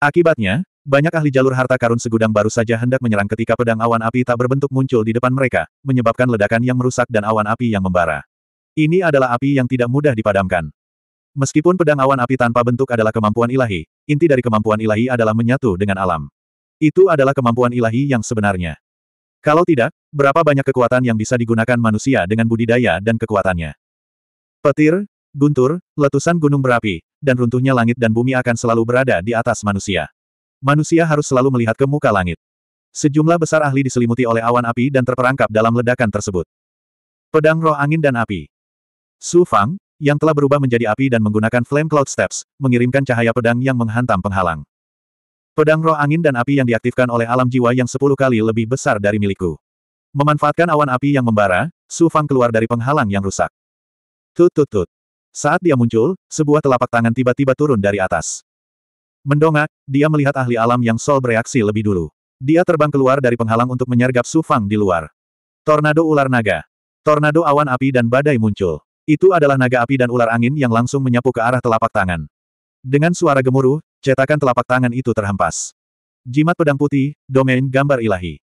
Akibatnya, banyak ahli jalur harta karun segudang baru saja hendak menyerang ketika pedang awan api tak berbentuk muncul di depan mereka, menyebabkan ledakan yang merusak dan awan api yang membara. Ini adalah api yang tidak mudah dipadamkan. Meskipun pedang awan api tanpa bentuk adalah kemampuan ilahi, inti dari kemampuan ilahi adalah menyatu dengan alam. Itu adalah kemampuan ilahi yang sebenarnya. Kalau tidak, berapa banyak kekuatan yang bisa digunakan manusia dengan budidaya dan kekuatannya? Petir, Guntur, letusan gunung berapi, dan runtuhnya langit dan bumi akan selalu berada di atas manusia. Manusia harus selalu melihat ke muka langit. Sejumlah besar ahli diselimuti oleh awan api dan terperangkap dalam ledakan tersebut. Pedang roh angin dan api. Su Fang, yang telah berubah menjadi api dan menggunakan Flame Cloud Steps, mengirimkan cahaya pedang yang menghantam penghalang. Pedang roh angin dan api yang diaktifkan oleh alam jiwa yang sepuluh kali lebih besar dari milikku. Memanfaatkan awan api yang membara, Su Fang keluar dari penghalang yang rusak. Tut tut tut. Saat dia muncul, sebuah telapak tangan tiba-tiba turun dari atas. Mendongak, dia melihat ahli alam yang Sol bereaksi lebih dulu. Dia terbang keluar dari penghalang untuk menyergap Su Fang di luar. Tornado ular naga. Tornado awan api dan badai muncul. Itu adalah naga api dan ular angin yang langsung menyapu ke arah telapak tangan. Dengan suara gemuruh, cetakan telapak tangan itu terhempas. Jimat pedang putih, domain gambar ilahi.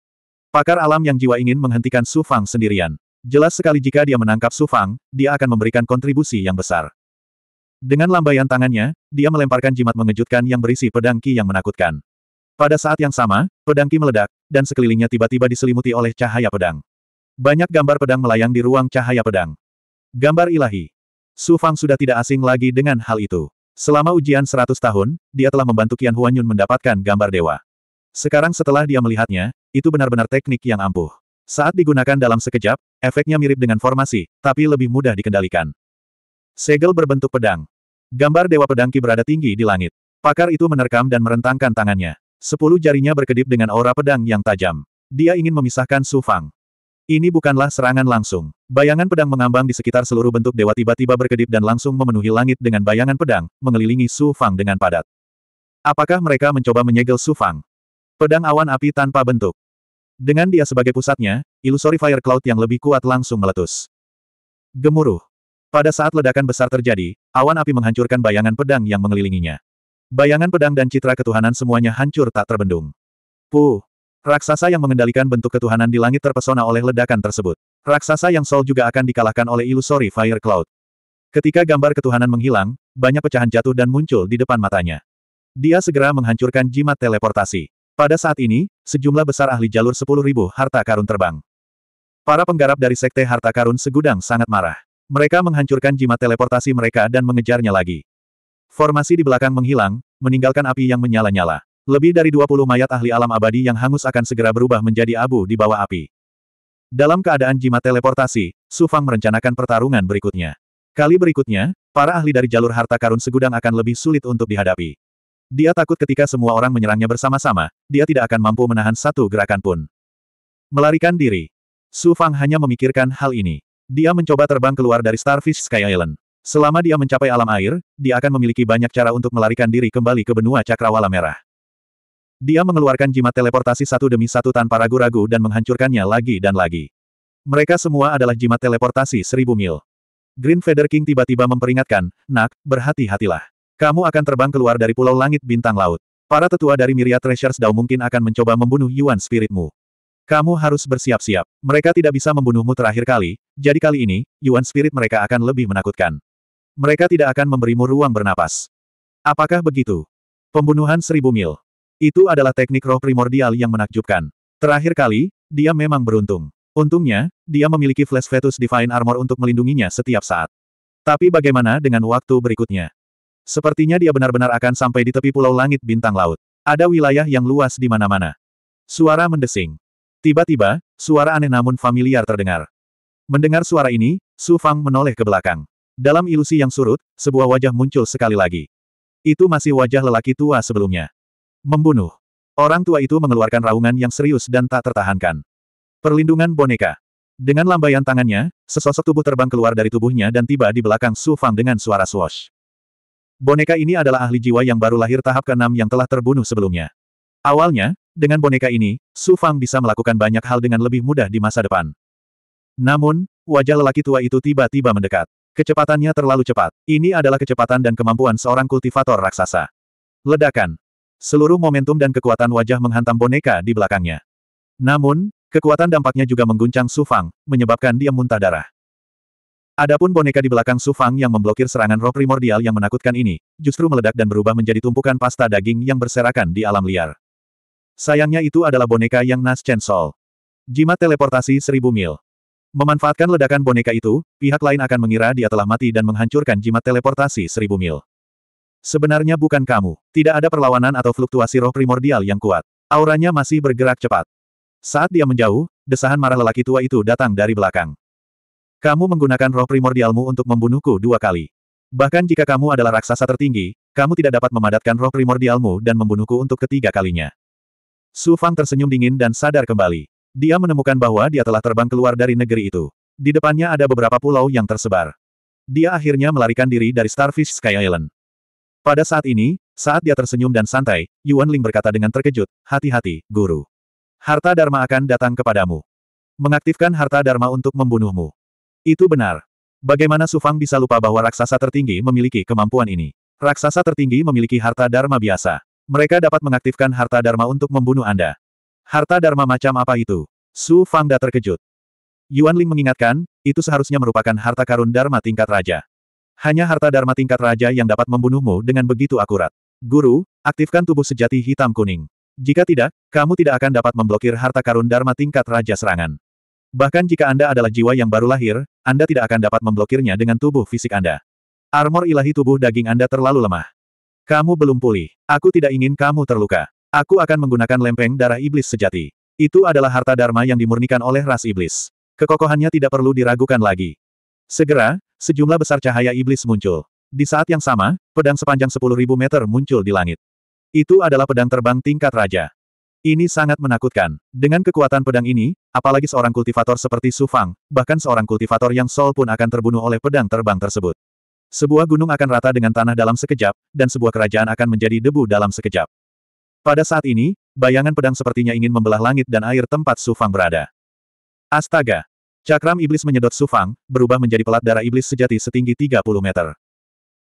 Pakar alam yang jiwa ingin menghentikan Su Fang sendirian. Jelas sekali jika dia menangkap Su Fang, dia akan memberikan kontribusi yang besar. Dengan lambaian tangannya, dia melemparkan jimat mengejutkan yang berisi pedang Ki yang menakutkan. Pada saat yang sama, pedang Ki meledak, dan sekelilingnya tiba-tiba diselimuti oleh cahaya pedang. Banyak gambar pedang melayang di ruang cahaya pedang. Gambar ilahi. Su Fang sudah tidak asing lagi dengan hal itu. Selama ujian 100 tahun, dia telah membantu Qian Huanyun mendapatkan gambar dewa. Sekarang setelah dia melihatnya, itu benar-benar teknik yang ampuh. Saat digunakan dalam sekejap, efeknya mirip dengan formasi, tapi lebih mudah dikendalikan. Segel berbentuk pedang. Gambar Dewa Pedang Ki berada tinggi di langit. Pakar itu menerkam dan merentangkan tangannya. Sepuluh jarinya berkedip dengan aura pedang yang tajam. Dia ingin memisahkan Su Fang. Ini bukanlah serangan langsung. Bayangan pedang mengambang di sekitar seluruh bentuk dewa tiba-tiba berkedip dan langsung memenuhi langit dengan bayangan pedang, mengelilingi Su Fang dengan padat. Apakah mereka mencoba menyegel Su Fang? Pedang awan api tanpa bentuk. Dengan dia sebagai pusatnya, ilusori fire cloud yang lebih kuat langsung meletus. Gemuruh. Pada saat ledakan besar terjadi, awan api menghancurkan bayangan pedang yang mengelilinginya. Bayangan pedang dan citra ketuhanan semuanya hancur tak terbendung. Puh, Raksasa yang mengendalikan bentuk ketuhanan di langit terpesona oleh ledakan tersebut. Raksasa yang sol juga akan dikalahkan oleh ilusori fire cloud. Ketika gambar ketuhanan menghilang, banyak pecahan jatuh dan muncul di depan matanya. Dia segera menghancurkan jimat teleportasi. Pada saat ini, sejumlah besar ahli jalur sepuluh ribu harta karun terbang. Para penggarap dari Sekte Harta Karun Segudang sangat marah. Mereka menghancurkan jimat teleportasi mereka dan mengejarnya lagi. Formasi di belakang menghilang, meninggalkan api yang menyala-nyala. Lebih dari 20 mayat ahli alam abadi yang hangus akan segera berubah menjadi abu di bawah api. Dalam keadaan jimat teleportasi, Sufang merencanakan pertarungan berikutnya. Kali berikutnya, para ahli dari jalur harta karun segudang akan lebih sulit untuk dihadapi. Dia takut ketika semua orang menyerangnya bersama-sama, dia tidak akan mampu menahan satu gerakan pun. Melarikan diri. Su Fang hanya memikirkan hal ini. Dia mencoba terbang keluar dari Starfish Sky Island. Selama dia mencapai alam air, dia akan memiliki banyak cara untuk melarikan diri kembali ke benua cakrawala merah. Dia mengeluarkan jimat teleportasi satu demi satu tanpa ragu-ragu dan menghancurkannya lagi dan lagi. Mereka semua adalah jimat teleportasi seribu mil. Green Feather King tiba-tiba memperingatkan, Nak, berhati-hatilah. Kamu akan terbang keluar dari pulau langit bintang laut. Para tetua dari Myriad Treasures Dao mungkin akan mencoba membunuh Yuan Spiritmu. Kamu harus bersiap-siap. Mereka tidak bisa membunuhmu terakhir kali, jadi kali ini, Yuan Spirit mereka akan lebih menakutkan. Mereka tidak akan memberimu ruang bernapas. Apakah begitu? Pembunuhan seribu mil. Itu adalah teknik roh primordial yang menakjubkan. Terakhir kali, dia memang beruntung. Untungnya, dia memiliki Flash Fetus Divine Armor untuk melindunginya setiap saat. Tapi bagaimana dengan waktu berikutnya? Sepertinya dia benar-benar akan sampai di tepi pulau langit bintang laut. Ada wilayah yang luas di mana-mana. Suara mendesing. Tiba-tiba, suara aneh namun familiar terdengar. Mendengar suara ini, Su Fang menoleh ke belakang. Dalam ilusi yang surut, sebuah wajah muncul sekali lagi. Itu masih wajah lelaki tua sebelumnya. Membunuh. Orang tua itu mengeluarkan raungan yang serius dan tak tertahankan. Perlindungan boneka. Dengan lambaian tangannya, sesosok tubuh terbang keluar dari tubuhnya dan tiba di belakang Su Fang dengan suara swash. Boneka ini adalah ahli jiwa yang baru lahir tahap keenam yang telah terbunuh sebelumnya. Awalnya, dengan boneka ini, Su Fang bisa melakukan banyak hal dengan lebih mudah di masa depan. Namun, wajah lelaki tua itu tiba-tiba mendekat. Kecepatannya terlalu cepat. Ini adalah kecepatan dan kemampuan seorang kultivator raksasa. Ledakan. Seluruh momentum dan kekuatan wajah menghantam boneka di belakangnya. Namun, kekuatan dampaknya juga mengguncang Su Fang, menyebabkan dia muntah darah. Adapun boneka di belakang Su Fang yang memblokir serangan roh primordial yang menakutkan ini, justru meledak dan berubah menjadi tumpukan pasta daging yang berserakan di alam liar. Sayangnya itu adalah boneka yang Nas Chen Sol. Jimat teleportasi seribu mil. Memanfaatkan ledakan boneka itu, pihak lain akan mengira dia telah mati dan menghancurkan jimat teleportasi seribu mil. Sebenarnya bukan kamu. Tidak ada perlawanan atau fluktuasi roh primordial yang kuat. Auranya masih bergerak cepat. Saat dia menjauh, desahan marah lelaki tua itu datang dari belakang. Kamu menggunakan roh primordialmu untuk membunuhku dua kali. Bahkan jika kamu adalah raksasa tertinggi, kamu tidak dapat memadatkan roh primordialmu dan membunuhku untuk ketiga kalinya. Su Fang tersenyum dingin dan sadar kembali. Dia menemukan bahwa dia telah terbang keluar dari negeri itu. Di depannya ada beberapa pulau yang tersebar. Dia akhirnya melarikan diri dari Starfish Sky Island. Pada saat ini, saat dia tersenyum dan santai, Yuan Ling berkata dengan terkejut, hati-hati, guru. Harta Dharma akan datang kepadamu. Mengaktifkan Harta Dharma untuk membunuhmu. Itu benar. Bagaimana Sufang bisa lupa bahwa raksasa tertinggi memiliki kemampuan ini? Raksasa tertinggi memiliki harta dharma biasa. Mereka dapat mengaktifkan harta dharma untuk membunuh Anda. Harta dharma macam apa itu? Su Fangda terkejut. Yuan Ling mengingatkan, itu seharusnya merupakan harta karun dharma tingkat raja. Hanya harta dharma tingkat raja yang dapat membunuhmu dengan begitu akurat. Guru, aktifkan tubuh sejati hitam kuning. Jika tidak, kamu tidak akan dapat memblokir harta karun dharma tingkat raja serangan. Bahkan jika Anda adalah jiwa yang baru lahir, Anda tidak akan dapat memblokirnya dengan tubuh fisik Anda. Armor ilahi tubuh daging Anda terlalu lemah. Kamu belum pulih. Aku tidak ingin kamu terluka. Aku akan menggunakan lempeng darah iblis sejati. Itu adalah harta dharma yang dimurnikan oleh ras iblis. Kekokohannya tidak perlu diragukan lagi. Segera, sejumlah besar cahaya iblis muncul. Di saat yang sama, pedang sepanjang 10.000 meter muncul di langit. Itu adalah pedang terbang tingkat raja. Ini sangat menakutkan. Dengan kekuatan pedang ini, apalagi seorang kultivator seperti Su Fang, bahkan seorang kultivator yang Sol pun akan terbunuh oleh pedang terbang tersebut. Sebuah gunung akan rata dengan tanah dalam sekejap, dan sebuah kerajaan akan menjadi debu dalam sekejap. Pada saat ini, bayangan pedang sepertinya ingin membelah langit dan air tempat Su Fang berada. Astaga! Cakram iblis menyedot Fang, berubah menjadi pelat darah iblis sejati setinggi 30 meter.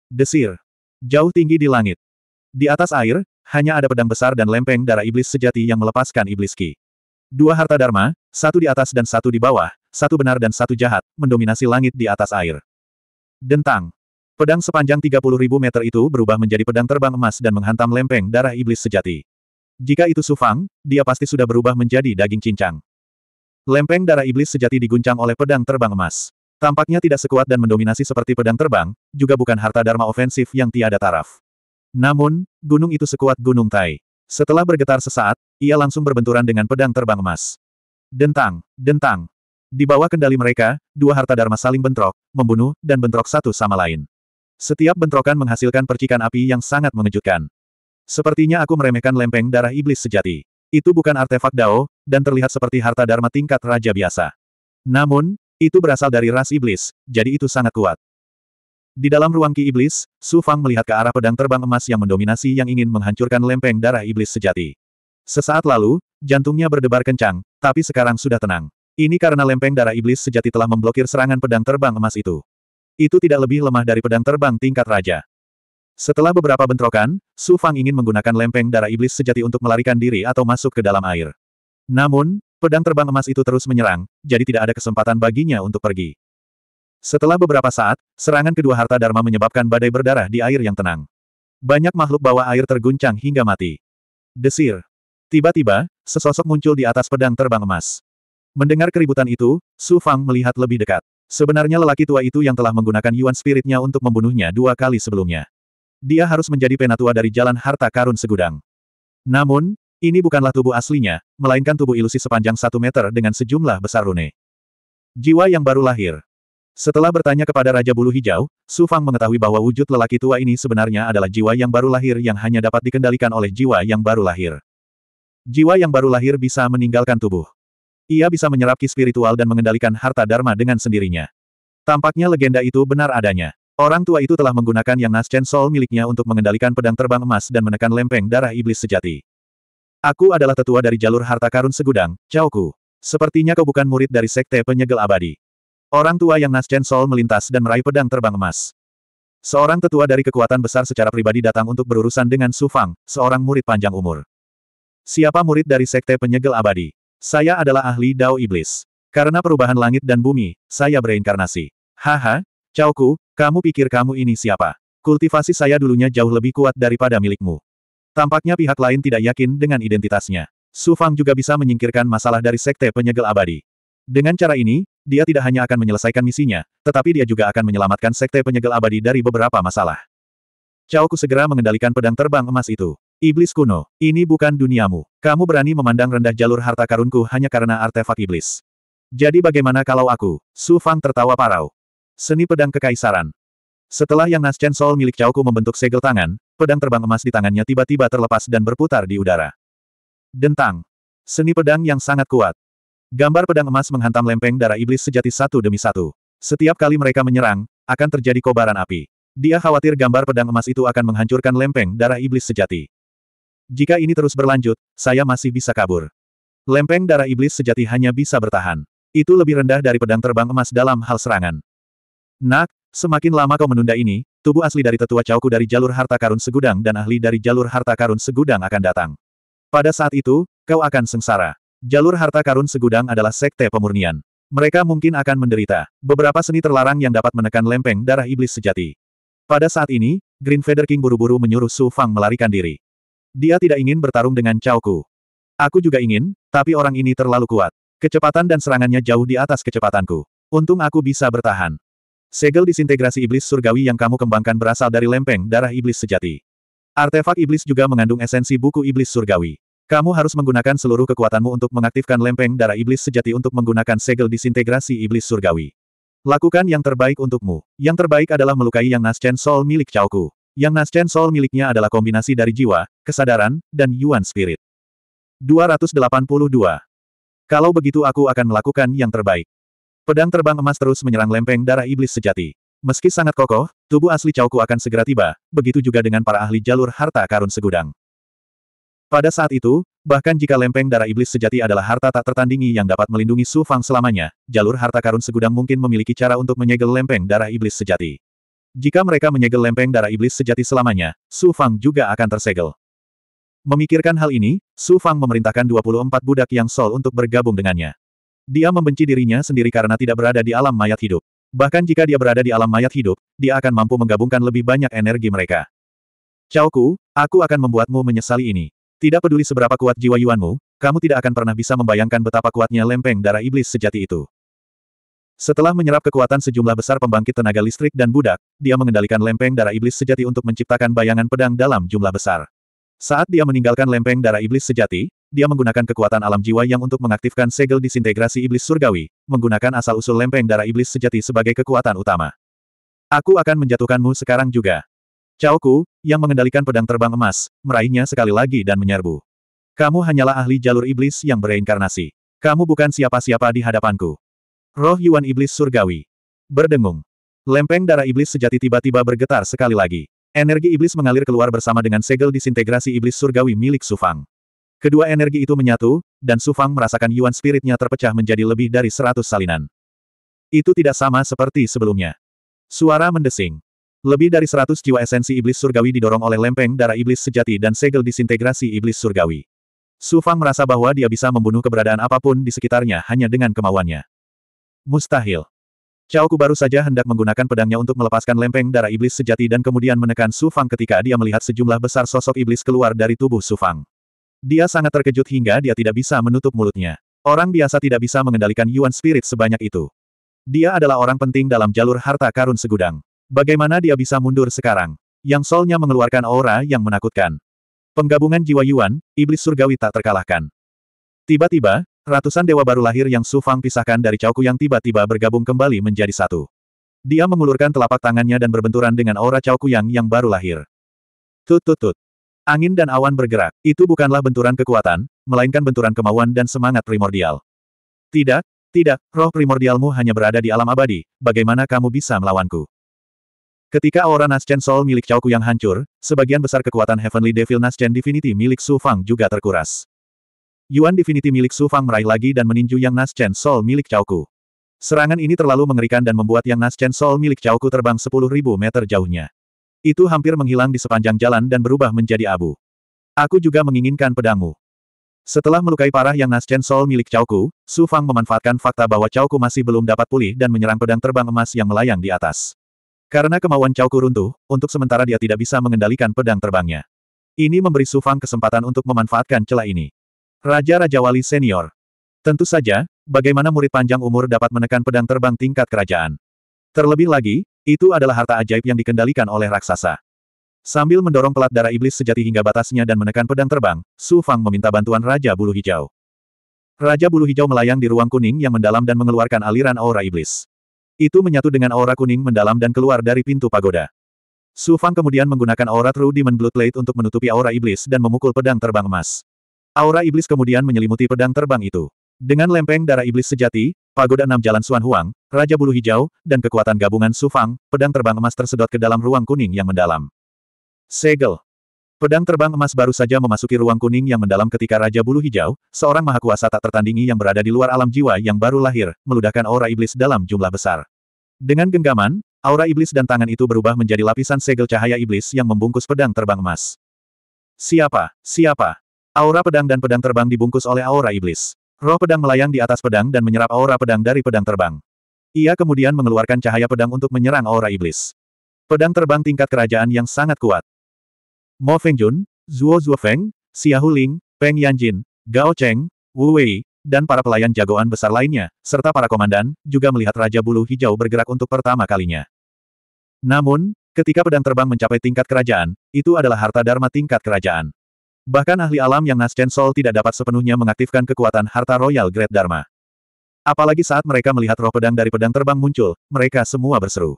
Desir. Jauh tinggi di langit. Di atas air, hanya ada pedang besar dan lempeng darah iblis sejati yang melepaskan iblis ki. Dua harta dharma, satu di atas dan satu di bawah, satu benar dan satu jahat, mendominasi langit di atas air. Dentang. Pedang sepanjang 30.000 meter itu berubah menjadi pedang terbang emas dan menghantam lempeng darah iblis sejati. Jika itu Sufang, dia pasti sudah berubah menjadi daging cincang. Lempeng darah iblis sejati diguncang oleh pedang terbang emas. Tampaknya tidak sekuat dan mendominasi seperti pedang terbang, juga bukan harta dharma ofensif yang tiada taraf. Namun, gunung itu sekuat gunung Tai. Setelah bergetar sesaat, ia langsung berbenturan dengan pedang terbang emas. Dentang, dentang. Di bawah kendali mereka, dua harta dharma saling bentrok, membunuh, dan bentrok satu sama lain. Setiap bentrokan menghasilkan percikan api yang sangat mengejutkan. Sepertinya aku meremehkan lempeng darah iblis sejati. Itu bukan artefak Dao, dan terlihat seperti harta dharma tingkat raja biasa. Namun, itu berasal dari ras iblis, jadi itu sangat kuat. Di dalam ruang Ki Iblis, Su Fang melihat ke arah pedang terbang emas yang mendominasi yang ingin menghancurkan lempeng darah iblis sejati. Sesaat lalu, jantungnya berdebar kencang, tapi sekarang sudah tenang. Ini karena lempeng darah iblis sejati telah memblokir serangan pedang terbang emas itu. Itu tidak lebih lemah dari pedang terbang tingkat raja. Setelah beberapa bentrokan, Su Fang ingin menggunakan lempeng darah iblis sejati untuk melarikan diri atau masuk ke dalam air. Namun, pedang terbang emas itu terus menyerang, jadi tidak ada kesempatan baginya untuk pergi. Setelah beberapa saat, serangan kedua harta Dharma menyebabkan badai berdarah di air yang tenang. Banyak makhluk bawah air terguncang hingga mati. Desir. Tiba-tiba, sesosok muncul di atas pedang terbang emas. Mendengar keributan itu, Su Fang melihat lebih dekat. Sebenarnya lelaki tua itu yang telah menggunakan Yuan Spiritnya untuk membunuhnya dua kali sebelumnya. Dia harus menjadi penatua dari jalan harta karun segudang. Namun, ini bukanlah tubuh aslinya, melainkan tubuh ilusi sepanjang satu meter dengan sejumlah besar rune. Jiwa yang baru lahir. Setelah bertanya kepada Raja Bulu Hijau, Su Fang mengetahui bahwa wujud lelaki tua ini sebenarnya adalah jiwa yang baru lahir yang hanya dapat dikendalikan oleh jiwa yang baru lahir. Jiwa yang baru lahir bisa meninggalkan tubuh. Ia bisa menyerap ki spiritual dan mengendalikan harta dharma dengan sendirinya. Tampaknya legenda itu benar adanya. Orang tua itu telah menggunakan yang Naschen Soul miliknya untuk mengendalikan pedang terbang emas dan menekan lempeng darah iblis sejati. Aku adalah tetua dari jalur harta karun segudang, Ku. Sepertinya kau bukan murid dari sekte penyegel abadi. Orang tua yang Nasjen Sol melintas dan meraih pedang terbang emas. Seorang tetua dari kekuatan besar secara pribadi datang untuk berurusan dengan Su Fang, seorang murid panjang umur. Siapa murid dari Sekte Penyegel Abadi? Saya adalah ahli Dao Iblis. Karena perubahan langit dan bumi, saya bereinkarnasi. Haha, Chauku, kamu pikir kamu ini siapa? Kultivasi saya dulunya jauh lebih kuat daripada milikmu. Tampaknya pihak lain tidak yakin dengan identitasnya. Su Fang juga bisa menyingkirkan masalah dari Sekte Penyegel Abadi. Dengan cara ini, dia tidak hanya akan menyelesaikan misinya, tetapi dia juga akan menyelamatkan sekte penyegel abadi dari beberapa masalah. Chaoku segera mengendalikan pedang terbang emas itu. Iblis kuno, ini bukan duniamu. Kamu berani memandang rendah jalur harta karunku hanya karena artefak iblis. Jadi bagaimana kalau aku? Su Fang tertawa parau. Seni pedang kekaisaran. Setelah yang Nas Chen Sol milik Chaoku membentuk segel tangan, pedang terbang emas di tangannya tiba-tiba terlepas dan berputar di udara. Dentang. Seni pedang yang sangat kuat. Gambar pedang emas menghantam lempeng darah iblis sejati satu demi satu. Setiap kali mereka menyerang, akan terjadi kobaran api. Dia khawatir gambar pedang emas itu akan menghancurkan lempeng darah iblis sejati. Jika ini terus berlanjut, saya masih bisa kabur. Lempeng darah iblis sejati hanya bisa bertahan. Itu lebih rendah dari pedang terbang emas dalam hal serangan. Nak, semakin lama kau menunda ini, tubuh asli dari tetua cauku dari jalur harta karun segudang dan ahli dari jalur harta karun segudang akan datang. Pada saat itu, kau akan sengsara. Jalur harta karun segudang adalah sekte pemurnian. Mereka mungkin akan menderita beberapa seni terlarang yang dapat menekan lempeng darah iblis sejati. Pada saat ini, Green Feather King buru-buru menyuruh Su Fang melarikan diri. Dia tidak ingin bertarung dengan Cao Ku. Aku juga ingin, tapi orang ini terlalu kuat. Kecepatan dan serangannya jauh di atas kecepatanku. Untung aku bisa bertahan. Segel disintegrasi iblis surgawi yang kamu kembangkan berasal dari lempeng darah iblis sejati. Artefak iblis juga mengandung esensi buku iblis surgawi. Kamu harus menggunakan seluruh kekuatanmu untuk mengaktifkan lempeng darah iblis sejati untuk menggunakan segel disintegrasi iblis surgawi. Lakukan yang terbaik untukmu. Yang terbaik adalah melukai yang Naschen Soul milik Chaoku. Yang Naschen Soul miliknya adalah kombinasi dari jiwa, kesadaran, dan Yuan Spirit. 282. Kalau begitu aku akan melakukan yang terbaik. Pedang terbang emas terus menyerang lempeng darah iblis sejati. Meski sangat kokoh, tubuh asli Chaoku akan segera tiba, begitu juga dengan para ahli jalur harta karun segudang. Pada saat itu, bahkan jika lempeng darah iblis sejati adalah harta tak tertandingi yang dapat melindungi Su Fang selamanya, jalur harta karun segudang mungkin memiliki cara untuk menyegel lempeng darah iblis sejati. Jika mereka menyegel lempeng darah iblis sejati selamanya, Su Fang juga akan tersegel. Memikirkan hal ini, Su Fang memerintahkan 24 budak yang sol untuk bergabung dengannya. Dia membenci dirinya sendiri karena tidak berada di alam mayat hidup. Bahkan jika dia berada di alam mayat hidup, dia akan mampu menggabungkan lebih banyak energi mereka. Chao Ku, aku akan membuatmu menyesali ini. Tidak peduli seberapa kuat jiwa Yuanmu, kamu tidak akan pernah bisa membayangkan betapa kuatnya lempeng darah iblis sejati itu. Setelah menyerap kekuatan sejumlah besar pembangkit tenaga listrik dan budak, dia mengendalikan lempeng darah iblis sejati untuk menciptakan bayangan pedang dalam jumlah besar. Saat dia meninggalkan lempeng darah iblis sejati, dia menggunakan kekuatan alam jiwa yang untuk mengaktifkan segel disintegrasi iblis surgawi, menggunakan asal-usul lempeng darah iblis sejati sebagai kekuatan utama. Aku akan menjatuhkanmu sekarang juga. Cao Ku, yang mengendalikan pedang terbang emas, meraihnya sekali lagi dan menyerbu. Kamu hanyalah ahli jalur iblis yang bereinkarnasi. Kamu bukan siapa-siapa di hadapanku. Roh Yuan Iblis Surgawi. Berdengung. Lempeng darah iblis sejati tiba-tiba bergetar sekali lagi. Energi iblis mengalir keluar bersama dengan segel disintegrasi iblis surgawi milik Sufang. Kedua energi itu menyatu, dan Sufang merasakan Yuan spiritnya terpecah menjadi lebih dari seratus salinan. Itu tidak sama seperti sebelumnya. Suara mendesing. Lebih dari seratus jiwa esensi iblis surgawi didorong oleh lempeng darah iblis sejati dan segel disintegrasi iblis surgawi. Su Fang merasa bahwa dia bisa membunuh keberadaan apapun di sekitarnya hanya dengan kemauannya. Mustahil. Ku baru saja hendak menggunakan pedangnya untuk melepaskan lempeng darah iblis sejati dan kemudian menekan Su Fang ketika dia melihat sejumlah besar sosok iblis keluar dari tubuh Su Fang. Dia sangat terkejut hingga dia tidak bisa menutup mulutnya. Orang biasa tidak bisa mengendalikan Yuan Spirit sebanyak itu. Dia adalah orang penting dalam jalur harta karun segudang. Bagaimana dia bisa mundur sekarang? Yang solnya mengeluarkan aura yang menakutkan. Penggabungan jiwa Yuan, iblis surgawi tak terkalahkan. Tiba-tiba, ratusan dewa baru lahir yang sufang pisahkan dari Chaoku yang tiba-tiba bergabung kembali menjadi satu. Dia mengulurkan telapak tangannya dan berbenturan dengan aura Chaoku yang yang baru lahir. Tut tut tut. Angin dan awan bergerak, itu bukanlah benturan kekuatan, melainkan benturan kemauan dan semangat primordial. Tidak, tidak, roh primordialmu hanya berada di alam abadi, bagaimana kamu bisa melawanku? Ketika aura Naschen Soul milik Cao yang hancur, sebagian besar kekuatan Heavenly Devil Naschen Divinity milik Su Fang juga terkuras. Yuan Divinity milik Su Fang meraih lagi dan meninju yang Naschen Soul milik Cao Serangan ini terlalu mengerikan dan membuat yang Naschen Soul milik Cao terbang 10.000 meter jauhnya. Itu hampir menghilang di sepanjang jalan dan berubah menjadi abu. Aku juga menginginkan pedangmu. Setelah melukai parah yang Nascent Soul milik Cao Su Fang memanfaatkan fakta bahwa Cao masih belum dapat pulih dan menyerang pedang terbang emas yang melayang di atas. Karena kemauan Ku runtuh, untuk sementara dia tidak bisa mengendalikan pedang terbangnya. Ini memberi Su Fang kesempatan untuk memanfaatkan celah ini. Raja-Raja Wali Senior. Tentu saja, bagaimana murid panjang umur dapat menekan pedang terbang tingkat kerajaan. Terlebih lagi, itu adalah harta ajaib yang dikendalikan oleh raksasa. Sambil mendorong pelat darah iblis sejati hingga batasnya dan menekan pedang terbang, Su Fang meminta bantuan Raja Bulu Hijau. Raja Bulu Hijau melayang di ruang kuning yang mendalam dan mengeluarkan aliran aura iblis. Itu menyatu dengan aura kuning mendalam dan keluar dari pintu pagoda. Su Fang kemudian menggunakan aura True Demon Bloodblade untuk menutupi aura iblis dan memukul pedang terbang emas. Aura iblis kemudian menyelimuti pedang terbang itu. Dengan lempeng darah iblis sejati, pagoda enam jalan Suan Huang, Raja Bulu Hijau, dan kekuatan gabungan Su Fang, pedang terbang emas tersedot ke dalam ruang kuning yang mendalam. Segel. Pedang terbang emas baru saja memasuki ruang kuning yang mendalam ketika Raja Bulu Hijau, seorang mahakuasa tak tertandingi yang berada di luar alam jiwa yang baru lahir, meludahkan aura iblis dalam jumlah besar. Dengan genggaman, aura iblis dan tangan itu berubah menjadi lapisan segel cahaya iblis yang membungkus pedang terbang emas. Siapa? Siapa? Aura pedang dan pedang terbang dibungkus oleh aura iblis. Roh pedang melayang di atas pedang dan menyerap aura pedang dari pedang terbang. Ia kemudian mengeluarkan cahaya pedang untuk menyerang aura iblis. Pedang terbang tingkat kerajaan yang sangat kuat. Mo Fengjun, Zuo Feng, Xia Huling, Peng Yanjin, Gao Cheng, Wu Wei, dan para pelayan jagoan besar lainnya, serta para komandan, juga melihat Raja Bulu Hijau bergerak untuk pertama kalinya. Namun, ketika pedang terbang mencapai tingkat kerajaan, itu adalah harta dharma tingkat kerajaan. Bahkan ahli alam yang Nas Chen Sol tidak dapat sepenuhnya mengaktifkan kekuatan harta Royal Great Dharma. Apalagi saat mereka melihat roh pedang dari pedang terbang muncul, mereka semua berseru.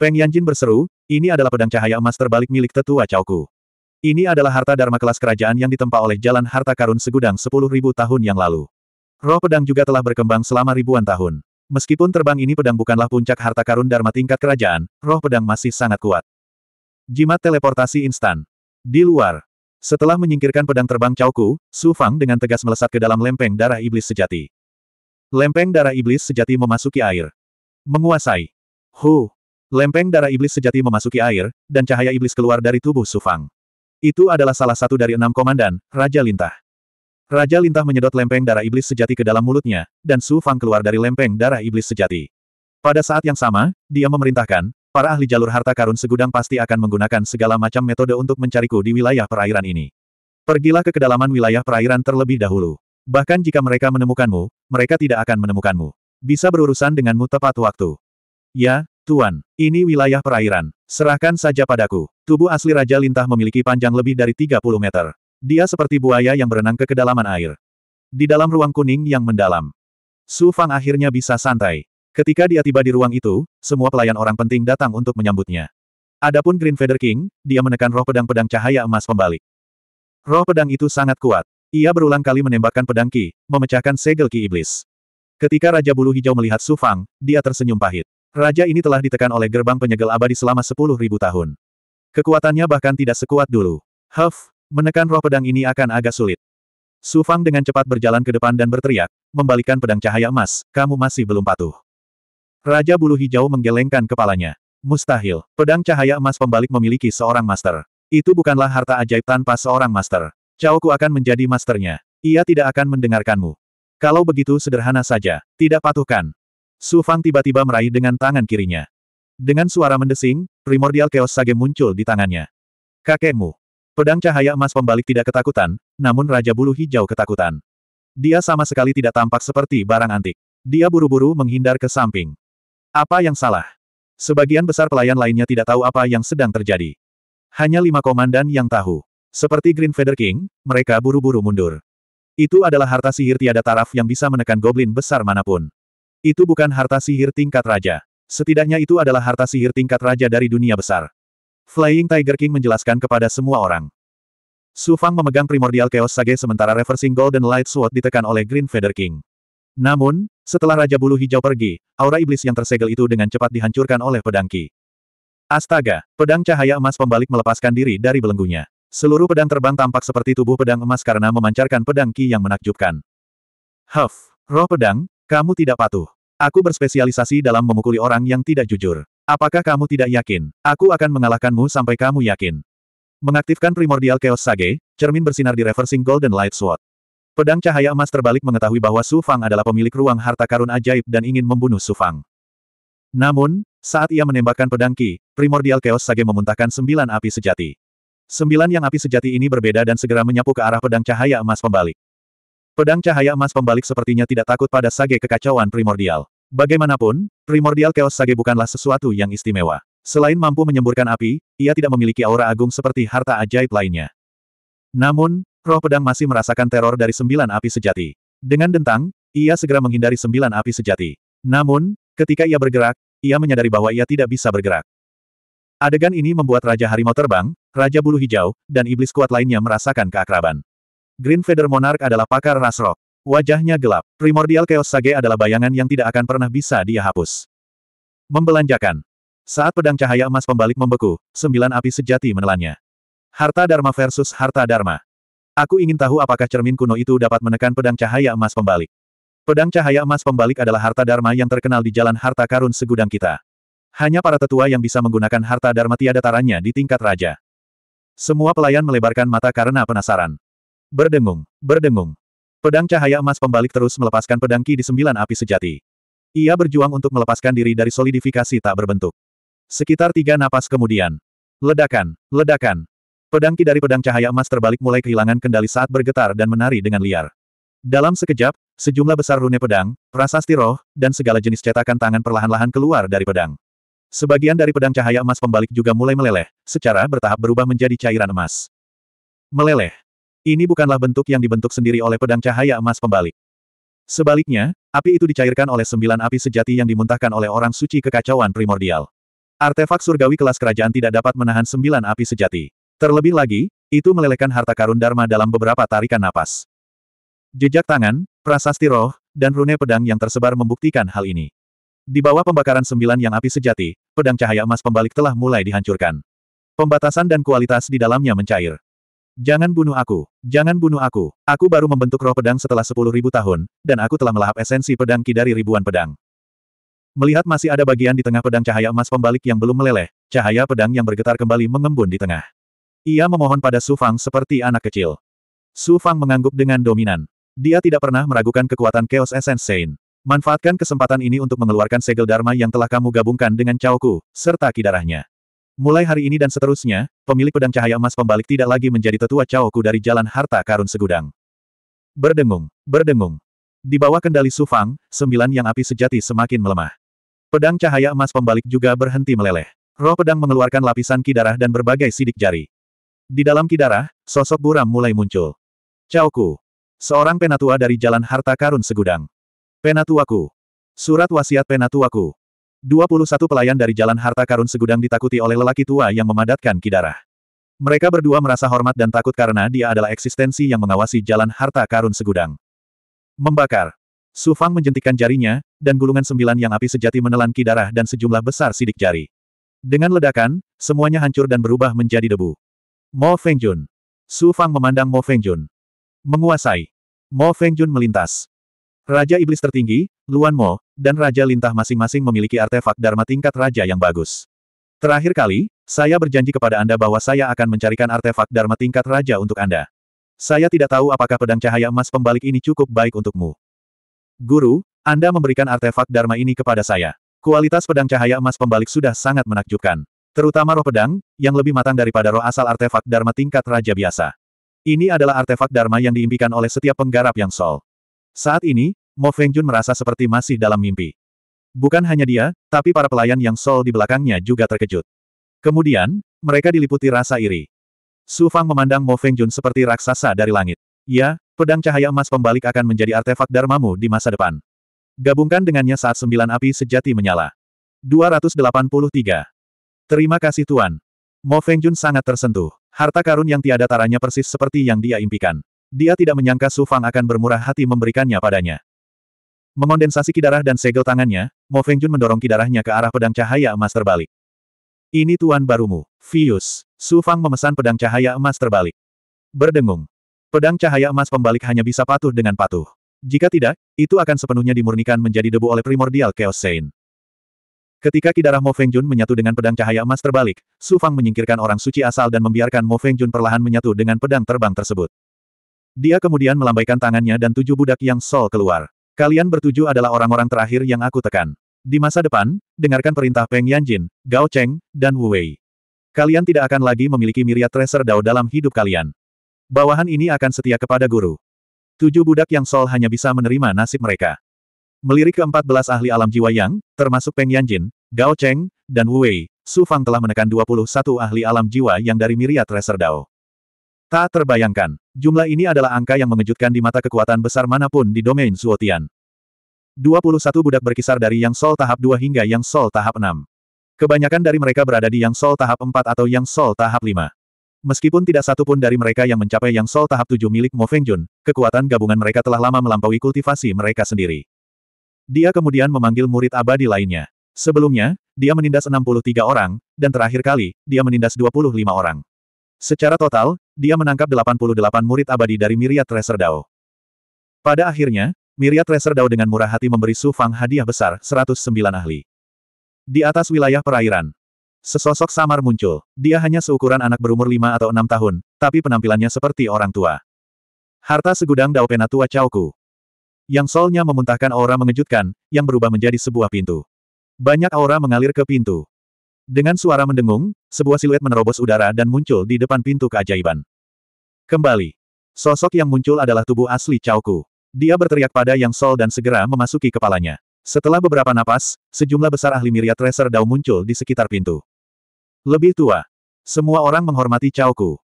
Peng Yanjin berseru, ini adalah pedang cahaya emas terbalik milik tetua Chaoku. Ini adalah harta dharma kelas kerajaan yang ditempa oleh jalan harta karun segudang 10.000 tahun yang lalu. Roh pedang juga telah berkembang selama ribuan tahun. Meskipun terbang ini pedang bukanlah puncak harta karun dharma tingkat kerajaan, roh pedang masih sangat kuat. Jimat teleportasi instan. Di luar. Setelah menyingkirkan pedang terbang Chaoku, Su Fang dengan tegas melesat ke dalam lempeng darah iblis sejati. Lempeng darah iblis sejati memasuki air. Menguasai. Hu. Lempeng darah iblis sejati memasuki air, dan cahaya iblis keluar dari tubuh Sufang. Itu adalah salah satu dari enam komandan, Raja Lintah. Raja Lintah menyedot lempeng darah iblis sejati ke dalam mulutnya, dan Sufang keluar dari lempeng darah iblis sejati. Pada saat yang sama, dia memerintahkan, para ahli jalur harta karun segudang pasti akan menggunakan segala macam metode untuk mencariku di wilayah perairan ini. Pergilah ke kedalaman wilayah perairan terlebih dahulu. Bahkan jika mereka menemukanmu, mereka tidak akan menemukanmu. Bisa berurusan denganmu tepat waktu. Ya, Tuan, ini wilayah perairan. Serahkan saja padaku. Tubuh asli Raja Lintah memiliki panjang lebih dari 30 meter. Dia seperti buaya yang berenang ke kedalaman air. Di dalam ruang kuning yang mendalam. Su Fang akhirnya bisa santai. Ketika dia tiba di ruang itu, semua pelayan orang penting datang untuk menyambutnya. Adapun Green Feather King, dia menekan roh pedang-pedang cahaya emas pembalik. Roh pedang itu sangat kuat. Ia berulang kali menembakkan pedang Ki, memecahkan segel Ki Iblis. Ketika Raja Bulu Hijau melihat Su Fang, dia tersenyum pahit. Raja ini telah ditekan oleh gerbang penyegel abadi selama sepuluh ribu tahun. Kekuatannya bahkan tidak sekuat dulu. Huff, menekan roh pedang ini akan agak sulit. Su Fang dengan cepat berjalan ke depan dan berteriak, membalikan pedang cahaya emas, kamu masih belum patuh. Raja bulu hijau menggelengkan kepalanya. Mustahil, pedang cahaya emas pembalik memiliki seorang master. Itu bukanlah harta ajaib tanpa seorang master. Caoku akan menjadi masternya. Ia tidak akan mendengarkanmu. Kalau begitu sederhana saja, tidak patuhkan. Su Fang tiba-tiba meraih dengan tangan kirinya. Dengan suara mendesing, primordial chaos sage muncul di tangannya. Kakekmu. Pedang cahaya emas pembalik tidak ketakutan, namun Raja Bulu Hijau ketakutan. Dia sama sekali tidak tampak seperti barang antik. Dia buru-buru menghindar ke samping. Apa yang salah? Sebagian besar pelayan lainnya tidak tahu apa yang sedang terjadi. Hanya lima komandan yang tahu. Seperti Green Feather King, mereka buru-buru mundur. Itu adalah harta sihir tiada taraf yang bisa menekan goblin besar manapun. Itu bukan harta sihir tingkat raja. Setidaknya itu adalah harta sihir tingkat raja dari dunia besar. Flying Tiger King menjelaskan kepada semua orang. Su Fang memegang primordial Chaos Sage sementara Reversing Golden Light Sword ditekan oleh Green Feather King. Namun, setelah Raja Bulu Hijau pergi, aura iblis yang tersegel itu dengan cepat dihancurkan oleh pedang Ki. Astaga, pedang cahaya emas pembalik melepaskan diri dari belenggunya. Seluruh pedang terbang tampak seperti tubuh pedang emas karena memancarkan pedang Ki yang menakjubkan. Huff, roh pedang, kamu tidak patuh. Aku berspesialisasi dalam memukuli orang yang tidak jujur. Apakah kamu tidak yakin? Aku akan mengalahkanmu sampai kamu yakin. Mengaktifkan primordial chaos sage, cermin bersinar di reversing golden light sword. Pedang cahaya emas terbalik mengetahui bahwa Su Fang adalah pemilik ruang harta karun ajaib dan ingin membunuh Su Fang. Namun, saat ia menembakkan pedang Ki, primordial chaos sage memuntahkan sembilan api sejati. Sembilan yang api sejati ini berbeda dan segera menyapu ke arah pedang cahaya emas pembalik. Pedang cahaya emas pembalik sepertinya tidak takut pada sage kekacauan primordial. Bagaimanapun, primordial chaos sage bukanlah sesuatu yang istimewa. Selain mampu menyemburkan api, ia tidak memiliki aura agung seperti harta ajaib lainnya. Namun, roh pedang masih merasakan teror dari sembilan api sejati. Dengan dentang, ia segera menghindari sembilan api sejati. Namun, ketika ia bergerak, ia menyadari bahwa ia tidak bisa bergerak. Adegan ini membuat Raja Harimau terbang, Raja Bulu Hijau, dan iblis kuat lainnya merasakan keakraban. Green Feather Monarch adalah pakar ras rock. Wajahnya gelap. Primordial Chaos Sage adalah bayangan yang tidak akan pernah bisa dia hapus. Membelanjakan. Saat pedang cahaya emas pembalik membeku, sembilan api sejati menelannya. Harta Dharma versus Harta Dharma. Aku ingin tahu apakah cermin kuno itu dapat menekan pedang cahaya emas pembalik. Pedang cahaya emas pembalik adalah harta dharma yang terkenal di jalan harta karun segudang kita. Hanya para tetua yang bisa menggunakan harta dharma tiada taranya di tingkat raja. Semua pelayan melebarkan mata karena penasaran. Berdengung, berdengung. Pedang cahaya emas pembalik terus melepaskan pedang Ki di sembilan api sejati. Ia berjuang untuk melepaskan diri dari solidifikasi tak berbentuk. Sekitar tiga napas kemudian. Ledakan, ledakan. Pedang Ki dari pedang cahaya emas terbalik mulai kehilangan kendali saat bergetar dan menari dengan liar. Dalam sekejap, sejumlah besar rune pedang, prasasti roh, dan segala jenis cetakan tangan perlahan-lahan keluar dari pedang. Sebagian dari pedang cahaya emas pembalik juga mulai meleleh, secara bertahap berubah menjadi cairan emas. Meleleh, ini bukanlah bentuk yang dibentuk sendiri oleh pedang cahaya emas pembalik. Sebaliknya, api itu dicairkan oleh sembilan api sejati yang dimuntahkan oleh orang suci kekacauan primordial. Artefak surgawi kelas kerajaan tidak dapat menahan sembilan api sejati. Terlebih lagi, itu melelehkan harta karun Dharma dalam beberapa tarikan napas. Jejak tangan, prasasti roh, dan rune pedang yang tersebar membuktikan hal ini. Di bawah pembakaran sembilan yang api sejati, pedang cahaya emas pembalik telah mulai dihancurkan. Pembatasan dan kualitas di dalamnya mencair. Jangan bunuh aku. Jangan bunuh aku. Aku baru membentuk roh pedang setelah sepuluh ribu tahun, dan aku telah melahap esensi pedang ki dari ribuan pedang. Melihat masih ada bagian di tengah pedang cahaya emas pembalik yang belum meleleh, cahaya pedang yang bergetar kembali mengembun di tengah. Ia memohon pada Su Fang seperti anak kecil. Su Fang mengangguk dengan dominan. Dia tidak pernah meragukan kekuatan Chaos Essence Saint. Manfaatkan kesempatan ini untuk mengeluarkan segel Dharma yang telah kamu gabungkan dengan Ku, serta kidarahnya. Mulai hari ini dan seterusnya, pemilik pedang cahaya emas pembalik tidak lagi menjadi tetua caoku dari jalan harta karun segudang. Berdengung, berdengung. Di bawah kendali Sufang, sembilan yang api sejati semakin melemah. Pedang cahaya emas pembalik juga berhenti meleleh. Roh pedang mengeluarkan lapisan kidarah dan berbagai sidik jari. Di dalam kidarah, sosok buram mulai muncul. Caoku. Seorang penatua dari jalan harta karun segudang. Penatuaku. Surat wasiat penatuaku. 21 pelayan dari Jalan Harta Karun segudang ditakuti oleh lelaki tua yang memadatkan kidarah. Mereka berdua merasa hormat dan takut karena dia adalah eksistensi yang mengawasi Jalan Harta Karun segudang. Membakar. Su Fang menjentikan jarinya, dan gulungan sembilan yang api sejati menelan kidarah dan sejumlah besar sidik jari. Dengan ledakan, semuanya hancur dan berubah menjadi debu. Mo Fengjun. Su Fang memandang Mo Jun. Menguasai. Mo Jun melintas. Raja Iblis tertinggi, Luan Mo, dan Raja Lintah masing-masing memiliki artefak Dharma tingkat Raja yang bagus. Terakhir kali, saya berjanji kepada Anda bahwa saya akan mencarikan artefak Dharma tingkat Raja untuk Anda. Saya tidak tahu apakah pedang cahaya emas pembalik ini cukup baik untukmu. Guru, Anda memberikan artefak Dharma ini kepada saya. Kualitas pedang cahaya emas pembalik sudah sangat menakjubkan. Terutama roh pedang, yang lebih matang daripada roh asal artefak Dharma tingkat Raja biasa. Ini adalah artefak Dharma yang diimpikan oleh setiap penggarap yang sol. Saat ini, Mo Feng Jun merasa seperti masih dalam mimpi. Bukan hanya dia, tapi para pelayan yang sol di belakangnya juga terkejut. Kemudian, mereka diliputi rasa iri. Su Fang memandang Mo Feng Jun seperti raksasa dari langit. Ya, pedang cahaya emas pembalik akan menjadi artefak Dharmamu di masa depan. Gabungkan dengannya saat sembilan api sejati menyala. 283. Terima kasih Tuan. Mo Feng Jun sangat tersentuh. Harta karun yang tiada taranya persis seperti yang dia impikan. Dia tidak menyangka Su Fang akan bermurah hati memberikannya padanya. Mengondensasi kidarah dan segel tangannya, Mo Fengjun mendorong kidarahnya ke arah pedang cahaya emas terbalik. Ini tuan barumu, Fius. Su Fang memesan pedang cahaya emas terbalik. Berdengung. Pedang cahaya emas pembalik hanya bisa patuh dengan patuh. Jika tidak, itu akan sepenuhnya dimurnikan menjadi debu oleh primordial Chaos Saint. Ketika kidarah Mo Fengjun menyatu dengan pedang cahaya emas terbalik, Su Fang menyingkirkan orang suci asal dan membiarkan Mo Fengjun perlahan menyatu dengan pedang terbang tersebut. Dia kemudian melambaikan tangannya dan tujuh budak yang sol keluar. Kalian bertujuh adalah orang-orang terakhir yang aku tekan. Di masa depan, dengarkan perintah Peng Yanjin, Gao Cheng, dan Wu Wei. Kalian tidak akan lagi memiliki miriat tracer Dao dalam hidup kalian. Bawahan ini akan setia kepada guru. Tujuh budak yang sol hanya bisa menerima nasib mereka. Melirik ke belas ahli alam jiwa yang, termasuk Peng Yanjin, Gao Cheng, dan Wu Wei, Su Fang telah menekan dua puluh satu ahli alam jiwa yang dari miriat tracer Dao. Tak terbayangkan, jumlah ini adalah angka yang mengejutkan di mata kekuatan besar manapun di domain Suotian. 21 budak berkisar dari Yang Sol tahap 2 hingga Yang Sol tahap 6. Kebanyakan dari mereka berada di Yang Sol tahap 4 atau Yang Sol tahap 5. Meskipun tidak satu pun dari mereka yang mencapai Yang Sol tahap 7 milik Mo Fengjun, kekuatan gabungan mereka telah lama melampaui kultivasi mereka sendiri. Dia kemudian memanggil murid abadi lainnya. Sebelumnya, dia menindas 63 orang, dan terakhir kali, dia menindas 25 orang. Secara total, dia menangkap 88 murid abadi dari Miria Tracer Dao. Pada akhirnya, Miria Tracer Dao dengan murah hati memberi Su Fang hadiah besar 109 ahli. Di atas wilayah perairan, sesosok samar muncul. Dia hanya seukuran anak berumur 5 atau 6 tahun, tapi penampilannya seperti orang tua. Harta segudang Dao Penatua Chaoku. Yang solnya memuntahkan aura mengejutkan, yang berubah menjadi sebuah pintu. Banyak aura mengalir ke pintu. Dengan suara mendengung, sebuah siluet menerobos udara dan muncul di depan pintu keajaiban. Kembali. Sosok yang muncul adalah tubuh asli Chaoku. Dia berteriak pada Yang Sol dan segera memasuki kepalanya. Setelah beberapa napas, sejumlah besar ahli miriat tracer Dao muncul di sekitar pintu. Lebih tua. Semua orang menghormati Chaoku.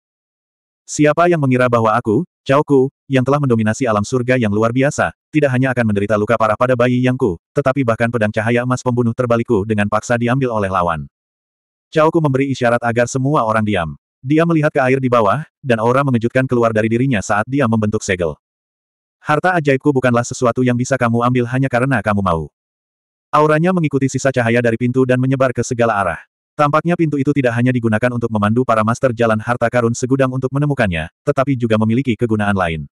Siapa yang mengira bahwa aku, Chaoku, yang telah mendominasi alam surga yang luar biasa, tidak hanya akan menderita luka parah pada bayi Yangku, tetapi bahkan pedang cahaya emas pembunuh terbalikku dengan paksa diambil oleh lawan. Chaoku memberi isyarat agar semua orang diam. Dia melihat ke air di bawah, dan aura mengejutkan keluar dari dirinya saat dia membentuk segel. Harta ajaibku bukanlah sesuatu yang bisa kamu ambil hanya karena kamu mau. Auranya mengikuti sisa cahaya dari pintu dan menyebar ke segala arah. Tampaknya pintu itu tidak hanya digunakan untuk memandu para master jalan harta karun segudang untuk menemukannya, tetapi juga memiliki kegunaan lain.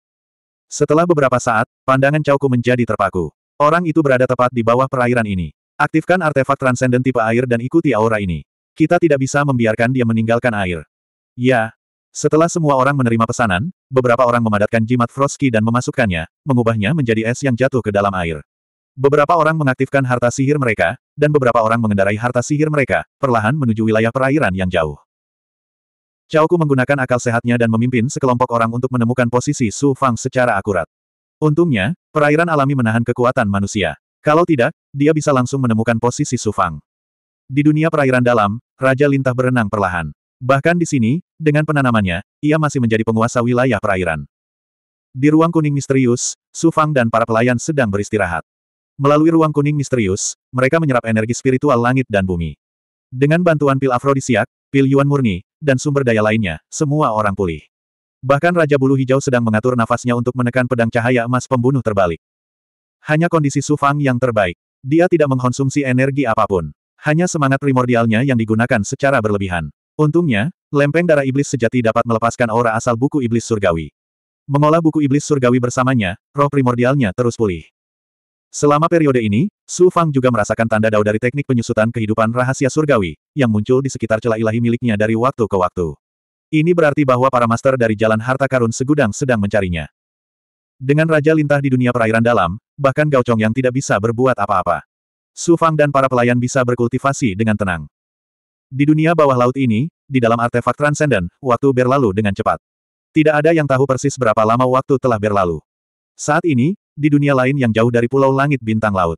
Setelah beberapa saat, pandangan Chaoku menjadi terpaku. Orang itu berada tepat di bawah perairan ini. Aktifkan artefak transenden tipe air dan ikuti aura ini. Kita tidak bisa membiarkan dia meninggalkan air. Ya. Setelah semua orang menerima pesanan, beberapa orang memadatkan jimat Frosky dan memasukkannya, mengubahnya menjadi es yang jatuh ke dalam air. Beberapa orang mengaktifkan harta sihir mereka, dan beberapa orang mengendarai harta sihir mereka, perlahan menuju wilayah perairan yang jauh. Chaoku menggunakan akal sehatnya dan memimpin sekelompok orang untuk menemukan posisi Su Fang secara akurat. Untungnya, perairan alami menahan kekuatan manusia. Kalau tidak, dia bisa langsung menemukan posisi Su Fang. Di dunia perairan dalam, Raja Lintah berenang perlahan. Bahkan di sini, dengan penanamannya, ia masih menjadi penguasa wilayah perairan. Di ruang kuning misterius, Sufang dan para pelayan sedang beristirahat. Melalui ruang kuning misterius, mereka menyerap energi spiritual langit dan bumi. Dengan bantuan pil afrodisiak, pil yuan murni, dan sumber daya lainnya, semua orang pulih. Bahkan Raja Bulu Hijau sedang mengatur nafasnya untuk menekan pedang cahaya emas pembunuh terbalik. Hanya kondisi Sufang yang terbaik. Dia tidak mengkonsumsi energi apapun. Hanya semangat primordialnya yang digunakan secara berlebihan. Untungnya, lempeng darah iblis sejati dapat melepaskan aura asal buku iblis surgawi. Mengolah buku iblis surgawi bersamanya, roh primordialnya terus pulih. Selama periode ini, Su Fang juga merasakan tanda dao dari teknik penyusutan kehidupan rahasia surgawi, yang muncul di sekitar celah ilahi miliknya dari waktu ke waktu. Ini berarti bahwa para master dari jalan harta karun segudang sedang mencarinya. Dengan Raja Lintah di dunia perairan dalam, bahkan Gaocong yang tidak bisa berbuat apa-apa. Su Fang dan para pelayan bisa berkultivasi dengan tenang. Di dunia bawah laut ini, di dalam artefak transenden, waktu berlalu dengan cepat. Tidak ada yang tahu persis berapa lama waktu telah berlalu. Saat ini, di dunia lain yang jauh dari pulau langit bintang laut.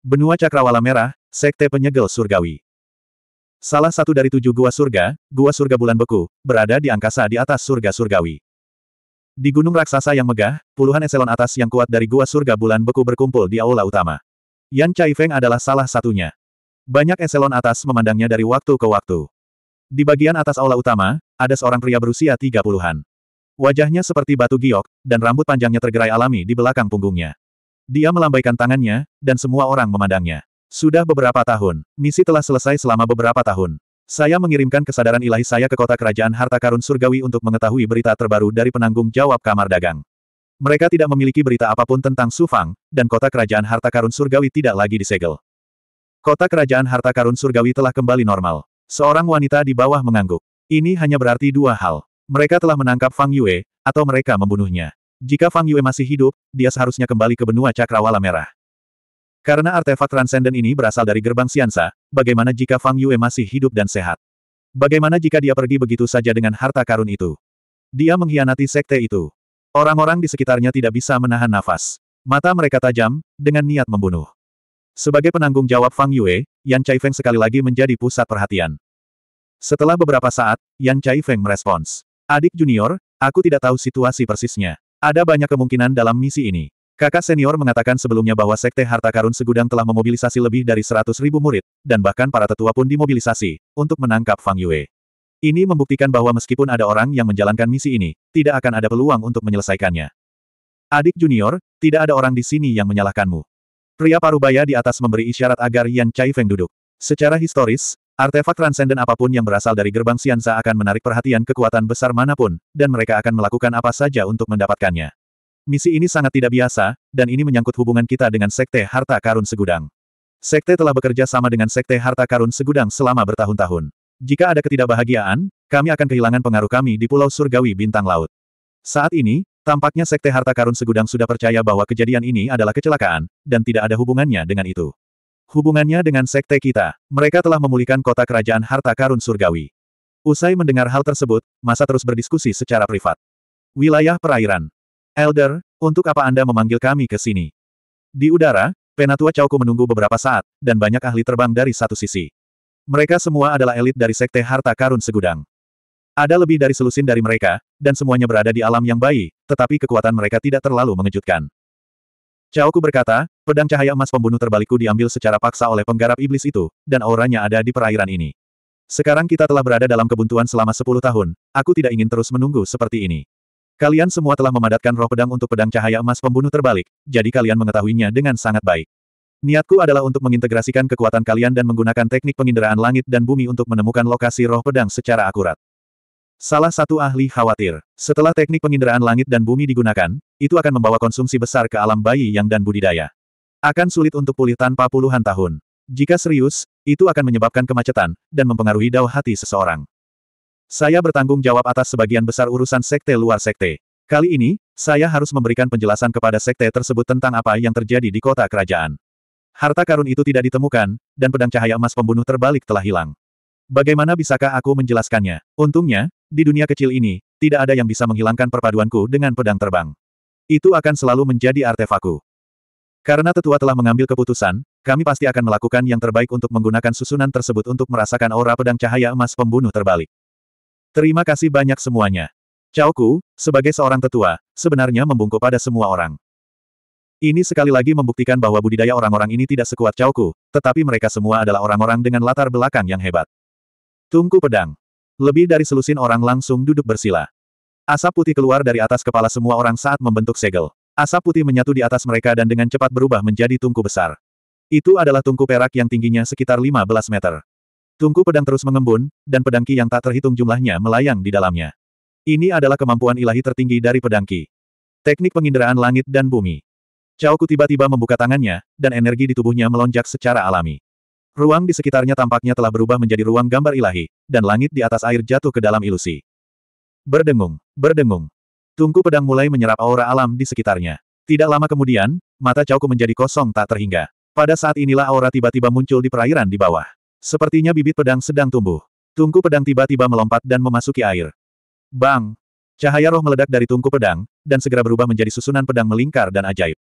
Benua Cakrawala Merah, Sekte Penyegel Surgawi. Salah satu dari tujuh gua surga, gua surga bulan beku, berada di angkasa di atas surga surgawi. Di gunung raksasa yang megah, puluhan eselon atas yang kuat dari gua surga bulan beku berkumpul di aula utama. Yan Feng adalah salah satunya. Banyak eselon atas memandangnya dari waktu ke waktu. Di bagian atas aula utama, ada seorang pria berusia tiga puluhan. Wajahnya seperti batu giok, dan rambut panjangnya tergerai alami di belakang punggungnya. Dia melambaikan tangannya, dan semua orang memandangnya. Sudah beberapa tahun, misi telah selesai selama beberapa tahun. Saya mengirimkan kesadaran ilahi saya ke kota kerajaan harta karun surgawi untuk mengetahui berita terbaru dari penanggung jawab kamar dagang. Mereka tidak memiliki berita apapun tentang Sufang, dan kota kerajaan harta karun surgawi tidak lagi disegel. Kota kerajaan harta karun surgawi telah kembali normal. Seorang wanita di bawah mengangguk. Ini hanya berarti dua hal. Mereka telah menangkap Fang Yue, atau mereka membunuhnya. Jika Fang Yue masih hidup, dia seharusnya kembali ke benua cakrawala merah. Karena artefak transenden ini berasal dari gerbang Siansa, bagaimana jika Fang Yue masih hidup dan sehat? Bagaimana jika dia pergi begitu saja dengan harta karun itu? Dia mengkhianati sekte itu. Orang-orang di sekitarnya tidak bisa menahan nafas. Mata mereka tajam, dengan niat membunuh. Sebagai penanggung jawab Fang Yue, Yan Feng sekali lagi menjadi pusat perhatian. Setelah beberapa saat, Yan Feng merespons. Adik junior, aku tidak tahu situasi persisnya. Ada banyak kemungkinan dalam misi ini. Kakak senior mengatakan sebelumnya bahwa Sekte Harta Karun Segudang telah memobilisasi lebih dari seratus ribu murid, dan bahkan para tetua pun dimobilisasi, untuk menangkap Fang Yue. Ini membuktikan bahwa meskipun ada orang yang menjalankan misi ini, tidak akan ada peluang untuk menyelesaikannya. Adik junior, tidak ada orang di sini yang menyalahkanmu. Pria parubaya di atas memberi isyarat agar Yan Feng duduk. Secara historis, artefak transenden apapun yang berasal dari gerbang Xianza akan menarik perhatian kekuatan besar manapun, dan mereka akan melakukan apa saja untuk mendapatkannya. Misi ini sangat tidak biasa, dan ini menyangkut hubungan kita dengan Sekte Harta Karun Segudang. Sekte telah bekerja sama dengan Sekte Harta Karun Segudang selama bertahun-tahun. Jika ada ketidakbahagiaan, kami akan kehilangan pengaruh kami di Pulau Surgawi Bintang Laut. Saat ini, tampaknya Sekte Harta Karun Segudang sudah percaya bahwa kejadian ini adalah kecelakaan, dan tidak ada hubungannya dengan itu. Hubungannya dengan Sekte kita, mereka telah memulihkan kota kerajaan Harta Karun Surgawi. Usai mendengar hal tersebut, masa terus berdiskusi secara privat. Wilayah perairan. Elder, untuk apa Anda memanggil kami ke sini? Di udara, Penatua Cauku menunggu beberapa saat, dan banyak ahli terbang dari satu sisi. Mereka semua adalah elit dari Sekte Harta Karun Segudang. Ada lebih dari selusin dari mereka, dan semuanya berada di alam yang bayi, tetapi kekuatan mereka tidak terlalu mengejutkan. Chaoku berkata, pedang cahaya emas pembunuh terbalikku diambil secara paksa oleh penggarap iblis itu, dan auranya ada di perairan ini. Sekarang kita telah berada dalam kebuntuan selama 10 tahun, aku tidak ingin terus menunggu seperti ini. Kalian semua telah memadatkan roh pedang untuk pedang cahaya emas pembunuh terbalik, jadi kalian mengetahuinya dengan sangat baik. Niatku adalah untuk mengintegrasikan kekuatan kalian dan menggunakan teknik penginderaan langit dan bumi untuk menemukan lokasi roh pedang secara akurat. Salah satu ahli khawatir, setelah teknik penginderaan langit dan bumi digunakan, itu akan membawa konsumsi besar ke alam bayi yang dan budidaya. Akan sulit untuk pulih tanpa puluhan tahun. Jika serius, itu akan menyebabkan kemacetan, dan mempengaruhi dao hati seseorang. Saya bertanggung jawab atas sebagian besar urusan sekte luar sekte. Kali ini, saya harus memberikan penjelasan kepada sekte tersebut tentang apa yang terjadi di kota kerajaan. Harta karun itu tidak ditemukan, dan pedang cahaya emas pembunuh terbalik telah hilang. Bagaimana bisakah aku menjelaskannya? Untungnya, di dunia kecil ini, tidak ada yang bisa menghilangkan perpaduanku dengan pedang terbang. Itu akan selalu menjadi artefakku. Karena tetua telah mengambil keputusan, kami pasti akan melakukan yang terbaik untuk menggunakan susunan tersebut untuk merasakan aura pedang cahaya emas pembunuh terbalik. Terima kasih banyak semuanya. Chao Ku, sebagai seorang tetua, sebenarnya membungkuk pada semua orang. Ini sekali lagi membuktikan bahwa budidaya orang-orang ini tidak sekuat Chaoku, tetapi mereka semua adalah orang-orang dengan latar belakang yang hebat. Tungku pedang. Lebih dari selusin orang langsung duduk bersila. Asap putih keluar dari atas kepala semua orang saat membentuk segel. Asap putih menyatu di atas mereka dan dengan cepat berubah menjadi tungku besar. Itu adalah tungku perak yang tingginya sekitar 15 meter. Tungku pedang terus mengembun, dan pedangki yang tak terhitung jumlahnya melayang di dalamnya. Ini adalah kemampuan ilahi tertinggi dari pedangki. Teknik penginderaan langit dan bumi. Ku tiba-tiba membuka tangannya, dan energi di tubuhnya melonjak secara alami. Ruang di sekitarnya tampaknya telah berubah menjadi ruang gambar ilahi, dan langit di atas air jatuh ke dalam ilusi. Berdengung, berdengung. Tungku pedang mulai menyerap aura alam di sekitarnya. Tidak lama kemudian, mata Ku menjadi kosong tak terhingga. Pada saat inilah aura tiba-tiba muncul di perairan di bawah. Sepertinya bibit pedang sedang tumbuh. Tungku pedang tiba-tiba melompat dan memasuki air. Bang! Cahaya roh meledak dari tungku pedang, dan segera berubah menjadi susunan pedang melingkar dan ajaib.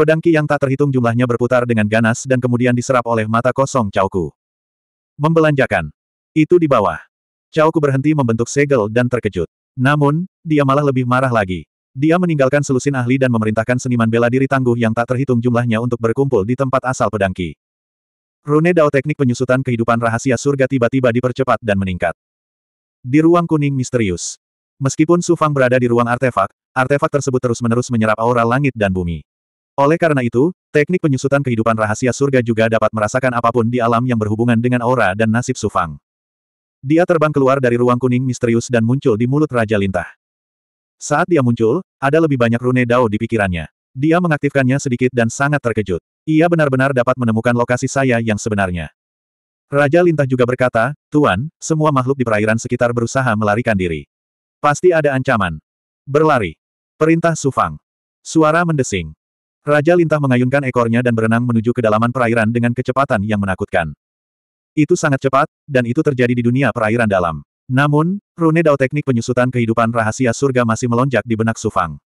Pedang Ki yang tak terhitung jumlahnya berputar dengan ganas dan kemudian diserap oleh mata kosong Cauku. Membelanjakan. Itu di bawah. Cauku berhenti membentuk segel dan terkejut. Namun, dia malah lebih marah lagi. Dia meninggalkan selusin ahli dan memerintahkan seniman bela diri tangguh yang tak terhitung jumlahnya untuk berkumpul di tempat asal pedang Ki. Rune Dao teknik penyusutan kehidupan rahasia surga tiba-tiba dipercepat dan meningkat. Di ruang kuning misterius. Meskipun Sufang berada di ruang artefak, artefak tersebut terus-menerus menyerap aura langit dan bumi. Oleh karena itu, teknik penyusutan kehidupan rahasia surga juga dapat merasakan apapun di alam yang berhubungan dengan aura dan nasib Sufang. Dia terbang keluar dari ruang kuning misterius dan muncul di mulut Raja Lintah. Saat dia muncul, ada lebih banyak rune dao di pikirannya. Dia mengaktifkannya sedikit dan sangat terkejut. Ia benar-benar dapat menemukan lokasi saya yang sebenarnya. Raja Lintah juga berkata, Tuan, semua makhluk di perairan sekitar berusaha melarikan diri. Pasti ada ancaman. Berlari. Perintah Sufang. Suara mendesing. Raja Lintah mengayunkan ekornya dan berenang menuju kedalaman perairan dengan kecepatan yang menakutkan. Itu sangat cepat, dan itu terjadi di dunia perairan dalam. Namun, rune dao teknik penyusutan kehidupan rahasia surga masih melonjak di benak Sufang.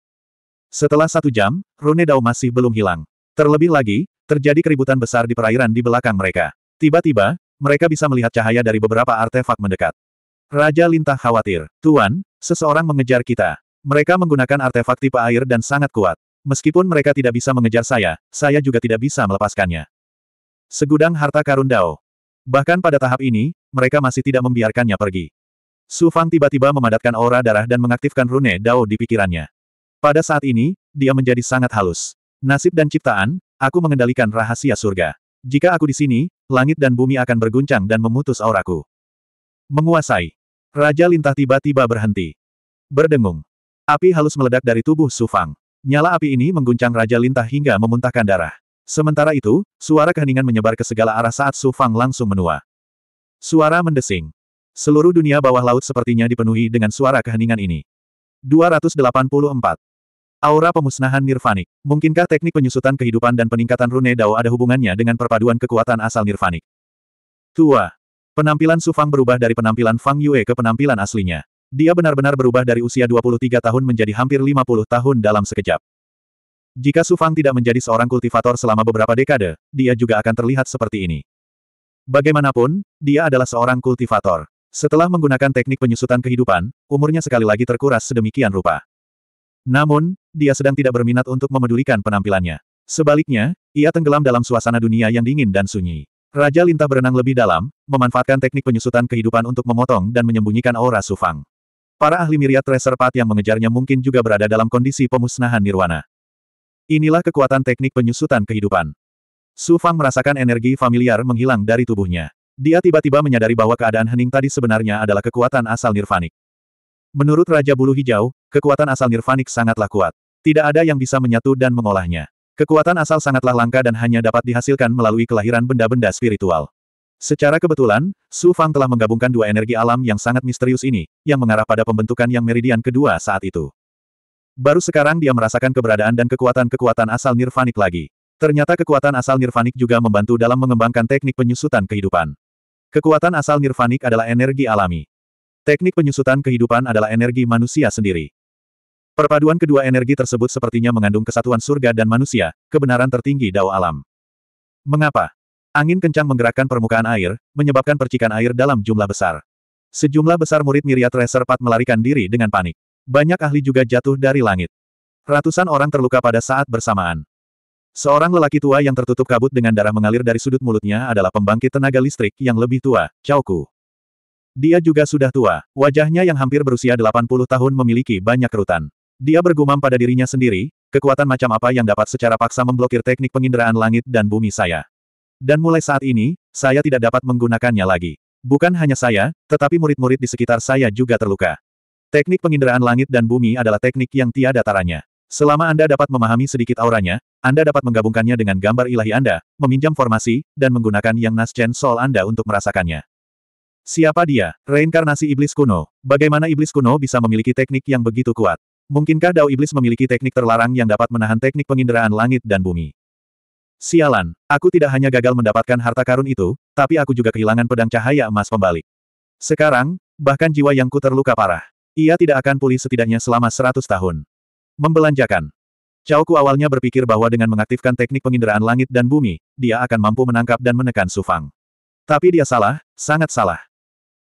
Setelah satu jam, rune dao masih belum hilang. Terlebih lagi, terjadi keributan besar di perairan di belakang mereka. Tiba-tiba, mereka bisa melihat cahaya dari beberapa artefak mendekat. Raja Lintah khawatir, Tuan, seseorang mengejar kita. Mereka menggunakan artefak tipe air dan sangat kuat. Meskipun mereka tidak bisa mengejar saya, saya juga tidak bisa melepaskannya. Segudang harta karun Dao. Bahkan pada tahap ini, mereka masih tidak membiarkannya pergi. Su Fang tiba-tiba memadatkan aura darah dan mengaktifkan rune Dao di pikirannya. Pada saat ini, dia menjadi sangat halus. Nasib dan ciptaan, aku mengendalikan rahasia surga. Jika aku di sini, langit dan bumi akan berguncang dan memutus auraku. Menguasai. Raja Lintah tiba-tiba berhenti. Berdengung. Api halus meledak dari tubuh Su Fang. Nyala api ini mengguncang Raja Lintah hingga memuntahkan darah. Sementara itu, suara keheningan menyebar ke segala arah saat Su Fang langsung menua. Suara mendesing. Seluruh dunia bawah laut sepertinya dipenuhi dengan suara keheningan ini. 284. Aura pemusnahan nirvanik. Mungkinkah teknik penyusutan kehidupan dan peningkatan rune dao ada hubungannya dengan perpaduan kekuatan asal nirvanik? Tua. Penampilan Su Fang berubah dari penampilan Fang Yue ke penampilan aslinya. Dia benar-benar berubah dari usia 23 tahun menjadi hampir 50 tahun dalam sekejap. Jika Su Fang tidak menjadi seorang kultivator selama beberapa dekade, dia juga akan terlihat seperti ini. Bagaimanapun, dia adalah seorang kultivator. Setelah menggunakan teknik penyusutan kehidupan, umurnya sekali lagi terkuras sedemikian rupa. Namun, dia sedang tidak berminat untuk memedulikan penampilannya. Sebaliknya, ia tenggelam dalam suasana dunia yang dingin dan sunyi. Raja Lintah berenang lebih dalam, memanfaatkan teknik penyusutan kehidupan untuk memotong dan menyembunyikan aura Sufang. Para ahli miriat Tracer Path yang mengejarnya mungkin juga berada dalam kondisi pemusnahan nirwana. Inilah kekuatan teknik penyusutan kehidupan. Su Fang merasakan energi familiar menghilang dari tubuhnya. Dia tiba-tiba menyadari bahwa keadaan hening tadi sebenarnya adalah kekuatan asal nirvanik. Menurut Raja Bulu Hijau, kekuatan asal nirvanik sangatlah kuat. Tidak ada yang bisa menyatu dan mengolahnya. Kekuatan asal sangatlah langka dan hanya dapat dihasilkan melalui kelahiran benda-benda spiritual. Secara kebetulan, Su Fang telah menggabungkan dua energi alam yang sangat misterius ini, yang mengarah pada pembentukan yang meridian kedua saat itu. Baru sekarang dia merasakan keberadaan dan kekuatan-kekuatan asal nirvanik lagi. Ternyata kekuatan asal nirvanik juga membantu dalam mengembangkan teknik penyusutan kehidupan. Kekuatan asal nirvanik adalah energi alami. Teknik penyusutan kehidupan adalah energi manusia sendiri. Perpaduan kedua energi tersebut sepertinya mengandung kesatuan surga dan manusia, kebenaran tertinggi dao alam. Mengapa? Angin kencang menggerakkan permukaan air, menyebabkan percikan air dalam jumlah besar. Sejumlah besar murid Miriat Pat melarikan diri dengan panik. Banyak ahli juga jatuh dari langit. Ratusan orang terluka pada saat bersamaan. Seorang lelaki tua yang tertutup kabut dengan darah mengalir dari sudut mulutnya adalah pembangkit tenaga listrik yang lebih tua, Chauku. Dia juga sudah tua, wajahnya yang hampir berusia 80 tahun memiliki banyak kerutan. Dia bergumam pada dirinya sendiri, kekuatan macam apa yang dapat secara paksa memblokir teknik penginderaan langit dan bumi saya. Dan mulai saat ini, saya tidak dapat menggunakannya lagi. Bukan hanya saya, tetapi murid-murid di sekitar saya juga terluka. Teknik penginderaan langit dan bumi adalah teknik yang tiada taranya. Selama Anda dapat memahami sedikit auranya, Anda dapat menggabungkannya dengan gambar ilahi Anda, meminjam formasi, dan menggunakan yang nascen soul Anda untuk merasakannya. Siapa dia? Reinkarnasi iblis kuno. Bagaimana iblis kuno bisa memiliki teknik yang begitu kuat? Mungkinkah Dao Iblis memiliki teknik terlarang yang dapat menahan teknik penginderaan langit dan bumi? Sialan, aku tidak hanya gagal mendapatkan harta karun itu, tapi aku juga kehilangan pedang cahaya emas pembalik. Sekarang, bahkan jiwa yang ku terluka parah. Ia tidak akan pulih setidaknya selama seratus tahun. Membelanjakan. Chaoku awalnya berpikir bahwa dengan mengaktifkan teknik penginderaan langit dan bumi, dia akan mampu menangkap dan menekan Sufang. Tapi dia salah, sangat salah.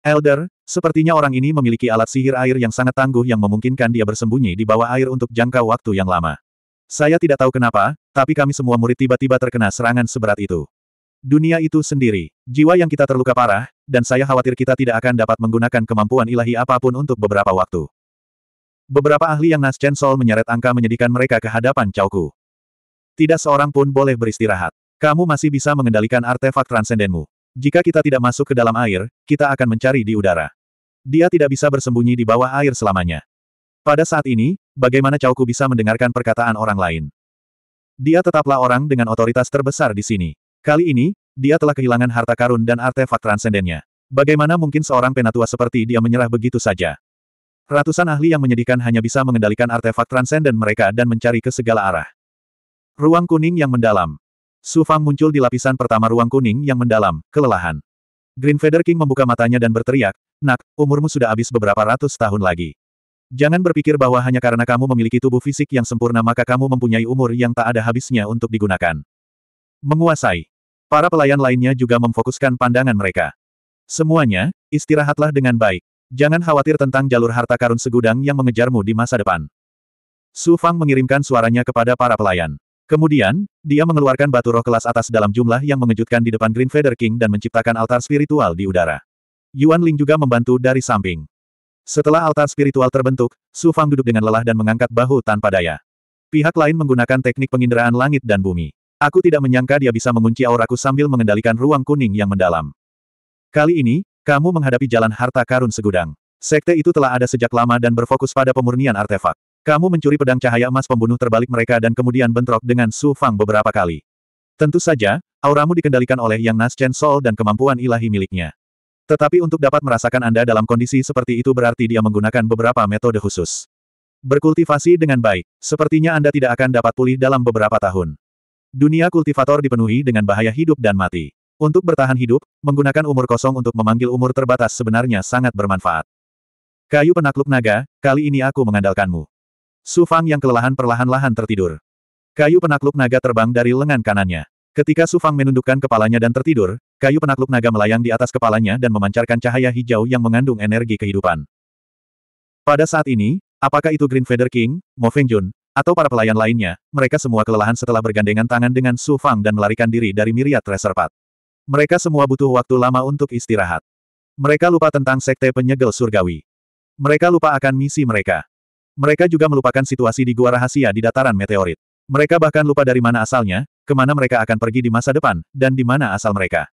Elder, sepertinya orang ini memiliki alat sihir air yang sangat tangguh yang memungkinkan dia bersembunyi di bawah air untuk jangka waktu yang lama. Saya tidak tahu kenapa, tapi kami semua murid tiba-tiba terkena serangan seberat itu. Dunia itu sendiri, jiwa yang kita terluka parah, dan saya khawatir kita tidak akan dapat menggunakan kemampuan ilahi apapun untuk beberapa waktu. Beberapa ahli yang Chen Sol menyeret angka menyedihkan mereka ke hadapan Chauku. Tidak seorang pun boleh beristirahat. Kamu masih bisa mengendalikan artefak transendenmu. Jika kita tidak masuk ke dalam air, kita akan mencari di udara. Dia tidak bisa bersembunyi di bawah air selamanya. Pada saat ini, bagaimana Cauku bisa mendengarkan perkataan orang lain? Dia tetaplah orang dengan otoritas terbesar di sini. Kali ini, dia telah kehilangan harta karun dan artefak transendennya. Bagaimana mungkin seorang penatua seperti dia menyerah begitu saja? Ratusan ahli yang menyedihkan hanya bisa mengendalikan artefak transenden mereka dan mencari ke segala arah. Ruang kuning yang mendalam. Su Fang muncul di lapisan pertama ruang kuning yang mendalam, kelelahan. Green Feather King membuka matanya dan berteriak, Nak, umurmu sudah habis beberapa ratus tahun lagi. Jangan berpikir bahwa hanya karena kamu memiliki tubuh fisik yang sempurna maka kamu mempunyai umur yang tak ada habisnya untuk digunakan. Menguasai. Para pelayan lainnya juga memfokuskan pandangan mereka. Semuanya, istirahatlah dengan baik. Jangan khawatir tentang jalur harta karun segudang yang mengejarmu di masa depan. Su Fang mengirimkan suaranya kepada para pelayan. Kemudian, dia mengeluarkan batu roh kelas atas dalam jumlah yang mengejutkan di depan Green Feather King dan menciptakan altar spiritual di udara. Yuan Ling juga membantu dari samping. Setelah altar spiritual terbentuk, Su Fang duduk dengan lelah dan mengangkat bahu tanpa daya. Pihak lain menggunakan teknik penginderaan langit dan bumi. Aku tidak menyangka dia bisa mengunci auraku sambil mengendalikan ruang kuning yang mendalam. Kali ini, kamu menghadapi jalan harta karun segudang. Sekte itu telah ada sejak lama dan berfokus pada pemurnian artefak. Kamu mencuri pedang cahaya emas pembunuh terbalik mereka dan kemudian bentrok dengan Su Fang beberapa kali. Tentu saja, auramu dikendalikan oleh Yang Naschen Sol dan kemampuan ilahi miliknya. Tetapi untuk dapat merasakan Anda dalam kondisi seperti itu berarti dia menggunakan beberapa metode khusus. Berkultivasi dengan baik, sepertinya Anda tidak akan dapat pulih dalam beberapa tahun. Dunia kultivator dipenuhi dengan bahaya hidup dan mati. Untuk bertahan hidup, menggunakan umur kosong untuk memanggil umur terbatas sebenarnya sangat bermanfaat. Kayu penakluk naga, kali ini aku mengandalkanmu. Sufang yang kelelahan perlahan-lahan tertidur. Kayu penakluk naga terbang dari lengan kanannya. Ketika Su Fang menundukkan kepalanya dan tertidur, kayu penakluk naga melayang di atas kepalanya dan memancarkan cahaya hijau yang mengandung energi kehidupan. Pada saat ini, apakah itu Green Feather King, Mo Feng Jun, atau para pelayan lainnya, mereka semua kelelahan setelah bergandengan tangan dengan Su Fang dan melarikan diri dari miriat Treasure Path. Mereka semua butuh waktu lama untuk istirahat. Mereka lupa tentang sekte penyegel surgawi. Mereka lupa akan misi mereka. Mereka juga melupakan situasi di gua rahasia di dataran meteorit. Mereka bahkan lupa dari mana asalnya, kemana mereka akan pergi di masa depan, dan di mana asal mereka.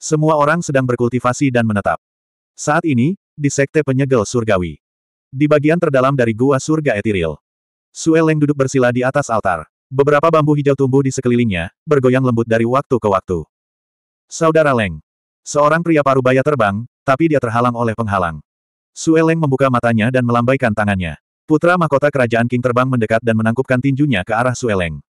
Semua orang sedang berkultivasi dan menetap. Saat ini, di Sekte Penyegel Surgawi. Di bagian terdalam dari Gua Surga Etiril. Sueleng duduk bersila di atas altar. Beberapa bambu hijau tumbuh di sekelilingnya, bergoyang lembut dari waktu ke waktu. Saudara Leng. Seorang pria parubaya terbang, tapi dia terhalang oleh penghalang. Sueleng membuka matanya dan melambaikan tangannya. Putra mahkota kerajaan King terbang mendekat dan menangkupkan tinjunya ke arah Sueleng.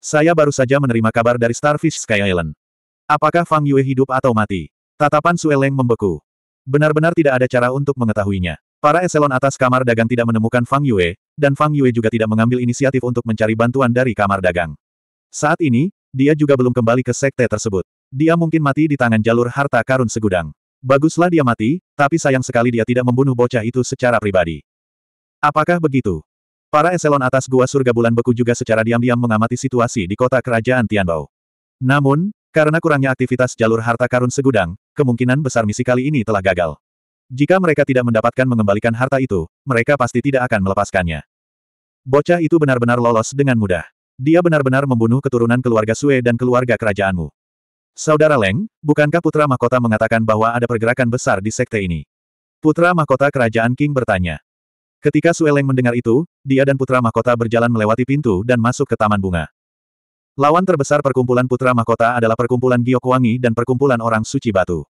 Saya baru saja menerima kabar dari Starfish Sky Island. Apakah Fang Yue hidup atau mati? Tatapan Sue Leng membeku. Benar-benar tidak ada cara untuk mengetahuinya. Para eselon atas kamar dagang tidak menemukan Fang Yue, dan Fang Yue juga tidak mengambil inisiatif untuk mencari bantuan dari kamar dagang. Saat ini, dia juga belum kembali ke sekte tersebut. Dia mungkin mati di tangan jalur harta karun segudang. Baguslah dia mati, tapi sayang sekali dia tidak membunuh bocah itu secara pribadi. Apakah begitu? Para eselon atas gua surga bulan beku juga secara diam-diam mengamati situasi di kota kerajaan Tianbao. Namun, karena kurangnya aktivitas jalur harta karun segudang, kemungkinan besar misi kali ini telah gagal. Jika mereka tidak mendapatkan mengembalikan harta itu, mereka pasti tidak akan melepaskannya. Bocah itu benar-benar lolos dengan mudah. Dia benar-benar membunuh keturunan keluarga Sue dan keluarga kerajaanmu. Saudara Leng, bukankah Putra Mahkota mengatakan bahwa ada pergerakan besar di sekte ini? Putra Mahkota Kerajaan King bertanya. Ketika Sueleng mendengar itu, dia dan putra mahkota berjalan melewati pintu dan masuk ke taman bunga. Lawan terbesar perkumpulan putra mahkota adalah perkumpulan Giokwangi dan perkumpulan orang suci batu.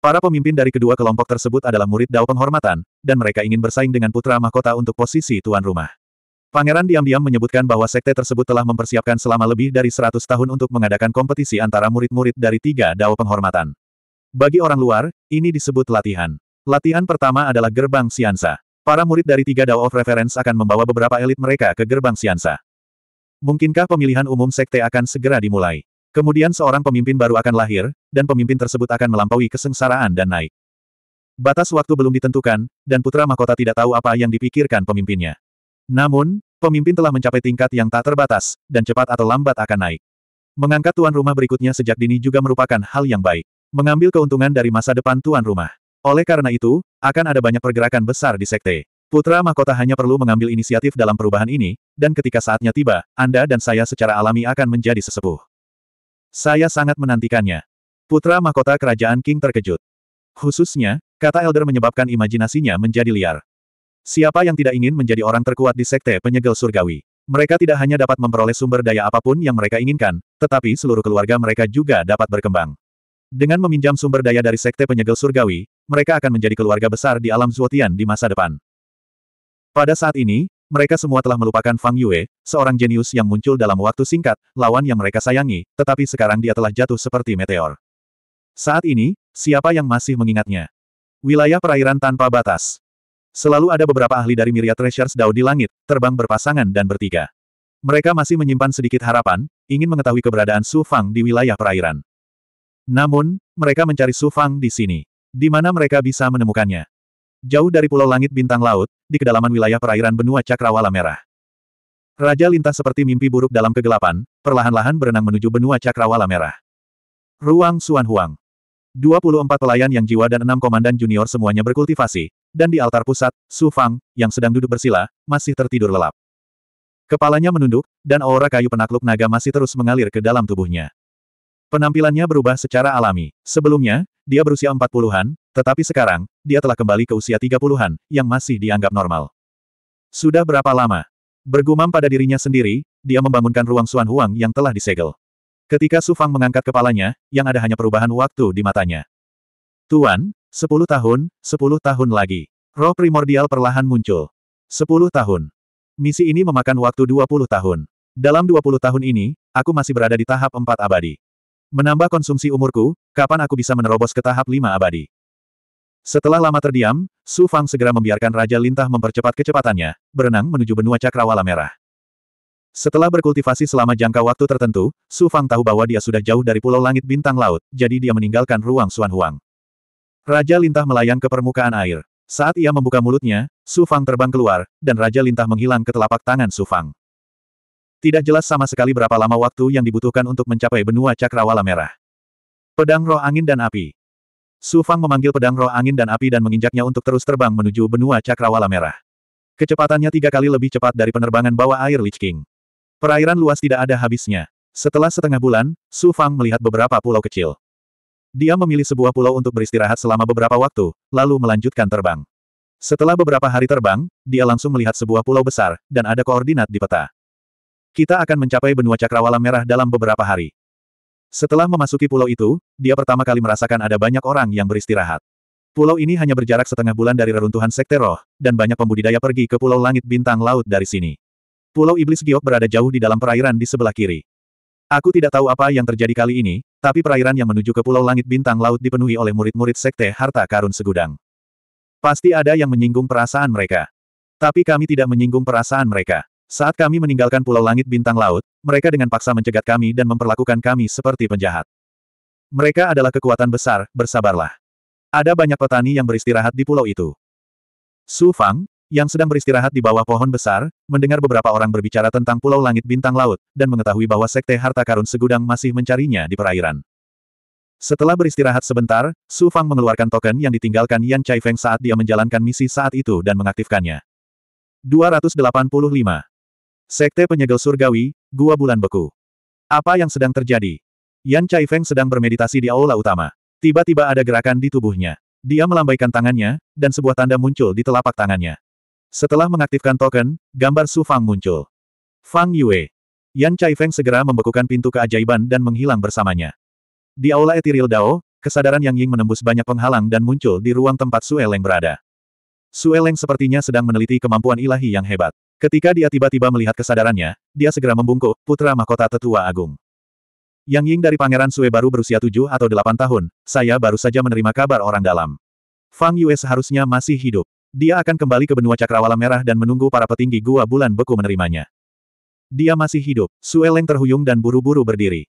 Para pemimpin dari kedua kelompok tersebut adalah murid Dao penghormatan, dan mereka ingin bersaing dengan putra mahkota untuk posisi tuan rumah. Pangeran diam-diam menyebutkan bahwa sekte tersebut telah mempersiapkan selama lebih dari 100 tahun untuk mengadakan kompetisi antara murid-murid dari tiga Dao penghormatan. Bagi orang luar, ini disebut latihan. Latihan pertama adalah gerbang siansa. Para murid dari tiga Dao of Reference akan membawa beberapa elit mereka ke gerbang Siansa. Mungkinkah pemilihan umum sekte akan segera dimulai? Kemudian seorang pemimpin baru akan lahir, dan pemimpin tersebut akan melampaui kesengsaraan dan naik. Batas waktu belum ditentukan, dan putra mahkota tidak tahu apa yang dipikirkan pemimpinnya. Namun, pemimpin telah mencapai tingkat yang tak terbatas, dan cepat atau lambat akan naik. Mengangkat tuan rumah berikutnya sejak dini juga merupakan hal yang baik. Mengambil keuntungan dari masa depan tuan rumah. Oleh karena itu, akan ada banyak pergerakan besar di sekte. Putra Mahkota hanya perlu mengambil inisiatif dalam perubahan ini, dan ketika saatnya tiba, Anda dan saya secara alami akan menjadi sesepuh. Saya sangat menantikannya. Putra Mahkota Kerajaan King terkejut. Khususnya, kata Elder menyebabkan imajinasinya menjadi liar. Siapa yang tidak ingin menjadi orang terkuat di sekte penyegel surgawi? Mereka tidak hanya dapat memperoleh sumber daya apapun yang mereka inginkan, tetapi seluruh keluarga mereka juga dapat berkembang. Dengan meminjam sumber daya dari Sekte Penyegel Surgawi, mereka akan menjadi keluarga besar di alam Zuotian di masa depan. Pada saat ini, mereka semua telah melupakan Fang Yue, seorang jenius yang muncul dalam waktu singkat, lawan yang mereka sayangi, tetapi sekarang dia telah jatuh seperti meteor. Saat ini, siapa yang masih mengingatnya? Wilayah perairan tanpa batas. Selalu ada beberapa ahli dari Myriad Treasures Dao di langit, terbang berpasangan dan bertiga. Mereka masih menyimpan sedikit harapan, ingin mengetahui keberadaan Su Fang di wilayah perairan. Namun, mereka mencari Su Fang di sini. Di mana mereka bisa menemukannya? Jauh dari Pulau Langit Bintang Laut, di kedalaman wilayah perairan benua Cakrawala Merah. Raja lintas seperti mimpi buruk dalam kegelapan, perlahan-lahan berenang menuju benua Cakrawala Merah. Ruang Suan Huang. 24 pelayan yang jiwa dan enam komandan junior semuanya berkultivasi, dan di altar pusat, Su Fang, yang sedang duduk bersila, masih tertidur lelap. Kepalanya menunduk, dan aura kayu penakluk naga masih terus mengalir ke dalam tubuhnya. Penampilannya berubah secara alami. Sebelumnya, dia berusia 40-an, tetapi sekarang, dia telah kembali ke usia 30-an, yang masih dianggap normal. Sudah berapa lama? Bergumam pada dirinya sendiri, dia membangunkan ruang Suan Huang yang telah disegel. Ketika Su Fang mengangkat kepalanya, yang ada hanya perubahan waktu di matanya. Tuan, 10 tahun, 10 tahun lagi. Roh primordial perlahan muncul. 10 tahun. Misi ini memakan waktu 20 tahun. Dalam 20 tahun ini, aku masih berada di tahap 4 abadi. Menambah konsumsi umurku, kapan aku bisa menerobos ke tahap lima abadi? Setelah lama terdiam, Su Fang segera membiarkan Raja Lintah mempercepat kecepatannya, berenang menuju benua cakrawala merah. Setelah berkultivasi selama jangka waktu tertentu, Su Fang tahu bahwa dia sudah jauh dari pulau langit bintang laut, jadi dia meninggalkan ruang Suan Huang. Raja Lintah melayang ke permukaan air. Saat ia membuka mulutnya, Su Fang terbang keluar, dan Raja Lintah menghilang ke telapak tangan Su Fang. Tidak jelas sama sekali berapa lama waktu yang dibutuhkan untuk mencapai benua cakrawala merah. Pedang roh angin dan api. Su Fang memanggil pedang roh angin dan api dan menginjaknya untuk terus terbang menuju benua cakrawala merah. Kecepatannya tiga kali lebih cepat dari penerbangan bawah air Lich King. Perairan luas tidak ada habisnya. Setelah setengah bulan, Su Fang melihat beberapa pulau kecil. Dia memilih sebuah pulau untuk beristirahat selama beberapa waktu, lalu melanjutkan terbang. Setelah beberapa hari terbang, dia langsung melihat sebuah pulau besar, dan ada koordinat di peta. Kita akan mencapai benua cakrawala merah dalam beberapa hari. Setelah memasuki pulau itu, dia pertama kali merasakan ada banyak orang yang beristirahat. Pulau ini hanya berjarak setengah bulan dari reruntuhan sekte roh, dan banyak pembudidaya pergi ke Pulau Langit Bintang Laut dari sini. Pulau Iblis Giok berada jauh di dalam perairan di sebelah kiri. Aku tidak tahu apa yang terjadi kali ini, tapi perairan yang menuju ke Pulau Langit Bintang Laut dipenuhi oleh murid-murid Sekte Harta Karun Segudang. Pasti ada yang menyinggung perasaan mereka. Tapi kami tidak menyinggung perasaan mereka. Saat kami meninggalkan Pulau Langit Bintang Laut, mereka dengan paksa mencegat kami dan memperlakukan kami seperti penjahat. Mereka adalah kekuatan besar, bersabarlah. Ada banyak petani yang beristirahat di pulau itu. Su Fang, yang sedang beristirahat di bawah pohon besar, mendengar beberapa orang berbicara tentang Pulau Langit Bintang Laut, dan mengetahui bahwa Sekte Harta Karun Segudang masih mencarinya di perairan. Setelah beristirahat sebentar, Su Fang mengeluarkan token yang ditinggalkan Yan Chai Feng saat dia menjalankan misi saat itu dan mengaktifkannya. 285 Sekte Penyegel Surgawi, Gua Bulan Beku. Apa yang sedang terjadi? Yan Feng sedang bermeditasi di aula utama. Tiba-tiba ada gerakan di tubuhnya. Dia melambaikan tangannya, dan sebuah tanda muncul di telapak tangannya. Setelah mengaktifkan token, gambar Su Fang muncul. Fang Yue. Yan Feng segera membekukan pintu keajaiban dan menghilang bersamanya. Di aula Ethereal Dao, kesadaran Yang Ying menembus banyak penghalang dan muncul di ruang tempat Su Eleng berada. Su Eleng sepertinya sedang meneliti kemampuan ilahi yang hebat. Ketika dia tiba-tiba melihat kesadarannya, dia segera membungkuk, putra mahkota tetua agung. Yang Ying dari Pangeran Sue baru berusia tujuh atau delapan tahun, saya baru saja menerima kabar orang dalam. Fang Yue seharusnya masih hidup. Dia akan kembali ke benua cakrawala merah dan menunggu para petinggi gua bulan beku menerimanya. Dia masih hidup, Sue Leng terhuyung dan buru-buru berdiri.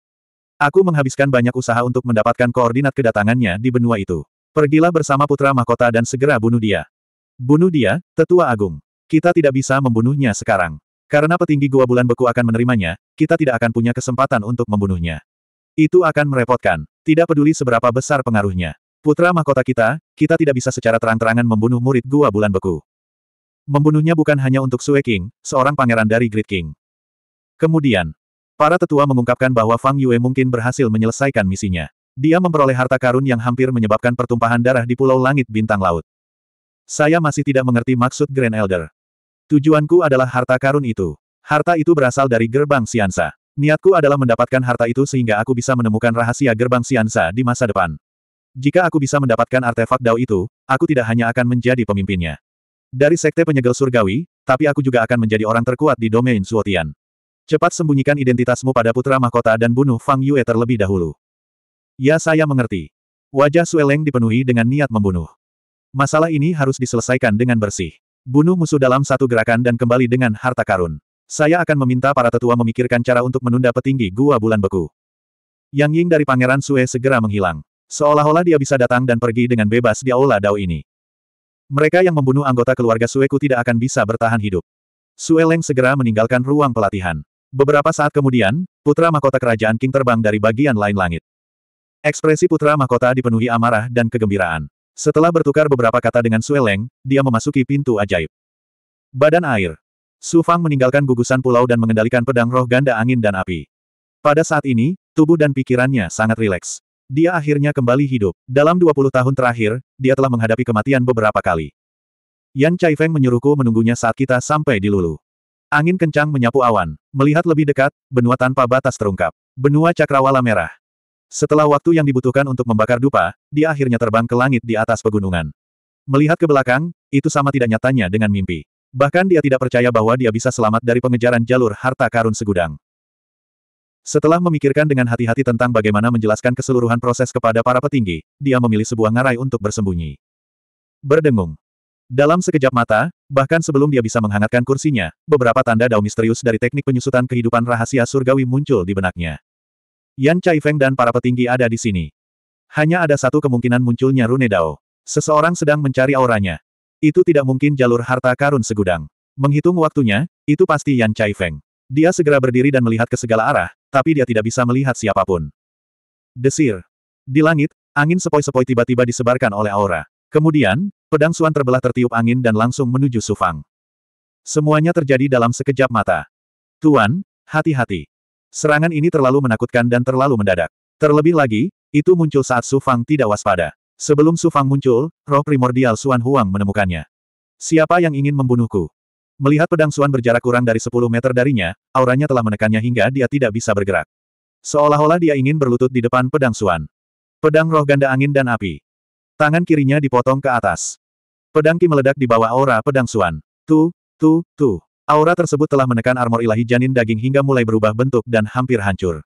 Aku menghabiskan banyak usaha untuk mendapatkan koordinat kedatangannya di benua itu. Pergilah bersama putra mahkota dan segera bunuh dia. Bunuh dia, tetua agung. Kita tidak bisa membunuhnya sekarang. Karena petinggi gua bulan beku akan menerimanya, kita tidak akan punya kesempatan untuk membunuhnya. Itu akan merepotkan. Tidak peduli seberapa besar pengaruhnya. Putra mahkota kita, kita tidak bisa secara terang-terangan membunuh murid gua bulan beku. Membunuhnya bukan hanya untuk Sue King, seorang pangeran dari Great King. Kemudian, para tetua mengungkapkan bahwa Fang Yue mungkin berhasil menyelesaikan misinya. Dia memperoleh harta karun yang hampir menyebabkan pertumpahan darah di Pulau Langit Bintang Laut. Saya masih tidak mengerti maksud Grand Elder. Tujuanku adalah harta karun itu. Harta itu berasal dari gerbang Siansa. Niatku adalah mendapatkan harta itu sehingga aku bisa menemukan rahasia gerbang Siansa di masa depan. Jika aku bisa mendapatkan artefak Dao itu, aku tidak hanya akan menjadi pemimpinnya. Dari sekte penyegel surgawi, tapi aku juga akan menjadi orang terkuat di domain Suotian. Cepat sembunyikan identitasmu pada putra mahkota dan bunuh Fang Yue terlebih dahulu. Ya saya mengerti. Wajah Sueleng dipenuhi dengan niat membunuh. Masalah ini harus diselesaikan dengan bersih. Bunuh musuh dalam satu gerakan dan kembali dengan harta karun. Saya akan meminta para tetua memikirkan cara untuk menunda petinggi gua bulan beku. Yang Ying dari Pangeran Sue segera menghilang. Seolah-olah dia bisa datang dan pergi dengan bebas di Aula Dao ini. Mereka yang membunuh anggota keluarga Sueku tidak akan bisa bertahan hidup. Sue Leng segera meninggalkan ruang pelatihan. Beberapa saat kemudian, putra mahkota kerajaan King terbang dari bagian lain langit. Ekspresi putra mahkota dipenuhi amarah dan kegembiraan. Setelah bertukar beberapa kata dengan Sueleng, dia memasuki pintu ajaib. Badan air. Su Fang meninggalkan gugusan pulau dan mengendalikan pedang roh ganda angin dan api. Pada saat ini, tubuh dan pikirannya sangat rileks. Dia akhirnya kembali hidup. Dalam 20 tahun terakhir, dia telah menghadapi kematian beberapa kali. Yan Chai Feng menyuruhku menunggunya saat kita sampai di Lulu. Angin kencang menyapu awan. Melihat lebih dekat, benua tanpa batas terungkap. Benua cakrawala merah. Setelah waktu yang dibutuhkan untuk membakar dupa, dia akhirnya terbang ke langit di atas pegunungan. Melihat ke belakang, itu sama tidak nyatanya dengan mimpi. Bahkan dia tidak percaya bahwa dia bisa selamat dari pengejaran jalur harta karun segudang. Setelah memikirkan dengan hati-hati tentang bagaimana menjelaskan keseluruhan proses kepada para petinggi, dia memilih sebuah ngarai untuk bersembunyi. Berdengung. Dalam sekejap mata, bahkan sebelum dia bisa menghangatkan kursinya, beberapa tanda dao misterius dari teknik penyusutan kehidupan rahasia surgawi muncul di benaknya. Yan Feng dan para petinggi ada di sini. Hanya ada satu kemungkinan munculnya Rune Dao. Seseorang sedang mencari auranya. Itu tidak mungkin jalur harta karun segudang. Menghitung waktunya, itu pasti Yan Feng. Dia segera berdiri dan melihat ke segala arah, tapi dia tidak bisa melihat siapapun. Desir. Di langit, angin sepoi-sepoi tiba-tiba disebarkan oleh aura. Kemudian, pedang suan terbelah tertiup angin dan langsung menuju Sufang. Semuanya terjadi dalam sekejap mata. Tuan, hati-hati. Serangan ini terlalu menakutkan dan terlalu mendadak. Terlebih lagi, itu muncul saat Su Fang tidak waspada. Sebelum Su Fang muncul, roh primordial Suan Huang menemukannya. Siapa yang ingin membunuhku? Melihat pedang Suan berjarak kurang dari 10 meter darinya, auranya telah menekannya hingga dia tidak bisa bergerak. Seolah-olah dia ingin berlutut di depan pedang Suan. Pedang roh ganda angin dan api. Tangan kirinya dipotong ke atas. Pedang Ki meledak di bawah aura pedang Suan. Tu, tu, tu. Aura tersebut telah menekan armor ilahi janin daging hingga mulai berubah bentuk dan hampir hancur.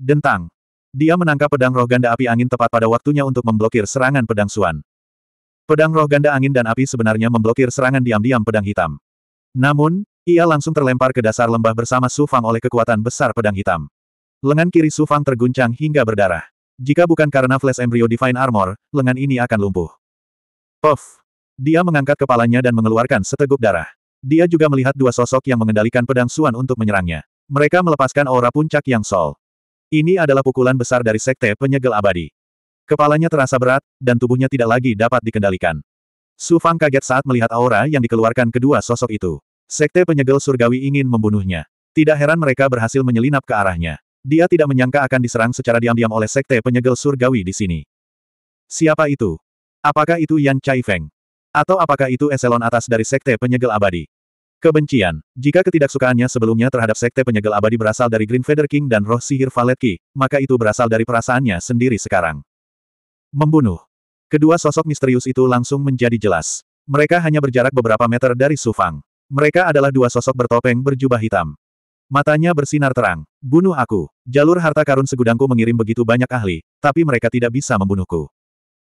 Dentang. Dia menangkap pedang roh ganda api angin tepat pada waktunya untuk memblokir serangan pedang Suan. Pedang roh ganda angin dan api sebenarnya memblokir serangan diam-diam pedang hitam. Namun, ia langsung terlempar ke dasar lembah bersama Su Fang oleh kekuatan besar pedang hitam. Lengan kiri Su Fang terguncang hingga berdarah. Jika bukan karena flash embryo Divine Armor, lengan ini akan lumpuh. Puff! Dia mengangkat kepalanya dan mengeluarkan seteguk darah. Dia juga melihat dua sosok yang mengendalikan pedang Suan untuk menyerangnya. Mereka melepaskan aura puncak yang sol. Ini adalah pukulan besar dari Sekte Penyegel Abadi. Kepalanya terasa berat, dan tubuhnya tidak lagi dapat dikendalikan. Su Fang kaget saat melihat aura yang dikeluarkan kedua sosok itu. Sekte Penyegel Surgawi ingin membunuhnya. Tidak heran mereka berhasil menyelinap ke arahnya. Dia tidak menyangka akan diserang secara diam-diam oleh Sekte Penyegel Surgawi di sini. Siapa itu? Apakah itu Yan Chai Feng? Atau apakah itu eselon atas dari Sekte Penyegel Abadi? Kebencian. Jika ketidaksukaannya sebelumnya terhadap sekte penyegel abadi berasal dari Green Feather King dan roh sihir Valetki, maka itu berasal dari perasaannya sendiri sekarang. Membunuh. Kedua sosok misterius itu langsung menjadi jelas. Mereka hanya berjarak beberapa meter dari Sufang. Mereka adalah dua sosok bertopeng berjubah hitam. Matanya bersinar terang. Bunuh aku. Jalur harta karun segudangku mengirim begitu banyak ahli, tapi mereka tidak bisa membunuhku.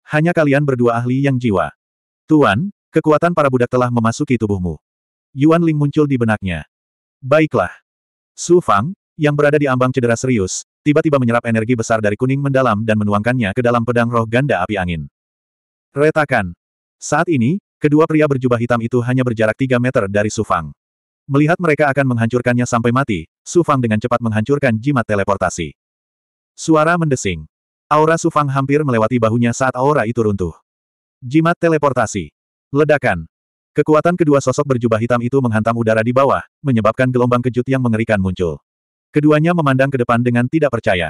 Hanya kalian berdua ahli yang jiwa. Tuan, kekuatan para budak telah memasuki tubuhmu. Yuan Ling muncul di benaknya. Baiklah. Su Fang, yang berada di ambang cedera serius, tiba-tiba menyerap energi besar dari kuning mendalam dan menuangkannya ke dalam pedang roh ganda api angin. Retakan. Saat ini, kedua pria berjubah hitam itu hanya berjarak 3 meter dari Su Fang. Melihat mereka akan menghancurkannya sampai mati, Su Fang dengan cepat menghancurkan jimat teleportasi. Suara mendesing. Aura Su Fang hampir melewati bahunya saat aura itu runtuh. Jimat teleportasi. Ledakan. Kekuatan kedua sosok berjubah hitam itu menghantam udara di bawah, menyebabkan gelombang kejut yang mengerikan muncul. Keduanya memandang ke depan dengan tidak percaya.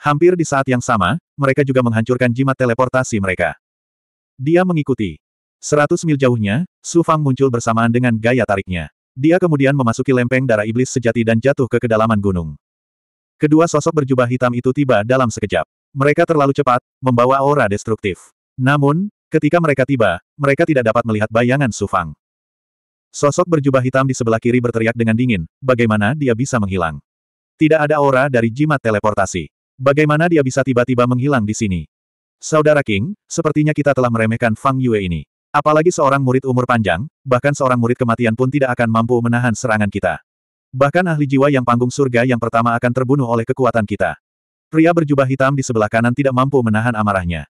Hampir di saat yang sama, mereka juga menghancurkan jimat teleportasi mereka. Dia mengikuti. Seratus mil jauhnya, Su Fang muncul bersamaan dengan gaya tariknya. Dia kemudian memasuki lempeng darah iblis sejati dan jatuh ke kedalaman gunung. Kedua sosok berjubah hitam itu tiba dalam sekejap. Mereka terlalu cepat, membawa aura destruktif. Namun, Ketika mereka tiba, mereka tidak dapat melihat bayangan Sufang. Sosok berjubah hitam di sebelah kiri berteriak dengan dingin, bagaimana dia bisa menghilang. Tidak ada aura dari jimat teleportasi. Bagaimana dia bisa tiba-tiba menghilang di sini? Saudara King, sepertinya kita telah meremehkan Fang Yue ini. Apalagi seorang murid umur panjang, bahkan seorang murid kematian pun tidak akan mampu menahan serangan kita. Bahkan ahli jiwa yang panggung surga yang pertama akan terbunuh oleh kekuatan kita. Pria berjubah hitam di sebelah kanan tidak mampu menahan amarahnya.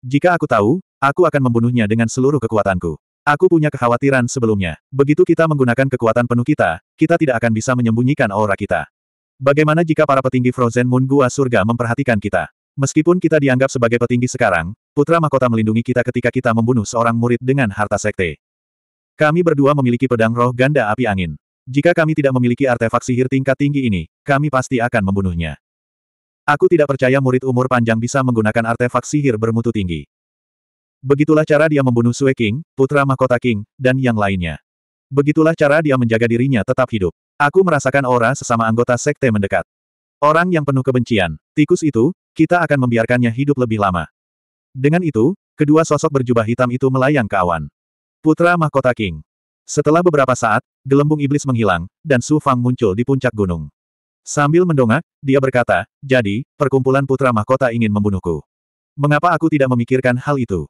Jika aku tahu, Aku akan membunuhnya dengan seluruh kekuatanku. Aku punya kekhawatiran sebelumnya. Begitu kita menggunakan kekuatan penuh kita, kita tidak akan bisa menyembunyikan aura kita. Bagaimana jika para petinggi Frozen Moon Gua Surga memperhatikan kita? Meskipun kita dianggap sebagai petinggi sekarang, Putra Mahkota melindungi kita ketika kita membunuh seorang murid dengan harta sekte. Kami berdua memiliki pedang roh ganda api angin. Jika kami tidak memiliki artefak sihir tingkat tinggi ini, kami pasti akan membunuhnya. Aku tidak percaya murid umur panjang bisa menggunakan artefak sihir bermutu tinggi. Begitulah cara dia membunuh Sue King, putra mahkota King, dan yang lainnya. Begitulah cara dia menjaga dirinya tetap hidup. Aku merasakan aura sesama anggota sekte mendekat. Orang yang penuh kebencian, tikus itu, kita akan membiarkannya hidup lebih lama. Dengan itu, kedua sosok berjubah hitam itu melayang ke awan. Putra Mahkota King. Setelah beberapa saat, gelembung iblis menghilang, dan Su Fang muncul di puncak gunung. Sambil mendongak, dia berkata, jadi, perkumpulan Putra Mahkota ingin membunuhku. Mengapa aku tidak memikirkan hal itu?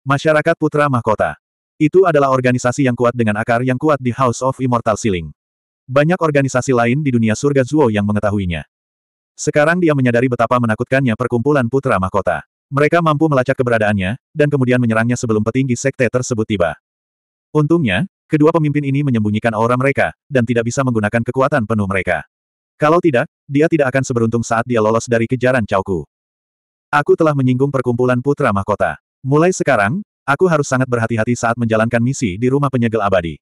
Masyarakat Putra Mahkota. Itu adalah organisasi yang kuat dengan akar yang kuat di House of Immortal Ceiling. Banyak organisasi lain di dunia surga Zuo yang mengetahuinya. Sekarang dia menyadari betapa menakutkannya perkumpulan Putra Mahkota. Mereka mampu melacak keberadaannya, dan kemudian menyerangnya sebelum petinggi sekte tersebut tiba. Untungnya, kedua pemimpin ini menyembunyikan aura mereka, dan tidak bisa menggunakan kekuatan penuh mereka. Kalau tidak, dia tidak akan seberuntung saat dia lolos dari kejaran Cauku. Aku telah menyinggung perkumpulan Putra Mahkota. Mulai sekarang, aku harus sangat berhati-hati saat menjalankan misi di rumah penyegel abadi.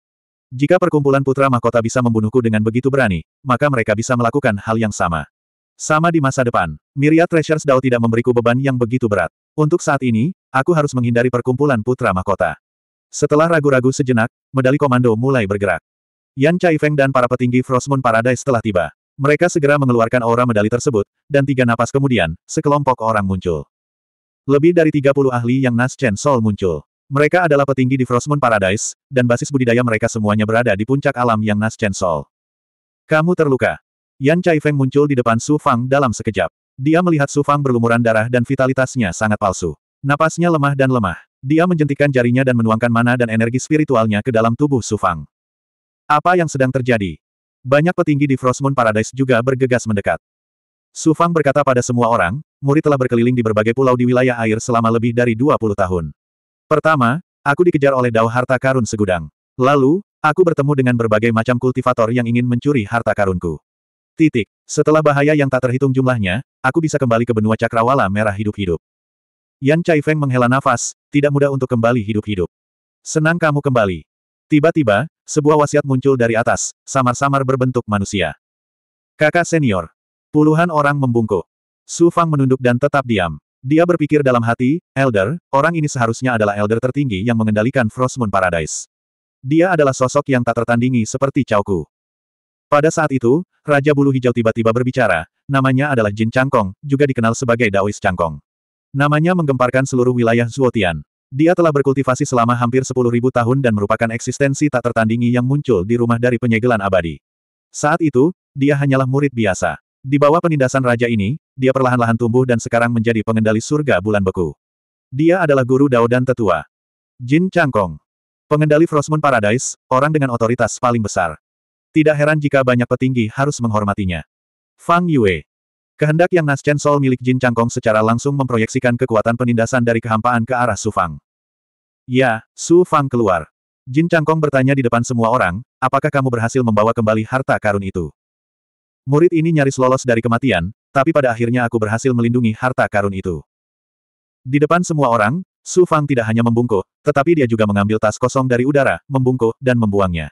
Jika perkumpulan putra mahkota bisa membunuhku dengan begitu berani, maka mereka bisa melakukan hal yang sama. Sama di masa depan, Myriad Treasures Dao tidak memberiku beban yang begitu berat. Untuk saat ini, aku harus menghindari perkumpulan putra mahkota. Setelah ragu-ragu sejenak, medali komando mulai bergerak. Yan Feng dan para petinggi Frostmoon Paradise telah tiba. Mereka segera mengeluarkan aura medali tersebut, dan tiga napas kemudian, sekelompok orang muncul. Lebih dari 30 ahli yang Nas Chen Sol muncul. Mereka adalah petinggi di Frostmoon Paradise, dan basis budidaya mereka semuanya berada di puncak alam yang Nas Chen Sol. Kamu terluka. Yan Chai Feng muncul di depan Su Fang dalam sekejap. Dia melihat Su Fang berlumuran darah dan vitalitasnya sangat palsu. Napasnya lemah dan lemah. Dia menjentikan jarinya dan menuangkan mana dan energi spiritualnya ke dalam tubuh Su Fang. Apa yang sedang terjadi? Banyak petinggi di Frostmoon Paradise juga bergegas mendekat. Su Fang berkata pada semua orang, murid telah berkeliling di berbagai pulau di wilayah air selama lebih dari 20 tahun. Pertama, aku dikejar oleh dao harta karun segudang. Lalu, aku bertemu dengan berbagai macam kultivator yang ingin mencuri harta karunku. Titik. Setelah bahaya yang tak terhitung jumlahnya, aku bisa kembali ke benua cakrawala merah hidup-hidup. Yan Chai Feng menghela nafas, tidak mudah untuk kembali hidup-hidup. Senang kamu kembali. Tiba-tiba, sebuah wasiat muncul dari atas, samar-samar berbentuk manusia. Kakak senior, Puluhan orang membungkuk. Su Fang menunduk dan tetap diam. Dia berpikir dalam hati, Elder, orang ini seharusnya adalah Elder tertinggi yang mengendalikan Frost Moon Paradise. Dia adalah sosok yang tak tertandingi seperti Chao Pada saat itu, Raja Bulu Hijau tiba-tiba berbicara, namanya adalah Jin Changkong, juga dikenal sebagai Daois Changkong. Namanya menggemparkan seluruh wilayah Zuotian. Dia telah berkultivasi selama hampir 10.000 tahun dan merupakan eksistensi tak tertandingi yang muncul di rumah dari penyegelan abadi. Saat itu, dia hanyalah murid biasa. Di bawah penindasan raja ini, dia perlahan-lahan tumbuh dan sekarang menjadi pengendali surga bulan beku. Dia adalah guru Dao dan tetua. Jin Changkong. Pengendali Frost Moon Paradise, orang dengan otoritas paling besar. Tidak heran jika banyak petinggi harus menghormatinya. Fang Yue. Kehendak yang Naschen Sol milik Jin Changkong secara langsung memproyeksikan kekuatan penindasan dari kehampaan ke arah Su Fang. Ya, Su Fang keluar. Jin Changkong bertanya di depan semua orang, apakah kamu berhasil membawa kembali harta karun itu? Murid ini nyaris lolos dari kematian, tapi pada akhirnya aku berhasil melindungi harta karun itu. Di depan semua orang, Su Fang tidak hanya membungkuk, tetapi dia juga mengambil tas kosong dari udara, membungkuk, dan membuangnya.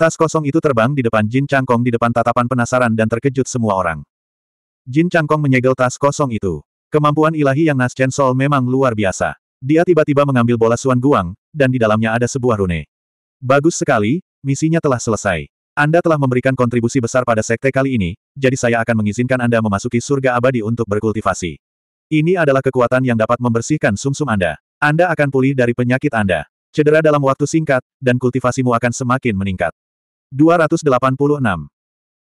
Tas kosong itu terbang di depan Jin Changkong di depan tatapan penasaran dan terkejut semua orang. Jin Changkong menyegel tas kosong itu. Kemampuan ilahi yang Nas Chen Sol memang luar biasa. Dia tiba-tiba mengambil bola Suan Guang, dan di dalamnya ada sebuah rune. Bagus sekali, misinya telah selesai. Anda telah memberikan kontribusi besar pada sekte kali ini, jadi saya akan mengizinkan Anda memasuki surga abadi untuk berkultivasi. Ini adalah kekuatan yang dapat membersihkan sumsum -sum Anda. Anda akan pulih dari penyakit Anda. Cedera dalam waktu singkat, dan kultivasimu akan semakin meningkat. 286.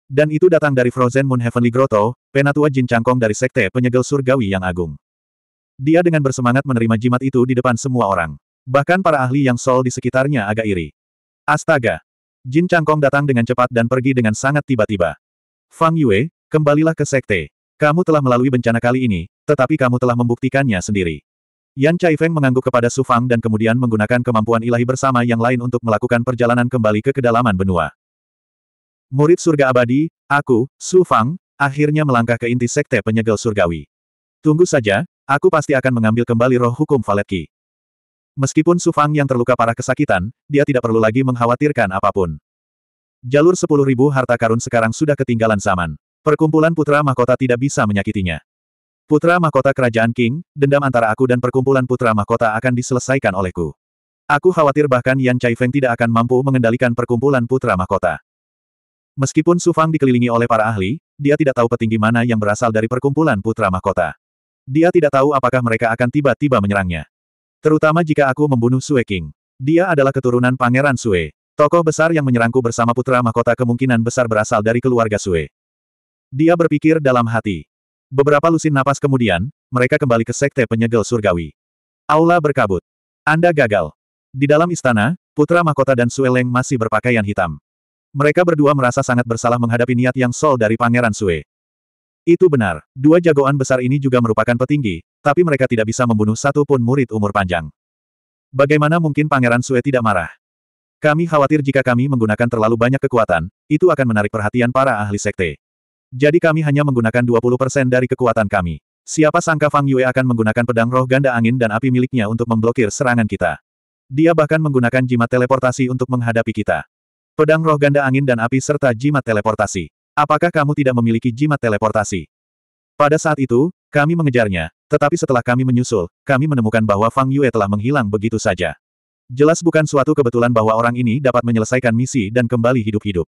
Dan itu datang dari Frozen Moon Heavenly Grotto, penatua jin cangkong dari sekte penyegel surgawi yang agung. Dia dengan bersemangat menerima jimat itu di depan semua orang. Bahkan para ahli yang sol di sekitarnya agak iri. Astaga, Jin Changkong datang dengan cepat dan pergi dengan sangat tiba-tiba. Fang Yue, kembalilah ke sekte. Kamu telah melalui bencana kali ini, tetapi kamu telah membuktikannya sendiri. Yan Feng mengangguk kepada Su Fang dan kemudian menggunakan kemampuan ilahi bersama yang lain untuk melakukan perjalanan kembali ke kedalaman benua. Murid surga abadi, aku, Su Fang, akhirnya melangkah ke inti sekte penyegel surgawi. Tunggu saja, aku pasti akan mengambil kembali roh hukum Valetki. Meskipun Su Fang yang terluka parah kesakitan, dia tidak perlu lagi mengkhawatirkan apapun. Jalur sepuluh ribu harta karun sekarang sudah ketinggalan zaman. Perkumpulan putra mahkota tidak bisa menyakitinya. Putra mahkota kerajaan King, dendam antara aku dan perkumpulan putra mahkota akan diselesaikan olehku. Aku khawatir bahkan Yan Chai Feng tidak akan mampu mengendalikan perkumpulan putra mahkota. Meskipun Su Fang dikelilingi oleh para ahli, dia tidak tahu petinggi mana yang berasal dari perkumpulan putra mahkota. Dia tidak tahu apakah mereka akan tiba-tiba menyerangnya. Terutama jika aku membunuh Sue King. Dia adalah keturunan Pangeran Sue. Tokoh besar yang menyerangku bersama putra mahkota kemungkinan besar berasal dari keluarga Sue. Dia berpikir dalam hati. Beberapa lusin napas kemudian, mereka kembali ke sekte penyegel surgawi. Aula berkabut. Anda gagal. Di dalam istana, putra mahkota dan Sue Leng masih berpakaian hitam. Mereka berdua merasa sangat bersalah menghadapi niat yang sol dari Pangeran Sue. Itu benar, dua jagoan besar ini juga merupakan petinggi, tapi mereka tidak bisa membunuh satu pun murid umur panjang. Bagaimana mungkin Pangeran Sue tidak marah? Kami khawatir jika kami menggunakan terlalu banyak kekuatan, itu akan menarik perhatian para ahli sekte. Jadi kami hanya menggunakan 20% dari kekuatan kami. Siapa sangka Fang Yue akan menggunakan pedang roh ganda angin dan api miliknya untuk memblokir serangan kita. Dia bahkan menggunakan jimat teleportasi untuk menghadapi kita. Pedang roh ganda angin dan api serta jimat teleportasi. Apakah kamu tidak memiliki jimat teleportasi? Pada saat itu, kami mengejarnya, tetapi setelah kami menyusul, kami menemukan bahwa Fang Yue telah menghilang begitu saja. Jelas bukan suatu kebetulan bahwa orang ini dapat menyelesaikan misi dan kembali hidup-hidup.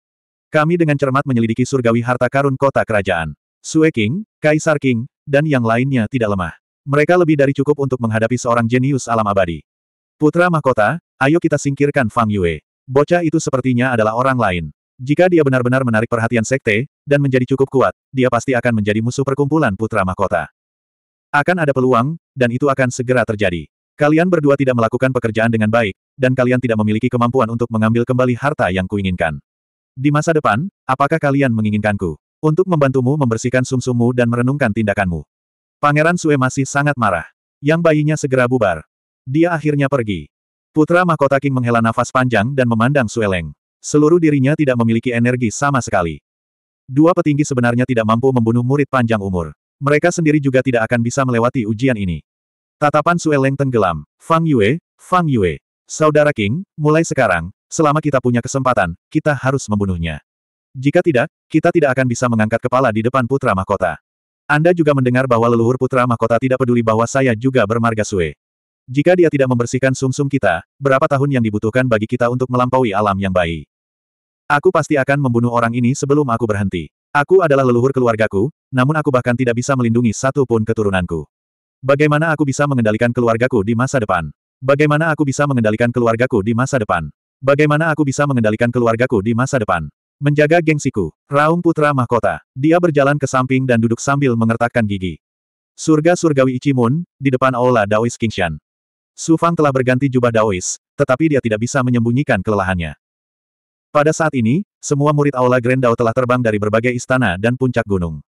Kami dengan cermat menyelidiki surgawi harta karun kota kerajaan. Sue King, Kaisar King, dan yang lainnya tidak lemah. Mereka lebih dari cukup untuk menghadapi seorang jenius alam abadi. Putra mahkota, ayo kita singkirkan Fang Yue. Bocah itu sepertinya adalah orang lain. Jika dia benar-benar menarik perhatian sekte, dan menjadi cukup kuat, dia pasti akan menjadi musuh perkumpulan putra mahkota. Akan ada peluang, dan itu akan segera terjadi. Kalian berdua tidak melakukan pekerjaan dengan baik, dan kalian tidak memiliki kemampuan untuk mengambil kembali harta yang kuinginkan. Di masa depan, apakah kalian menginginkanku? Untuk membantumu membersihkan sumsummu dan merenungkan tindakanmu. Pangeran Sue masih sangat marah. Yang bayinya segera bubar. Dia akhirnya pergi. Putra mahkota King menghela nafas panjang dan memandang Sueleng. Seluruh dirinya tidak memiliki energi sama sekali. Dua petinggi sebenarnya tidak mampu membunuh murid panjang umur. Mereka sendiri juga tidak akan bisa melewati ujian ini. Tatapan Sueleng tenggelam. Fang Yue, Fang Yue. Saudara King, mulai sekarang, selama kita punya kesempatan, kita harus membunuhnya. Jika tidak, kita tidak akan bisa mengangkat kepala di depan putra mahkota. Anda juga mendengar bahwa leluhur putra mahkota tidak peduli bahwa saya juga bermarga Sue. Jika dia tidak membersihkan sumsum -sum kita, berapa tahun yang dibutuhkan bagi kita untuk melampaui alam yang baik? Aku pasti akan membunuh orang ini sebelum aku berhenti. Aku adalah leluhur keluargaku, namun aku bahkan tidak bisa melindungi satu pun keturunanku. Bagaimana aku bisa mengendalikan keluargaku di masa depan? Bagaimana aku bisa mengendalikan keluargaku di masa depan? Bagaimana aku bisa mengendalikan keluargaku di masa depan? Menjaga gengsiku, Raung Putra Mahkota. Dia berjalan ke samping dan duduk sambil mengertakkan gigi. Surga surgawi Ichimun, di depan Aula Daois Kingshan. Su Fang telah berganti jubah Daois, tetapi dia tidak bisa menyembunyikan kelelahannya. Pada saat ini, semua murid Aula Grand Dao telah terbang dari berbagai istana dan puncak gunung.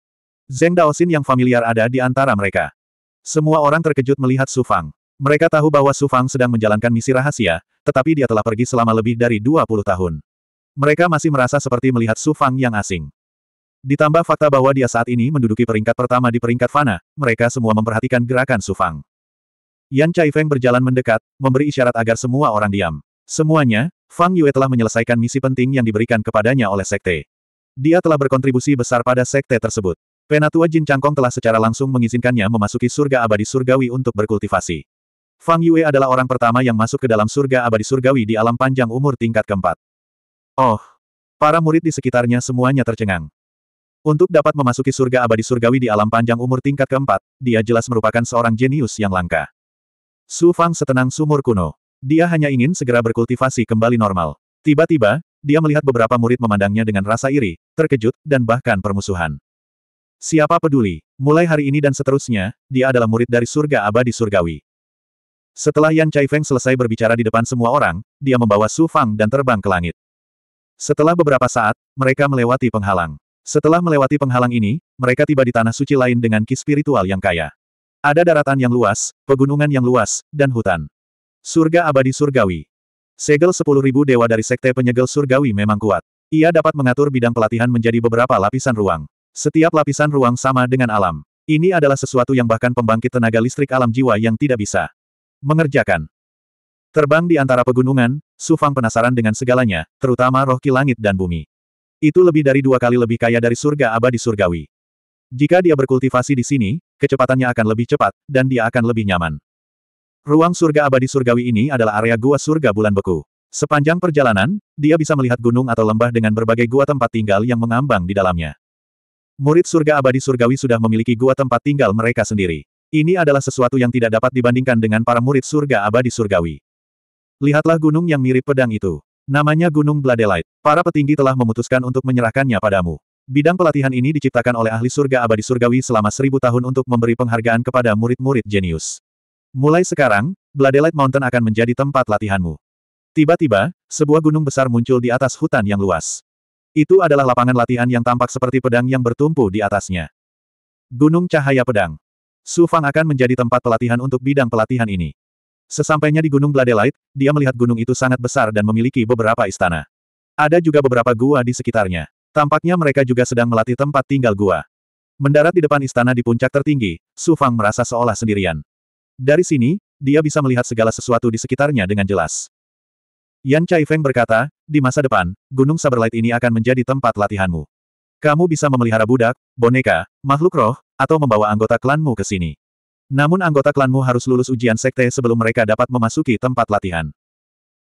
Zeng Daosin yang familiar ada di antara mereka. Semua orang terkejut melihat Su Fang. Mereka tahu bahwa Su Fang sedang menjalankan misi rahasia, tetapi dia telah pergi selama lebih dari 20 tahun. Mereka masih merasa seperti melihat Su Fang yang asing. Ditambah fakta bahwa dia saat ini menduduki peringkat pertama di peringkat Fana, mereka semua memperhatikan gerakan Su Fang. Yan Feng berjalan mendekat, memberi isyarat agar semua orang diam. Semuanya, Fang Yue telah menyelesaikan misi penting yang diberikan kepadanya oleh sekte. Dia telah berkontribusi besar pada sekte tersebut. Penatua Jin Changkong telah secara langsung mengizinkannya memasuki surga abadi surgawi untuk berkultivasi. Fang Yue adalah orang pertama yang masuk ke dalam surga abadi surgawi di alam panjang umur tingkat keempat. Oh! Para murid di sekitarnya semuanya tercengang. Untuk dapat memasuki surga abadi surgawi di alam panjang umur tingkat keempat, dia jelas merupakan seorang jenius yang langka. Su Fang setenang sumur kuno. Dia hanya ingin segera berkultivasi kembali normal. Tiba-tiba, dia melihat beberapa murid memandangnya dengan rasa iri, terkejut, dan bahkan permusuhan. Siapa peduli, mulai hari ini dan seterusnya, dia adalah murid dari surga abadi surgawi. Setelah Yan Feng selesai berbicara di depan semua orang, dia membawa Su Fang dan terbang ke langit. Setelah beberapa saat, mereka melewati penghalang. Setelah melewati penghalang ini, mereka tiba di tanah suci lain dengan ki spiritual yang kaya. Ada daratan yang luas, pegunungan yang luas, dan hutan. Surga abadi surgawi. Segel 10.000 dewa dari sekte penyegel surgawi memang kuat. Ia dapat mengatur bidang pelatihan menjadi beberapa lapisan ruang. Setiap lapisan ruang sama dengan alam. Ini adalah sesuatu yang bahkan pembangkit tenaga listrik alam jiwa yang tidak bisa mengerjakan. Terbang di antara pegunungan, Sufang penasaran dengan segalanya, terutama roh ki langit dan bumi. Itu lebih dari dua kali lebih kaya dari surga abadi surgawi. Jika dia berkultivasi di sini, kecepatannya akan lebih cepat, dan dia akan lebih nyaman. Ruang surga abadi surgawi ini adalah area gua surga bulan beku. Sepanjang perjalanan, dia bisa melihat gunung atau lembah dengan berbagai gua tempat tinggal yang mengambang di dalamnya. Murid surga abadi surgawi sudah memiliki gua tempat tinggal mereka sendiri. Ini adalah sesuatu yang tidak dapat dibandingkan dengan para murid surga abadi surgawi. Lihatlah gunung yang mirip pedang itu. Namanya Gunung Bladelight. Para petinggi telah memutuskan untuk menyerahkannya padamu. Bidang pelatihan ini diciptakan oleh ahli surga abadi surgawi selama seribu tahun untuk memberi penghargaan kepada murid-murid jenius. Mulai sekarang, Bladelight Mountain akan menjadi tempat latihanmu. Tiba-tiba, sebuah gunung besar muncul di atas hutan yang luas. Itu adalah lapangan latihan yang tampak seperti pedang yang bertumpu di atasnya. Gunung Cahaya Pedang. Su Fang akan menjadi tempat pelatihan untuk bidang pelatihan ini. Sesampainya di Gunung Bladelight, dia melihat gunung itu sangat besar dan memiliki beberapa istana. Ada juga beberapa gua di sekitarnya. Tampaknya mereka juga sedang melatih tempat tinggal gua. Mendarat di depan istana di puncak tertinggi, Su Fang merasa seolah sendirian. Dari sini, dia bisa melihat segala sesuatu di sekitarnya dengan jelas. Yan Chai Feng berkata, di masa depan, Gunung Saberlight ini akan menjadi tempat latihanmu. Kamu bisa memelihara budak, boneka, makhluk roh, atau membawa anggota klanmu ke sini. Namun anggota klanmu harus lulus ujian sekte sebelum mereka dapat memasuki tempat latihan.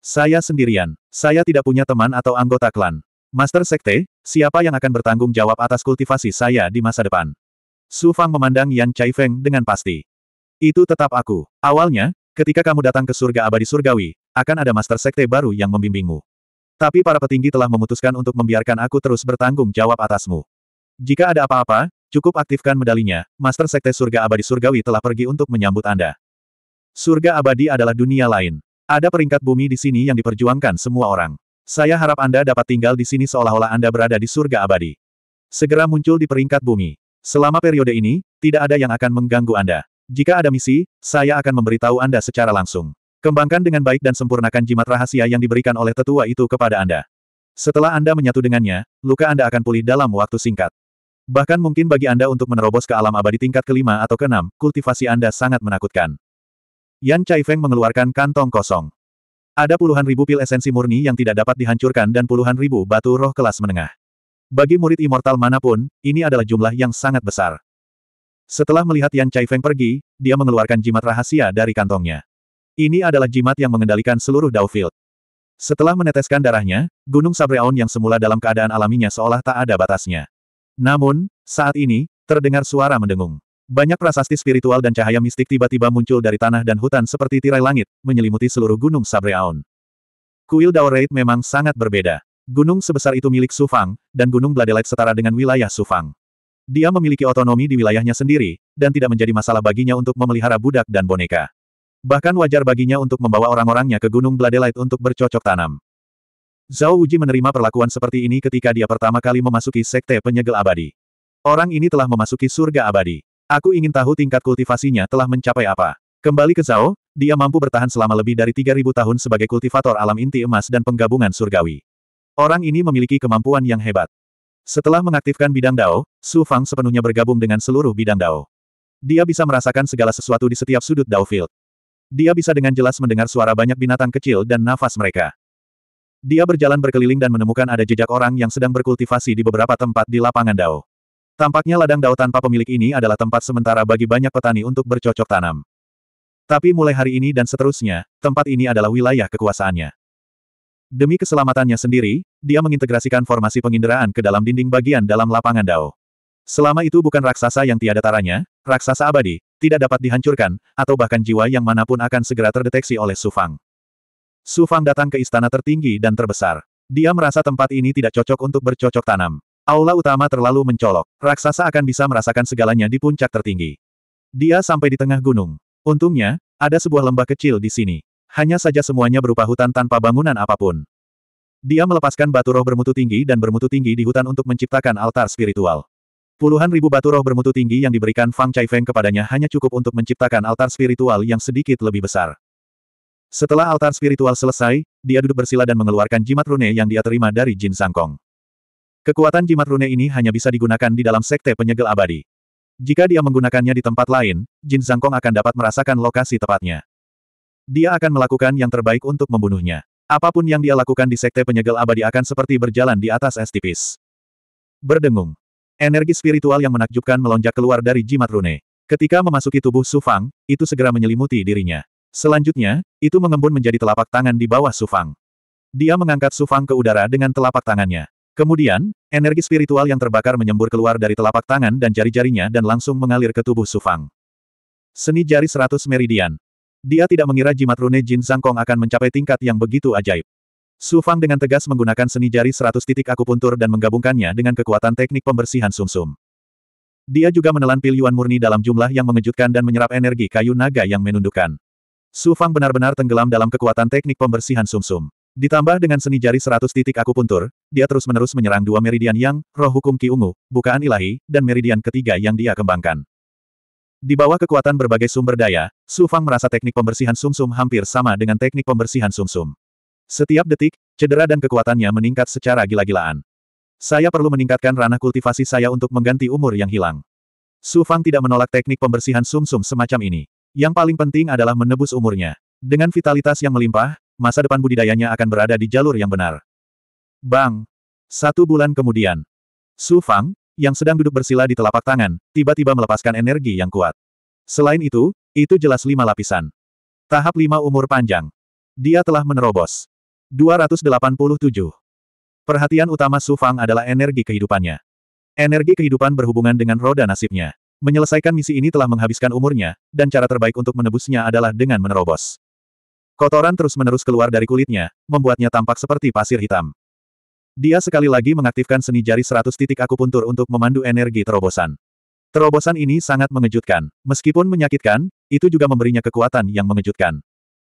Saya sendirian. Saya tidak punya teman atau anggota klan. Master Sekte, Siapa yang akan bertanggung jawab atas kultivasi saya di masa depan? Su Fang memandang Yan Feng dengan pasti. Itu tetap aku. Awalnya, ketika kamu datang ke surga abadi surgawi, akan ada master sekte baru yang membimbingmu. Tapi para petinggi telah memutuskan untuk membiarkan aku terus bertanggung jawab atasmu. Jika ada apa-apa, cukup aktifkan medalinya, master sekte surga abadi surgawi telah pergi untuk menyambut Anda. Surga abadi adalah dunia lain. Ada peringkat bumi di sini yang diperjuangkan semua orang. Saya harap Anda dapat tinggal di sini seolah-olah Anda berada di surga abadi. Segera muncul di peringkat bumi. Selama periode ini, tidak ada yang akan mengganggu Anda. Jika ada misi, saya akan memberitahu Anda secara langsung. Kembangkan dengan baik dan sempurnakan jimat rahasia yang diberikan oleh tetua itu kepada Anda. Setelah Anda menyatu dengannya, luka Anda akan pulih dalam waktu singkat. Bahkan mungkin bagi Anda untuk menerobos ke alam abadi tingkat kelima atau keenam, kultivasi Anda sangat menakutkan. Yan Chai Feng mengeluarkan kantong kosong. Ada puluhan ribu pil esensi murni yang tidak dapat dihancurkan dan puluhan ribu batu roh kelas menengah. Bagi murid immortal manapun, ini adalah jumlah yang sangat besar. Setelah melihat Yan Feng pergi, dia mengeluarkan jimat rahasia dari kantongnya. Ini adalah jimat yang mengendalikan seluruh Dao Setelah meneteskan darahnya, Gunung Sabreon yang semula dalam keadaan alaminya seolah tak ada batasnya. Namun, saat ini, terdengar suara mendengung. Banyak prasasti spiritual dan cahaya mistik tiba-tiba muncul dari tanah dan hutan seperti tirai langit, menyelimuti seluruh gunung Sabreaon. Kuil Daoreit memang sangat berbeda. Gunung sebesar itu milik Sufang, dan gunung Bladelite setara dengan wilayah Sufang. Dia memiliki otonomi di wilayahnya sendiri, dan tidak menjadi masalah baginya untuk memelihara budak dan boneka. Bahkan wajar baginya untuk membawa orang-orangnya ke gunung Bladelite untuk bercocok tanam. Zhao Wuji menerima perlakuan seperti ini ketika dia pertama kali memasuki sekte penyegel abadi. Orang ini telah memasuki surga abadi. Aku ingin tahu tingkat kultivasinya telah mencapai apa. Kembali ke Zhao, dia mampu bertahan selama lebih dari 3.000 tahun sebagai kultivator alam inti emas dan penggabungan surgawi. Orang ini memiliki kemampuan yang hebat. Setelah mengaktifkan bidang Dao, Su Fang sepenuhnya bergabung dengan seluruh bidang Dao. Dia bisa merasakan segala sesuatu di setiap sudut Dao Field. Dia bisa dengan jelas mendengar suara banyak binatang kecil dan nafas mereka. Dia berjalan berkeliling dan menemukan ada jejak orang yang sedang berkultivasi di beberapa tempat di lapangan Dao. Tampaknya ladang dao tanpa pemilik ini adalah tempat sementara bagi banyak petani untuk bercocok tanam. Tapi mulai hari ini dan seterusnya, tempat ini adalah wilayah kekuasaannya. Demi keselamatannya sendiri, dia mengintegrasikan formasi penginderaan ke dalam dinding bagian dalam lapangan Dao. Selama itu bukan raksasa yang tiada taranya, raksasa abadi, tidak dapat dihancurkan, atau bahkan jiwa yang manapun akan segera terdeteksi oleh Sufang. Sufang datang ke istana tertinggi dan terbesar. Dia merasa tempat ini tidak cocok untuk bercocok tanam. Aula utama terlalu mencolok. Raksasa akan bisa merasakan segalanya di puncak tertinggi. Dia sampai di tengah gunung. Untungnya, ada sebuah lembah kecil di sini. Hanya saja semuanya berupa hutan tanpa bangunan apapun. Dia melepaskan batu roh bermutu tinggi dan bermutu tinggi di hutan untuk menciptakan altar spiritual. Puluhan ribu batu roh bermutu tinggi yang diberikan Fang Feng kepadanya hanya cukup untuk menciptakan altar spiritual yang sedikit lebih besar. Setelah altar spiritual selesai, dia duduk bersila dan mengeluarkan jimat rune yang dia terima dari Jin Sangkong. Kekuatan jimat rune ini hanya bisa digunakan di dalam sekte penyegel abadi. Jika dia menggunakannya di tempat lain, Jin Zangkong akan dapat merasakan lokasi tepatnya. Dia akan melakukan yang terbaik untuk membunuhnya. Apapun yang dia lakukan di sekte penyegel abadi akan seperti berjalan di atas es tipis. Berdengung. Energi spiritual yang menakjubkan melonjak keluar dari jimat rune. Ketika memasuki tubuh Sufang, itu segera menyelimuti dirinya. Selanjutnya, itu mengembun menjadi telapak tangan di bawah Sufang. Dia mengangkat Sufang ke udara dengan telapak tangannya. Kemudian, energi spiritual yang terbakar menyembur keluar dari telapak tangan dan jari-jarinya dan langsung mengalir ke tubuh Sufang. Seni jari Seratus meridian. Dia tidak mengira jimat rune Jin Zangkong akan mencapai tingkat yang begitu ajaib. Sufang dengan tegas menggunakan seni jari seratus titik akupuntur dan menggabungkannya dengan kekuatan teknik pembersihan sumsum. -sum. Dia juga menelan pil Yuan murni dalam jumlah yang mengejutkan dan menyerap energi kayu naga yang menundukkan. Sufang benar-benar tenggelam dalam kekuatan teknik pembersihan sumsum. -sum. Ditambah dengan seni jari seratus titik aku puntur, dia terus-menerus menyerang dua meridian yang, roh hukum Ki Ungu, bukaan ilahi, dan meridian ketiga yang dia kembangkan. Di bawah kekuatan berbagai sumber daya, Su Fang merasa teknik pembersihan sumsum -sum hampir sama dengan teknik pembersihan sumsum. -sum. Setiap detik, cedera dan kekuatannya meningkat secara gila-gilaan. Saya perlu meningkatkan ranah kultivasi saya untuk mengganti umur yang hilang. Su Fang tidak menolak teknik pembersihan sumsum -sum semacam ini. Yang paling penting adalah menebus umurnya. Dengan vitalitas yang melimpah, masa depan budidayanya akan berada di jalur yang benar. Bang! Satu bulan kemudian, Su Fang, yang sedang duduk bersila di telapak tangan, tiba-tiba melepaskan energi yang kuat. Selain itu, itu jelas lima lapisan. Tahap lima umur panjang. Dia telah menerobos. 287. Perhatian utama Su Fang adalah energi kehidupannya. Energi kehidupan berhubungan dengan roda nasibnya. Menyelesaikan misi ini telah menghabiskan umurnya, dan cara terbaik untuk menebusnya adalah dengan menerobos. Kotoran terus-menerus keluar dari kulitnya, membuatnya tampak seperti pasir hitam. Dia sekali lagi mengaktifkan seni jari seratus titik akupuntur untuk memandu energi terobosan. Terobosan ini sangat mengejutkan. Meskipun menyakitkan, itu juga memberinya kekuatan yang mengejutkan.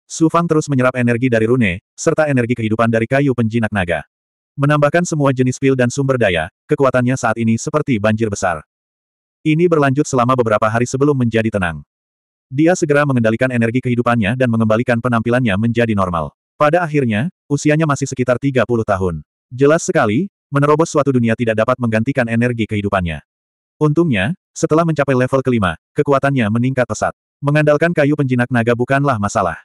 Su Fang terus menyerap energi dari rune, serta energi kehidupan dari kayu penjinak naga. Menambahkan semua jenis pil dan sumber daya, kekuatannya saat ini seperti banjir besar. Ini berlanjut selama beberapa hari sebelum menjadi tenang. Dia segera mengendalikan energi kehidupannya dan mengembalikan penampilannya menjadi normal. Pada akhirnya, usianya masih sekitar 30 tahun. Jelas sekali, menerobos suatu dunia tidak dapat menggantikan energi kehidupannya. Untungnya, setelah mencapai level kelima, kekuatannya meningkat pesat. Mengandalkan kayu penjinak naga bukanlah masalah.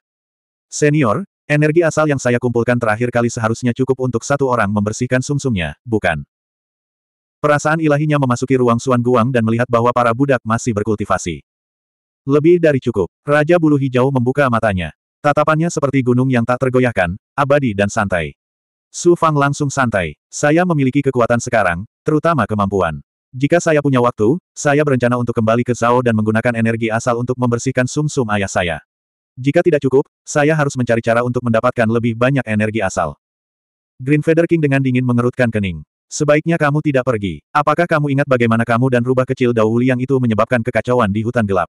Senior, energi asal yang saya kumpulkan terakhir kali seharusnya cukup untuk satu orang membersihkan sumsumnya, bukan? Perasaan ilahinya memasuki ruang Suan Guang dan melihat bahwa para budak masih berkultivasi. Lebih dari cukup. Raja bulu hijau membuka matanya. Tatapannya seperti gunung yang tak tergoyahkan, abadi dan santai. Su Fang langsung santai. Saya memiliki kekuatan sekarang, terutama kemampuan. Jika saya punya waktu, saya berencana untuk kembali ke Zhao dan menggunakan energi asal untuk membersihkan sumsum -sum ayah saya. Jika tidak cukup, saya harus mencari cara untuk mendapatkan lebih banyak energi asal. Green Feather King dengan dingin mengerutkan kening. Sebaiknya kamu tidak pergi. Apakah kamu ingat bagaimana kamu dan rubah kecil Dauli yang itu menyebabkan kekacauan di hutan gelap?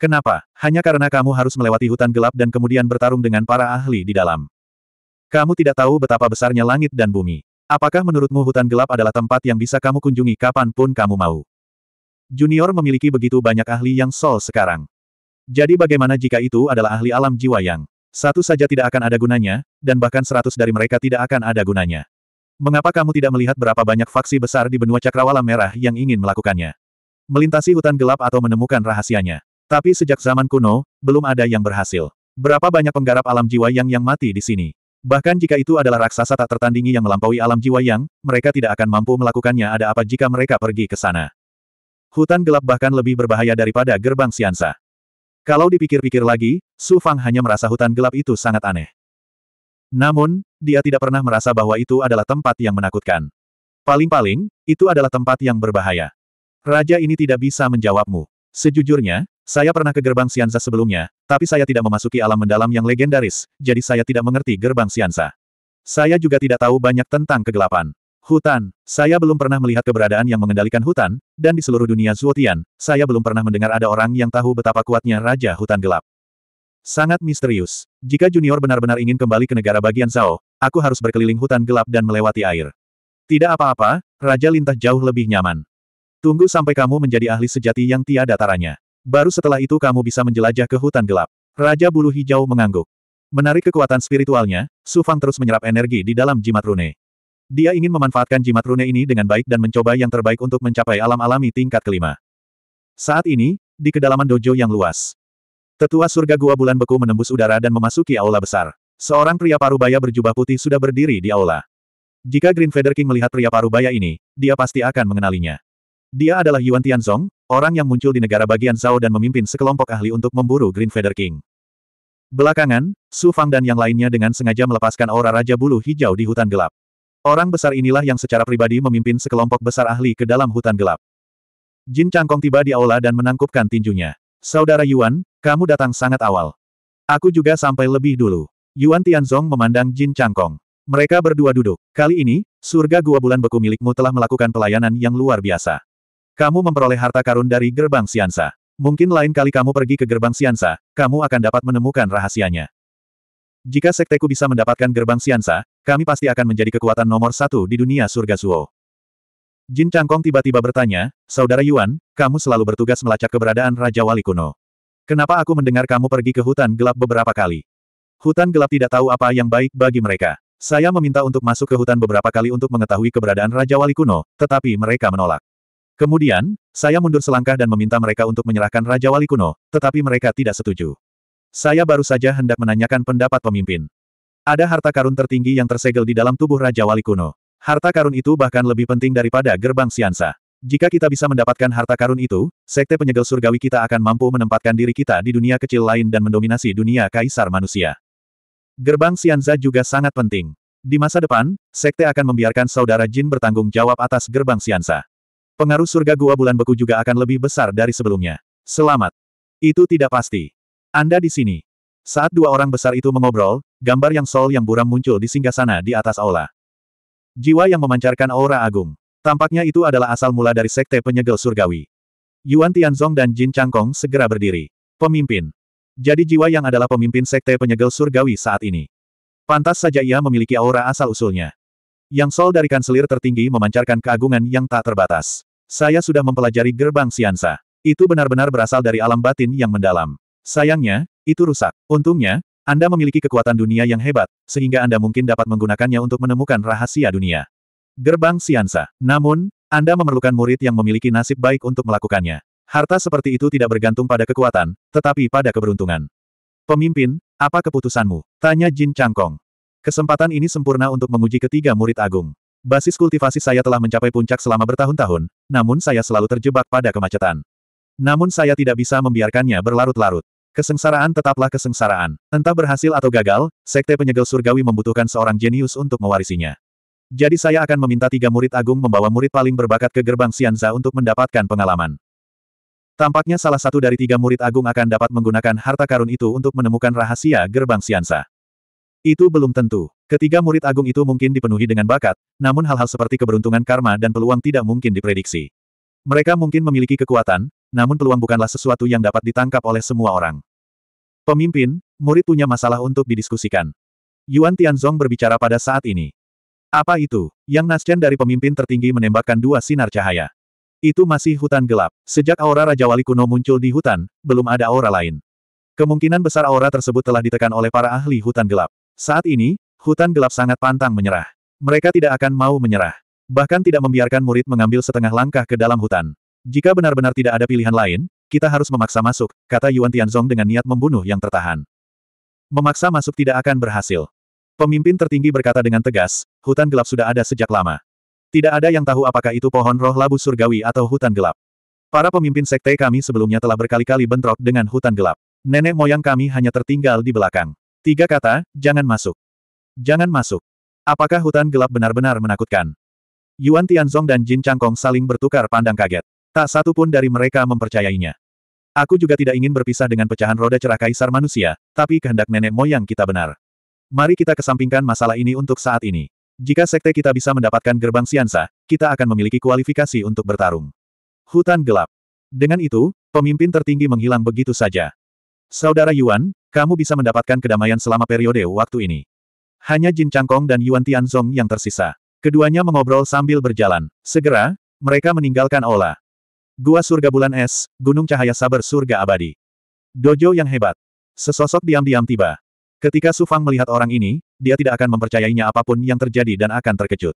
Kenapa? Hanya karena kamu harus melewati hutan gelap dan kemudian bertarung dengan para ahli di dalam. Kamu tidak tahu betapa besarnya langit dan bumi. Apakah menurutmu hutan gelap adalah tempat yang bisa kamu kunjungi kapanpun kamu mau? Junior memiliki begitu banyak ahli yang sol sekarang. Jadi bagaimana jika itu adalah ahli alam jiwa yang satu saja tidak akan ada gunanya, dan bahkan seratus dari mereka tidak akan ada gunanya. Mengapa kamu tidak melihat berapa banyak faksi besar di benua cakrawala merah yang ingin melakukannya? Melintasi hutan gelap atau menemukan rahasianya. Tapi sejak zaman kuno, belum ada yang berhasil. Berapa banyak penggarap alam jiwa yang yang mati di sini. Bahkan jika itu adalah raksasa tak tertandingi yang melampaui alam jiwa yang, mereka tidak akan mampu melakukannya ada apa jika mereka pergi ke sana. Hutan gelap bahkan lebih berbahaya daripada gerbang siansa. Kalau dipikir-pikir lagi, Su Fang hanya merasa hutan gelap itu sangat aneh. Namun, dia tidak pernah merasa bahwa itu adalah tempat yang menakutkan. Paling-paling, itu adalah tempat yang berbahaya. Raja ini tidak bisa menjawabmu. Sejujurnya, saya pernah ke gerbang Sianza sebelumnya, tapi saya tidak memasuki alam mendalam yang legendaris, jadi saya tidak mengerti gerbang Sianza. Saya juga tidak tahu banyak tentang kegelapan. Hutan, saya belum pernah melihat keberadaan yang mengendalikan hutan, dan di seluruh dunia Zuotian, saya belum pernah mendengar ada orang yang tahu betapa kuatnya Raja Hutan Gelap. Sangat misterius. Jika Junior benar-benar ingin kembali ke negara bagian Zhao, aku harus berkeliling hutan gelap dan melewati air. Tidak apa-apa, Raja Lintah jauh lebih nyaman. Tunggu sampai kamu menjadi ahli sejati yang tiada taranya. Baru setelah itu kamu bisa menjelajah ke hutan gelap. Raja bulu hijau mengangguk. Menarik kekuatan spiritualnya, Su Fang terus menyerap energi di dalam jimat rune. Dia ingin memanfaatkan jimat rune ini dengan baik dan mencoba yang terbaik untuk mencapai alam alami tingkat kelima. Saat ini, di kedalaman dojo yang luas. Tetua surga gua bulan beku menembus udara dan memasuki aula besar. Seorang pria parubaya berjubah putih sudah berdiri di aula. Jika Green Feather King melihat pria parubaya ini, dia pasti akan mengenalinya. Dia adalah Yuan Tianzong, orang yang muncul di negara bagian Zhao dan memimpin sekelompok ahli untuk memburu Green Feather King. Belakangan, Su Fang dan yang lainnya dengan sengaja melepaskan aura Raja Bulu Hijau di hutan gelap. Orang besar inilah yang secara pribadi memimpin sekelompok besar ahli ke dalam hutan gelap. Jin Changkong tiba di aula dan menangkupkan tinjunya. Saudara Yuan, kamu datang sangat awal. Aku juga sampai lebih dulu. Yuan Tianzong memandang Jin Changkong. Mereka berdua duduk. Kali ini, surga gua bulan beku milikmu telah melakukan pelayanan yang luar biasa. Kamu memperoleh harta karun dari gerbang Siansa. Mungkin lain kali kamu pergi ke gerbang Siansa, kamu akan dapat menemukan rahasianya. Jika sekteku bisa mendapatkan gerbang Siansa, kami pasti akan menjadi kekuatan nomor satu di dunia surga Suo. Jin Changkong tiba-tiba bertanya, Saudara Yuan, kamu selalu bertugas melacak keberadaan Raja Wali kuno. Kenapa aku mendengar kamu pergi ke hutan gelap beberapa kali? Hutan gelap tidak tahu apa yang baik bagi mereka. Saya meminta untuk masuk ke hutan beberapa kali untuk mengetahui keberadaan Raja Wali kuno, tetapi mereka menolak. Kemudian, saya mundur selangkah dan meminta mereka untuk menyerahkan Raja Wali kuno, tetapi mereka tidak setuju. Saya baru saja hendak menanyakan pendapat pemimpin. Ada harta karun tertinggi yang tersegel di dalam tubuh Raja Wali kuno. Harta karun itu bahkan lebih penting daripada gerbang siansa. Jika kita bisa mendapatkan harta karun itu, sekte penyegel surgawi kita akan mampu menempatkan diri kita di dunia kecil lain dan mendominasi dunia kaisar manusia. Gerbang Sianza juga sangat penting. Di masa depan, sekte akan membiarkan saudara Jin bertanggung jawab atas gerbang Sianza. Pengaruh surga gua bulan beku juga akan lebih besar dari sebelumnya. Selamat. Itu tidak pasti. Anda di sini. Saat dua orang besar itu mengobrol, gambar yang sol yang buram muncul di singgah sana di atas aula. Jiwa yang memancarkan aura agung. Tampaknya itu adalah asal mula dari sekte penyegel surgawi. Yuan Tianzong dan Jin Changkong segera berdiri. Pemimpin. Jadi jiwa yang adalah pemimpin sekte penyegel surgawi saat ini. Pantas saja ia memiliki aura asal usulnya. Yang sol dari kanselir tertinggi memancarkan keagungan yang tak terbatas. Saya sudah mempelajari gerbang Siansa. Itu benar-benar berasal dari alam batin yang mendalam. Sayangnya, itu rusak. Untungnya, Anda memiliki kekuatan dunia yang hebat, sehingga Anda mungkin dapat menggunakannya untuk menemukan rahasia dunia. Gerbang Siansa. Namun, Anda memerlukan murid yang memiliki nasib baik untuk melakukannya. Harta seperti itu tidak bergantung pada kekuatan, tetapi pada keberuntungan. Pemimpin, apa keputusanmu? Tanya Jin Changkong. Kesempatan ini sempurna untuk menguji ketiga murid agung. Basis kultivasi saya telah mencapai puncak selama bertahun-tahun, namun saya selalu terjebak pada kemacetan. Namun saya tidak bisa membiarkannya berlarut-larut. Kesengsaraan tetaplah kesengsaraan. Entah berhasil atau gagal, Sekte Penyegel Surgawi membutuhkan seorang jenius untuk mewarisinya. Jadi saya akan meminta tiga murid agung membawa murid paling berbakat ke gerbang Sianza untuk mendapatkan pengalaman. Tampaknya salah satu dari tiga murid agung akan dapat menggunakan harta karun itu untuk menemukan rahasia gerbang Sianza. Itu belum tentu. Ketiga murid agung itu mungkin dipenuhi dengan bakat, namun hal-hal seperti keberuntungan karma dan peluang tidak mungkin diprediksi. Mereka mungkin memiliki kekuatan, namun peluang bukanlah sesuatu yang dapat ditangkap oleh semua orang. Pemimpin, murid punya masalah untuk didiskusikan. Yuan Tianzong berbicara pada saat ini. Apa itu? Yang Naschen dari pemimpin tertinggi menembakkan dua sinar cahaya. Itu masih hutan gelap. Sejak aura Raja Wali kuno muncul di hutan, belum ada aura lain. Kemungkinan besar aura tersebut telah ditekan oleh para ahli hutan gelap. Saat ini, Hutan gelap sangat pantang menyerah. Mereka tidak akan mau menyerah. Bahkan tidak membiarkan murid mengambil setengah langkah ke dalam hutan. Jika benar-benar tidak ada pilihan lain, kita harus memaksa masuk, kata Yuan Tianzong dengan niat membunuh yang tertahan. Memaksa masuk tidak akan berhasil. Pemimpin tertinggi berkata dengan tegas, hutan gelap sudah ada sejak lama. Tidak ada yang tahu apakah itu pohon roh labu surgawi atau hutan gelap. Para pemimpin sekte kami sebelumnya telah berkali-kali bentrok dengan hutan gelap. Nenek moyang kami hanya tertinggal di belakang. Tiga kata, jangan masuk. Jangan masuk. Apakah hutan gelap benar-benar menakutkan? Yuan Tianzong dan Jin Changkong saling bertukar pandang kaget. Tak satu pun dari mereka mempercayainya. Aku juga tidak ingin berpisah dengan pecahan roda cerah kaisar manusia, tapi kehendak nenek moyang kita benar. Mari kita kesampingkan masalah ini untuk saat ini. Jika sekte kita bisa mendapatkan gerbang siansa, kita akan memiliki kualifikasi untuk bertarung. Hutan gelap. Dengan itu, pemimpin tertinggi menghilang begitu saja. Saudara Yuan, kamu bisa mendapatkan kedamaian selama periode waktu ini. Hanya Jin Changkong dan Yuan Tianzong yang tersisa. Keduanya mengobrol sambil berjalan. Segera, mereka meninggalkan Ola. Gua surga bulan es, gunung cahaya Sabar surga abadi. Dojo yang hebat. Sesosok diam-diam tiba. Ketika Su Fang melihat orang ini, dia tidak akan mempercayainya apapun yang terjadi dan akan terkejut.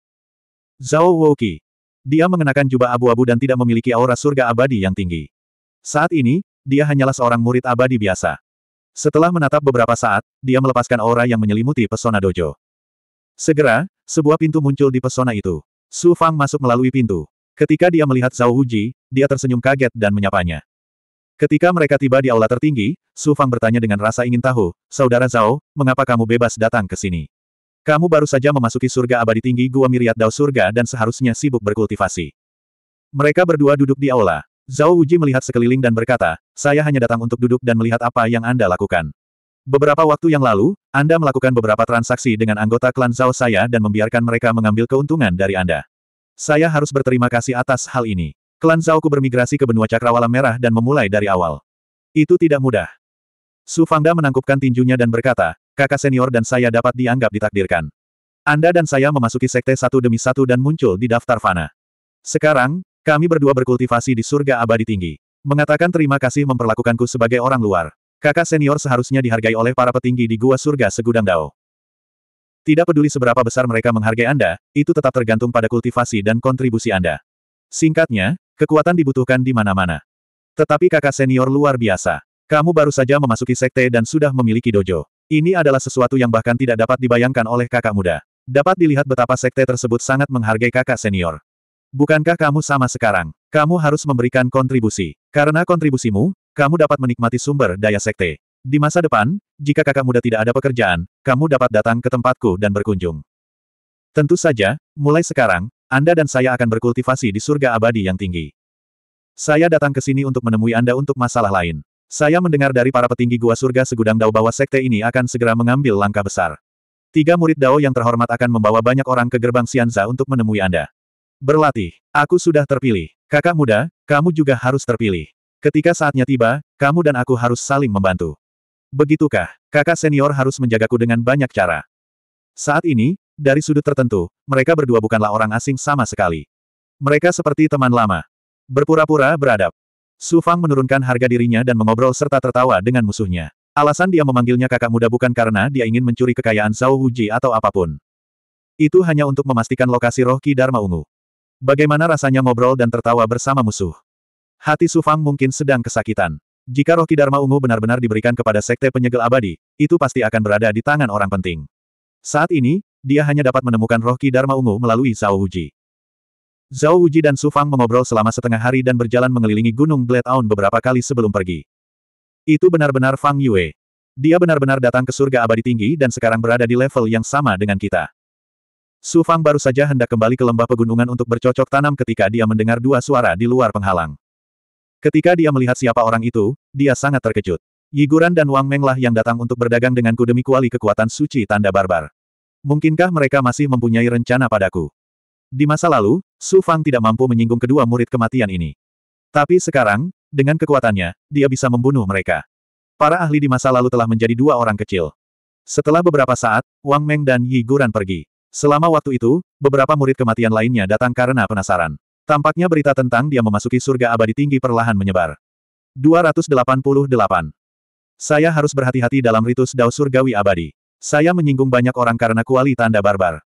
Zhao Wuki. Dia mengenakan jubah abu-abu dan tidak memiliki aura surga abadi yang tinggi. Saat ini, dia hanyalah seorang murid abadi biasa. Setelah menatap beberapa saat, dia melepaskan aura yang menyelimuti pesona dojo. Segera, sebuah pintu muncul di pesona itu. Su Fang masuk melalui pintu. Ketika dia melihat Zhao Huji, dia tersenyum kaget dan menyapanya. Ketika mereka tiba di aula tertinggi, Su Fang bertanya dengan rasa ingin tahu, Saudara Zhao, mengapa kamu bebas datang ke sini? Kamu baru saja memasuki surga abadi tinggi Gua Miriat Dao Surga dan seharusnya sibuk berkultivasi. Mereka berdua duduk di aula. Zhao Uji melihat sekeliling dan berkata, saya hanya datang untuk duduk dan melihat apa yang Anda lakukan. Beberapa waktu yang lalu, Anda melakukan beberapa transaksi dengan anggota klan Zhao saya dan membiarkan mereka mengambil keuntungan dari Anda. Saya harus berterima kasih atas hal ini. Klan Zhao ku bermigrasi ke benua cakrawala merah dan memulai dari awal. Itu tidak mudah. Su Fangda menangkupkan tinjunya dan berkata, kakak senior dan saya dapat dianggap ditakdirkan. Anda dan saya memasuki sekte satu demi satu dan muncul di daftar fana. Sekarang, kami berdua berkultivasi di surga abadi tinggi. Mengatakan terima kasih memperlakukanku sebagai orang luar. Kakak senior seharusnya dihargai oleh para petinggi di gua surga segudang dao. Tidak peduli seberapa besar mereka menghargai Anda, itu tetap tergantung pada kultivasi dan kontribusi Anda. Singkatnya, kekuatan dibutuhkan di mana-mana. Tetapi kakak senior luar biasa. Kamu baru saja memasuki sekte dan sudah memiliki dojo. Ini adalah sesuatu yang bahkan tidak dapat dibayangkan oleh kakak muda. Dapat dilihat betapa sekte tersebut sangat menghargai kakak senior. Bukankah kamu sama sekarang? Kamu harus memberikan kontribusi. Karena kontribusimu, kamu dapat menikmati sumber daya sekte. Di masa depan, jika kakak muda tidak ada pekerjaan, kamu dapat datang ke tempatku dan berkunjung. Tentu saja, mulai sekarang, Anda dan saya akan berkultivasi di surga abadi yang tinggi. Saya datang ke sini untuk menemui Anda untuk masalah lain. Saya mendengar dari para petinggi gua surga segudang dao bahwa sekte ini akan segera mengambil langkah besar. Tiga murid dao yang terhormat akan membawa banyak orang ke gerbang Sianza untuk menemui Anda. Berlatih. Aku sudah terpilih. Kakak muda, kamu juga harus terpilih. Ketika saatnya tiba, kamu dan aku harus saling membantu. Begitukah, kakak senior harus menjagaku dengan banyak cara. Saat ini, dari sudut tertentu, mereka berdua bukanlah orang asing sama sekali. Mereka seperti teman lama. Berpura-pura beradab. Su Fang menurunkan harga dirinya dan mengobrol serta tertawa dengan musuhnya. Alasan dia memanggilnya kakak muda bukan karena dia ingin mencuri kekayaan Zhao Wuji atau apapun. Itu hanya untuk memastikan lokasi roh Ki Dharma Ungu. Bagaimana rasanya ngobrol dan tertawa bersama musuh? Hati Sufang mungkin sedang kesakitan. Jika roh Dharma Ungu benar-benar diberikan kepada Sekte Penyegel Abadi, itu pasti akan berada di tangan orang penting. Saat ini, dia hanya dapat menemukan roh Dharma Ungu melalui Zhao Uji. Zhao Uji dan Sufang mengobrol selama setengah hari dan berjalan mengelilingi Gunung Blade Aun beberapa kali sebelum pergi. Itu benar-benar Fang Yue. Dia benar-benar datang ke surga abadi tinggi dan sekarang berada di level yang sama dengan kita. Su Fang baru saja hendak kembali ke lembah pegunungan untuk bercocok tanam ketika dia mendengar dua suara di luar penghalang. Ketika dia melihat siapa orang itu, dia sangat terkejut. Yiguran dan Wang Menglah yang datang untuk berdagang denganku demi kuali kekuatan suci tanda barbar. Mungkinkah mereka masih mempunyai rencana padaku? Di masa lalu, Su Fang tidak mampu menyinggung kedua murid kematian ini. Tapi sekarang, dengan kekuatannya, dia bisa membunuh mereka. Para ahli di masa lalu telah menjadi dua orang kecil. Setelah beberapa saat, Wang Meng dan Yiguran pergi. Selama waktu itu, beberapa murid kematian lainnya datang karena penasaran. Tampaknya berita tentang dia memasuki surga abadi tinggi perlahan menyebar. 288. Saya harus berhati-hati dalam ritus dao surgawi abadi. Saya menyinggung banyak orang karena kuali tanda barbar.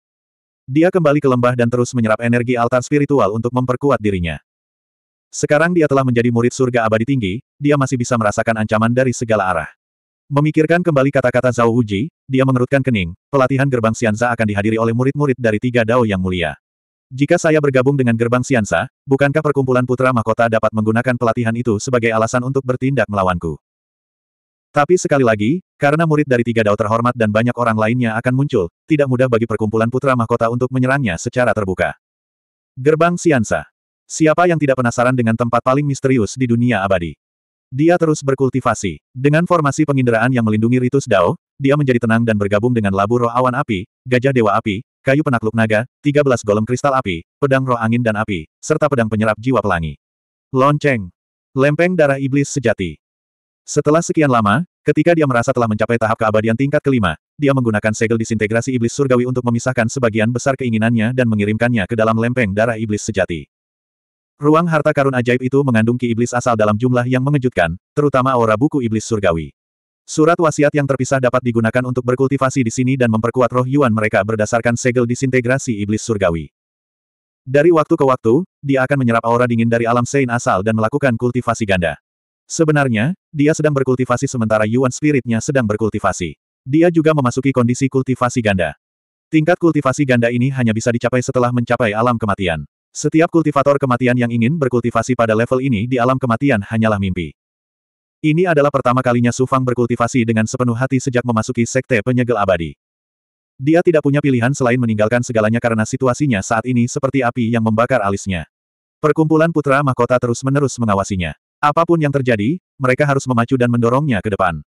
Dia kembali ke lembah dan terus menyerap energi altar spiritual untuk memperkuat dirinya. Sekarang dia telah menjadi murid surga abadi tinggi, dia masih bisa merasakan ancaman dari segala arah. Memikirkan kembali kata-kata Zhao Uji, dia mengerutkan kening, pelatihan gerbang Xianza akan dihadiri oleh murid-murid dari tiga dao yang mulia. Jika saya bergabung dengan gerbang Xianza, bukankah perkumpulan putra mahkota dapat menggunakan pelatihan itu sebagai alasan untuk bertindak melawanku? Tapi sekali lagi, karena murid dari tiga dao terhormat dan banyak orang lainnya akan muncul, tidak mudah bagi perkumpulan putra mahkota untuk menyerangnya secara terbuka. Gerbang Xianza. Siapa yang tidak penasaran dengan tempat paling misterius di dunia abadi? Dia terus berkultivasi. Dengan formasi penginderaan yang melindungi Ritus Dao, dia menjadi tenang dan bergabung dengan labu roh awan api, gajah dewa api, kayu penakluk naga, 13 golem kristal api, pedang roh angin dan api, serta pedang penyerap jiwa pelangi. Lonceng. Lempeng darah iblis sejati. Setelah sekian lama, ketika dia merasa telah mencapai tahap keabadian tingkat kelima, dia menggunakan segel disintegrasi iblis surgawi untuk memisahkan sebagian besar keinginannya dan mengirimkannya ke dalam lempeng darah iblis sejati. Ruang harta karun ajaib itu mengandung ki iblis asal dalam jumlah yang mengejutkan, terutama aura buku iblis surgawi. Surat wasiat yang terpisah dapat digunakan untuk berkultivasi di sini dan memperkuat roh Yuan mereka berdasarkan segel disintegrasi iblis surgawi. Dari waktu ke waktu, dia akan menyerap aura dingin dari alam Sein asal dan melakukan kultivasi ganda. Sebenarnya, dia sedang berkultivasi sementara Yuan spiritnya sedang berkultivasi. Dia juga memasuki kondisi kultivasi ganda. Tingkat kultivasi ganda ini hanya bisa dicapai setelah mencapai alam kematian. Setiap kultivator kematian yang ingin berkultivasi pada level ini di alam kematian hanyalah mimpi. Ini adalah pertama kalinya Su Fang berkultivasi dengan sepenuh hati sejak memasuki Sekte Penyegel Abadi. Dia tidak punya pilihan selain meninggalkan segalanya karena situasinya saat ini seperti api yang membakar alisnya. Perkumpulan putra mahkota terus-menerus mengawasinya. Apapun yang terjadi, mereka harus memacu dan mendorongnya ke depan.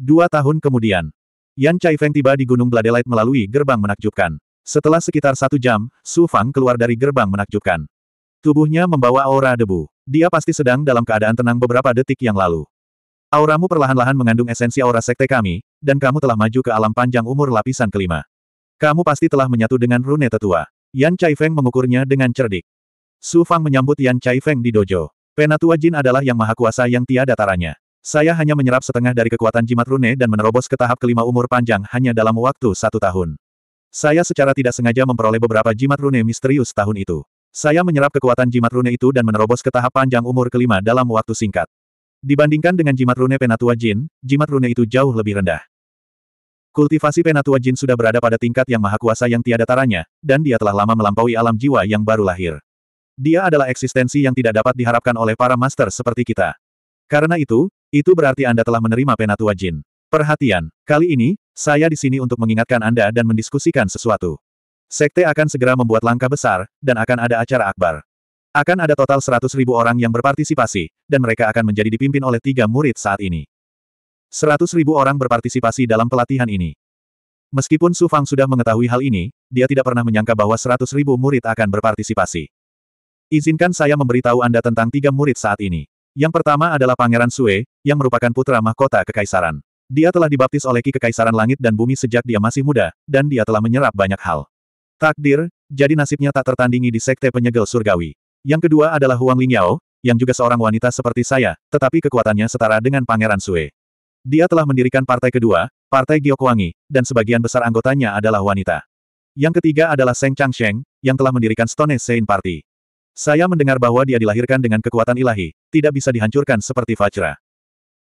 Dua tahun kemudian, Yan Chai Feng tiba di Gunung Bladelight melalui gerbang menakjubkan. Setelah sekitar satu jam, Su Fang keluar dari gerbang menakjubkan. Tubuhnya membawa aura debu. Dia pasti sedang dalam keadaan tenang beberapa detik yang lalu. Auramu perlahan-lahan mengandung esensi aura sekte kami, dan kamu telah maju ke alam panjang umur lapisan kelima. Kamu pasti telah menyatu dengan rune tetua. Yan Chai Feng mengukurnya dengan cerdik. Su Fang menyambut Yan Chai Feng di dojo. Penatua Jin adalah yang maha kuasa yang tiada taranya. Saya hanya menyerap setengah dari kekuatan jimat rune dan menerobos ke tahap kelima umur panjang hanya dalam waktu satu tahun. Saya secara tidak sengaja memperoleh beberapa jimat rune misterius tahun itu. Saya menyerap kekuatan jimat rune itu dan menerobos ke tahap panjang umur kelima dalam waktu singkat. Dibandingkan dengan jimat rune Penatua Jin, jimat rune itu jauh lebih rendah. Kultivasi Penatua Jin sudah berada pada tingkat yang maha kuasa yang tiada taranya, dan dia telah lama melampaui alam jiwa yang baru lahir. Dia adalah eksistensi yang tidak dapat diharapkan oleh para master seperti kita. Karena itu, itu berarti Anda telah menerima Penatua Jin. Perhatian, kali ini, saya di sini untuk mengingatkan Anda dan mendiskusikan sesuatu. Sekte akan segera membuat langkah besar, dan akan ada acara akbar. Akan ada total 100 ribu orang yang berpartisipasi, dan mereka akan menjadi dipimpin oleh tiga murid saat ini. 100 ribu orang berpartisipasi dalam pelatihan ini. Meskipun Su Fang sudah mengetahui hal ini, dia tidak pernah menyangka bahwa 100 ribu murid akan berpartisipasi. Izinkan saya memberitahu Anda tentang tiga murid saat ini. Yang pertama adalah Pangeran Sue, yang merupakan putra mahkota kekaisaran. Dia telah dibaptis oleh Ki Kekaisaran Langit dan Bumi sejak dia masih muda, dan dia telah menyerap banyak hal. Takdir, jadi nasibnya tak tertandingi di Sekte Penyegel Surgawi. Yang kedua adalah Huang Lingyao, yang juga seorang wanita seperti saya, tetapi kekuatannya setara dengan Pangeran Sue. Dia telah mendirikan partai kedua, Partai Giokwangi, dan sebagian besar anggotanya adalah wanita. Yang ketiga adalah Seng Changsheng, yang telah mendirikan Stone Sein Party. Saya mendengar bahwa dia dilahirkan dengan kekuatan ilahi, tidak bisa dihancurkan seperti Fajra.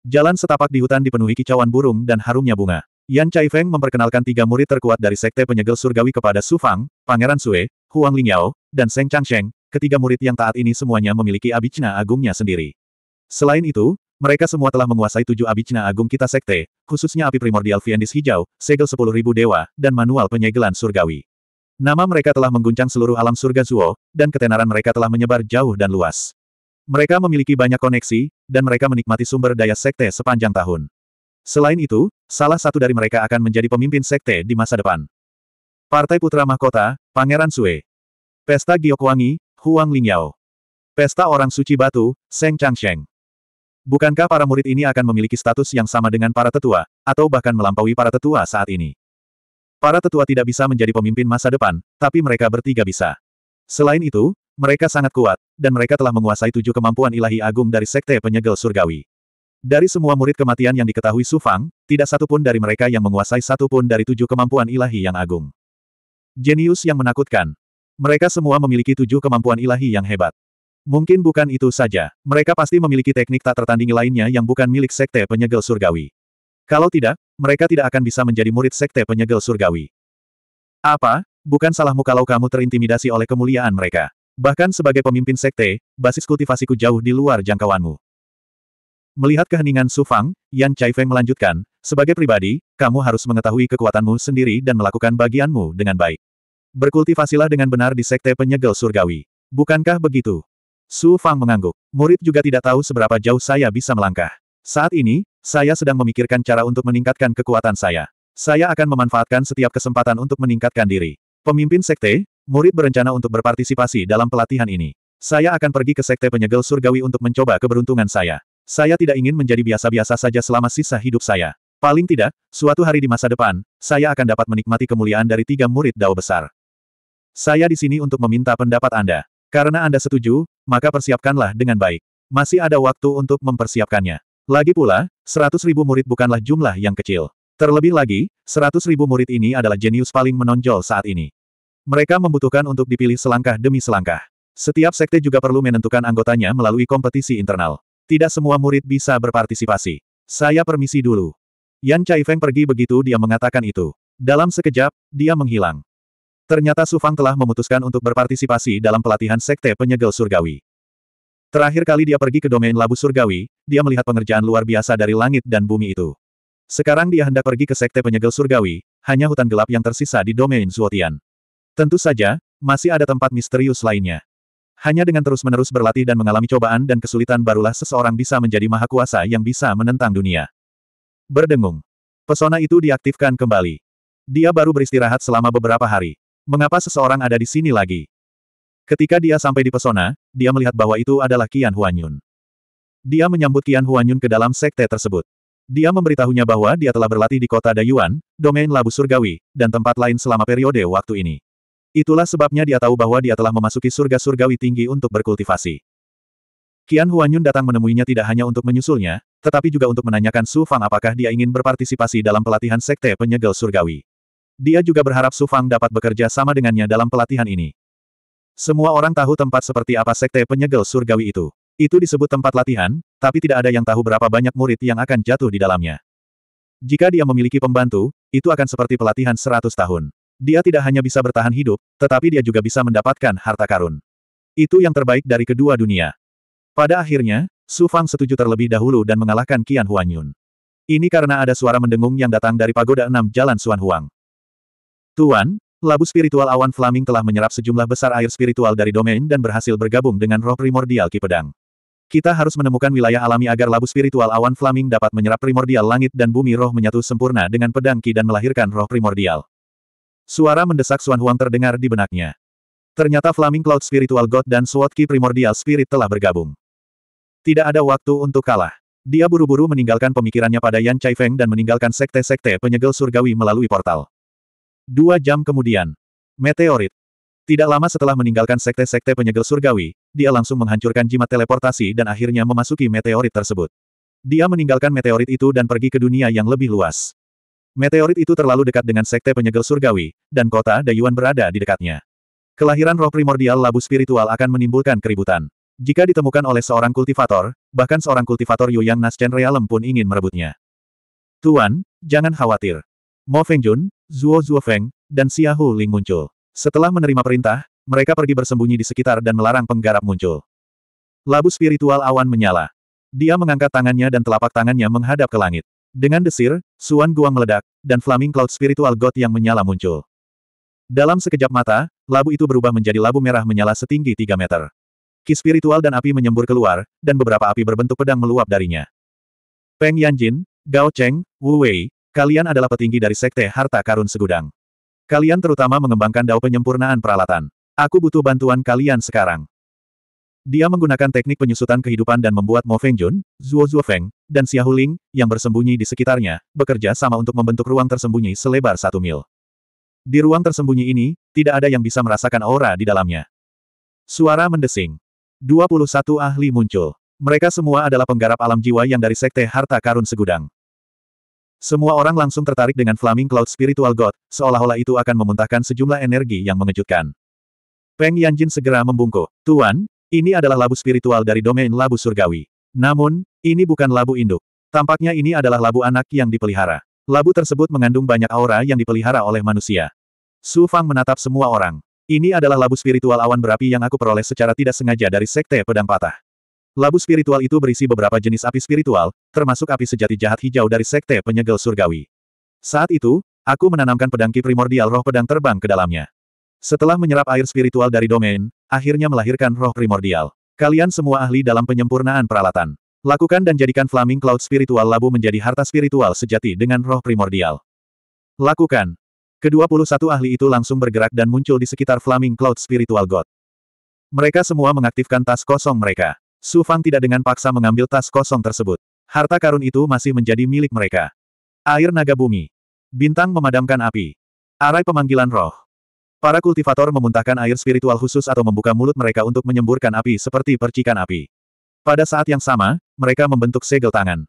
Jalan setapak di hutan dipenuhi kicauan burung dan harumnya bunga. Yan Feng memperkenalkan tiga murid terkuat dari Sekte Penyegel Surgawi kepada Su Fang, Pangeran Sue, Huang Lingyao, dan Seng Changsheng, ketiga murid yang taat ini semuanya memiliki abicna agungnya sendiri. Selain itu, mereka semua telah menguasai tujuh abicna agung kita Sekte, khususnya api primordial Fiendis Hijau, segel sepuluh ribu dewa, dan manual penyegelan surgawi. Nama mereka telah mengguncang seluruh alam surga Zuo, dan ketenaran mereka telah menyebar jauh dan luas. Mereka memiliki banyak koneksi, dan mereka menikmati sumber daya sekte sepanjang tahun. Selain itu, salah satu dari mereka akan menjadi pemimpin sekte di masa depan. Partai Putra Mahkota, Pangeran Sue. Pesta Giokwangi, Huang Lingyao. Pesta Orang Suci Batu, Seng Changsheng. Bukankah para murid ini akan memiliki status yang sama dengan para tetua, atau bahkan melampaui para tetua saat ini? Para tetua tidak bisa menjadi pemimpin masa depan, tapi mereka bertiga bisa. Selain itu, mereka sangat kuat, dan mereka telah menguasai tujuh kemampuan ilahi agung dari Sekte Penyegel Surgawi. Dari semua murid kematian yang diketahui Su Fang, tidak satupun dari mereka yang menguasai satupun dari tujuh kemampuan ilahi yang agung. Jenius yang menakutkan. Mereka semua memiliki tujuh kemampuan ilahi yang hebat. Mungkin bukan itu saja, mereka pasti memiliki teknik tak tertandingi lainnya yang bukan milik Sekte Penyegel Surgawi. Kalau tidak, mereka tidak akan bisa menjadi murid Sekte Penyegel Surgawi. Apa, bukan salahmu kalau kamu terintimidasi oleh kemuliaan mereka. Bahkan sebagai pemimpin sekte, basis kultivasiku jauh di luar jangkauanmu. Melihat keheningan Su Fang, Yan Feng melanjutkan, sebagai pribadi, kamu harus mengetahui kekuatanmu sendiri dan melakukan bagianmu dengan baik. Berkultivasilah dengan benar di sekte penyegel surgawi. Bukankah begitu? Su Fang mengangguk. Murid juga tidak tahu seberapa jauh saya bisa melangkah. Saat ini, saya sedang memikirkan cara untuk meningkatkan kekuatan saya. Saya akan memanfaatkan setiap kesempatan untuk meningkatkan diri. Pemimpin sekte, Murid berencana untuk berpartisipasi dalam pelatihan ini. Saya akan pergi ke Sekte Penyegel Surgawi untuk mencoba keberuntungan saya. Saya tidak ingin menjadi biasa-biasa saja selama sisa hidup saya. Paling tidak, suatu hari di masa depan, saya akan dapat menikmati kemuliaan dari tiga murid dao besar. Saya di sini untuk meminta pendapat Anda. Karena Anda setuju, maka persiapkanlah dengan baik. Masih ada waktu untuk mempersiapkannya. Lagi pula, seratus ribu murid bukanlah jumlah yang kecil. Terlebih lagi, seratus ribu murid ini adalah jenius paling menonjol saat ini. Mereka membutuhkan untuk dipilih selangkah demi selangkah. Setiap sekte juga perlu menentukan anggotanya melalui kompetisi internal. Tidak semua murid bisa berpartisipasi. Saya permisi dulu. Yan Feng pergi begitu dia mengatakan itu. Dalam sekejap, dia menghilang. Ternyata Su Fang telah memutuskan untuk berpartisipasi dalam pelatihan sekte penyegel surgawi. Terakhir kali dia pergi ke domain labu surgawi, dia melihat pengerjaan luar biasa dari langit dan bumi itu. Sekarang dia hendak pergi ke sekte penyegel surgawi, hanya hutan gelap yang tersisa di domain Zuotian. Tentu saja, masih ada tempat misterius lainnya. Hanya dengan terus-menerus berlatih dan mengalami cobaan dan kesulitan barulah seseorang bisa menjadi maha kuasa yang bisa menentang dunia. Berdengung. Pesona itu diaktifkan kembali. Dia baru beristirahat selama beberapa hari. Mengapa seseorang ada di sini lagi? Ketika dia sampai di pesona, dia melihat bahwa itu adalah Qian Huanyun. Dia menyambut Qian Huanyun ke dalam sekte tersebut. Dia memberitahunya bahwa dia telah berlatih di kota Dayuan, domain Labu Surgawi, dan tempat lain selama periode waktu ini. Itulah sebabnya dia tahu bahwa dia telah memasuki surga surgawi tinggi untuk berkultivasi. Qian Huanyun datang menemuinya tidak hanya untuk menyusulnya, tetapi juga untuk menanyakan Su Fang apakah dia ingin berpartisipasi dalam pelatihan sekte penyegel surgawi. Dia juga berharap Su Fang dapat bekerja sama dengannya dalam pelatihan ini. Semua orang tahu tempat seperti apa sekte penyegel surgawi itu. Itu disebut tempat latihan, tapi tidak ada yang tahu berapa banyak murid yang akan jatuh di dalamnya. Jika dia memiliki pembantu, itu akan seperti pelatihan seratus tahun. Dia tidak hanya bisa bertahan hidup, tetapi dia juga bisa mendapatkan harta karun. Itu yang terbaik dari kedua dunia. Pada akhirnya, Su Fang setuju terlebih dahulu dan mengalahkan Qian Huanyun. Ini karena ada suara mendengung yang datang dari pagoda enam jalan Suan Huang. Tuan, labu spiritual awan Flaming telah menyerap sejumlah besar air spiritual dari domain dan berhasil bergabung dengan roh primordial Ki Pedang. Kita harus menemukan wilayah alami agar labu spiritual awan flaming dapat menyerap primordial langit dan bumi roh menyatu sempurna dengan pedang ki dan melahirkan roh primordial. Suara mendesak Suan Huang terdengar di benaknya. Ternyata Flaming Cloud Spiritual God dan Sword Key Primordial Spirit telah bergabung. Tidak ada waktu untuk kalah. Dia buru-buru meninggalkan pemikirannya pada Yan Feng dan meninggalkan sekte-sekte penyegel surgawi melalui portal. Dua jam kemudian. Meteorit. Tidak lama setelah meninggalkan sekte-sekte penyegel surgawi, dia langsung menghancurkan jimat teleportasi dan akhirnya memasuki meteorit tersebut. Dia meninggalkan meteorit itu dan pergi ke dunia yang lebih luas. Meteorit itu terlalu dekat dengan sekte penyegel surgawi, dan kota Dayuan berada di dekatnya. Kelahiran roh primordial labu spiritual akan menimbulkan keributan. Jika ditemukan oleh seorang kultivator, bahkan seorang kultivator Yu Yang Nascen Realem pun ingin merebutnya. Tuan, jangan khawatir. Mo Fengjun, Zuo Zuofeng, dan Xiahu Ling muncul. Setelah menerima perintah, mereka pergi bersembunyi di sekitar dan melarang penggarap muncul. Labu spiritual awan menyala. Dia mengangkat tangannya dan telapak tangannya menghadap ke langit. Dengan desir, Suan Guang meledak, dan Flaming Cloud Spiritual God yang menyala muncul. Dalam sekejap mata, labu itu berubah menjadi labu merah menyala setinggi 3 meter. Ki spiritual dan api menyembur keluar, dan beberapa api berbentuk pedang meluap darinya. Peng Yanjin, Gao Cheng, Wu Wei, kalian adalah petinggi dari Sekte Harta Karun Segudang. Kalian terutama mengembangkan dao penyempurnaan peralatan. Aku butuh bantuan kalian sekarang. Dia menggunakan teknik penyusutan kehidupan dan membuat Mo Feng Jun, Zuo Zuo Feng, dan Xia Huling, yang bersembunyi di sekitarnya, bekerja sama untuk membentuk ruang tersembunyi selebar satu mil. Di ruang tersembunyi ini, tidak ada yang bisa merasakan aura di dalamnya. Suara mendesing. 21 ahli muncul. Mereka semua adalah penggarap alam jiwa yang dari Sekte Harta Karun Segudang. Semua orang langsung tertarik dengan Flaming Cloud Spiritual God, seolah-olah itu akan memuntahkan sejumlah energi yang mengejutkan. Peng Yanjin segera membungkuk. Tuan, ini adalah labu spiritual dari domain labu surgawi. Namun, ini bukan labu induk. Tampaknya ini adalah labu anak yang dipelihara. Labu tersebut mengandung banyak aura yang dipelihara oleh manusia. Su Fang menatap semua orang. Ini adalah labu spiritual awan berapi yang aku peroleh secara tidak sengaja dari sekte pedang patah. Labu spiritual itu berisi beberapa jenis api spiritual, termasuk api sejati jahat hijau dari sekte penyegel surgawi. Saat itu, aku menanamkan pedang ki primordial roh pedang terbang ke dalamnya. Setelah menyerap air spiritual dari domain, akhirnya melahirkan roh primordial. Kalian semua ahli dalam penyempurnaan peralatan. Lakukan dan jadikan Flaming Cloud Spiritual Labu menjadi harta spiritual sejati dengan roh primordial. Lakukan. Kedua puluh satu ahli itu langsung bergerak dan muncul di sekitar Flaming Cloud Spiritual God. Mereka semua mengaktifkan tas kosong mereka. Su Fang tidak dengan paksa mengambil tas kosong tersebut. Harta karun itu masih menjadi milik mereka. Air naga bumi. Bintang memadamkan api. Arai pemanggilan roh. Para kultivator memuntahkan air spiritual khusus atau membuka mulut mereka untuk menyemburkan api seperti percikan api. Pada saat yang sama, mereka membentuk segel tangan.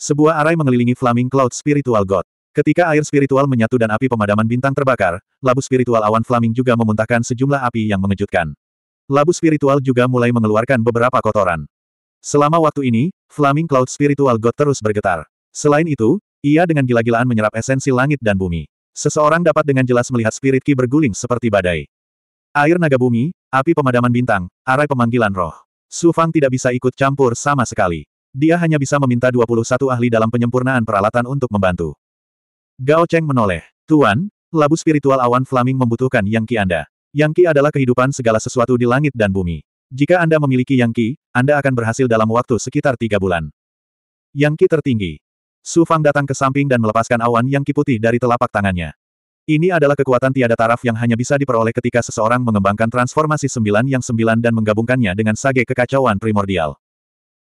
Sebuah arai mengelilingi Flaming Cloud Spiritual God. Ketika air spiritual menyatu dan api pemadaman bintang terbakar, labu spiritual awan Flaming juga memuntahkan sejumlah api yang mengejutkan. Labu spiritual juga mulai mengeluarkan beberapa kotoran. Selama waktu ini, Flaming Cloud Spiritual God terus bergetar. Selain itu, ia dengan gila-gilaan menyerap esensi langit dan bumi. Seseorang dapat dengan jelas melihat spirit ki berguling seperti badai. Air naga bumi, api pemadaman bintang, arai pemanggilan roh. Su Fang tidak bisa ikut campur sama sekali. Dia hanya bisa meminta 21 ahli dalam penyempurnaan peralatan untuk membantu. Gao Cheng menoleh. Tuan, labu spiritual awan flaming membutuhkan yang ki Anda. Yang ki adalah kehidupan segala sesuatu di langit dan bumi. Jika Anda memiliki yang ki, Anda akan berhasil dalam waktu sekitar tiga bulan. Yang ki tertinggi. Su Fang datang ke samping dan melepaskan awan yang kiputih dari telapak tangannya. Ini adalah kekuatan tiada taraf yang hanya bisa diperoleh ketika seseorang mengembangkan transformasi sembilan yang sembilan dan menggabungkannya dengan sage kekacauan primordial.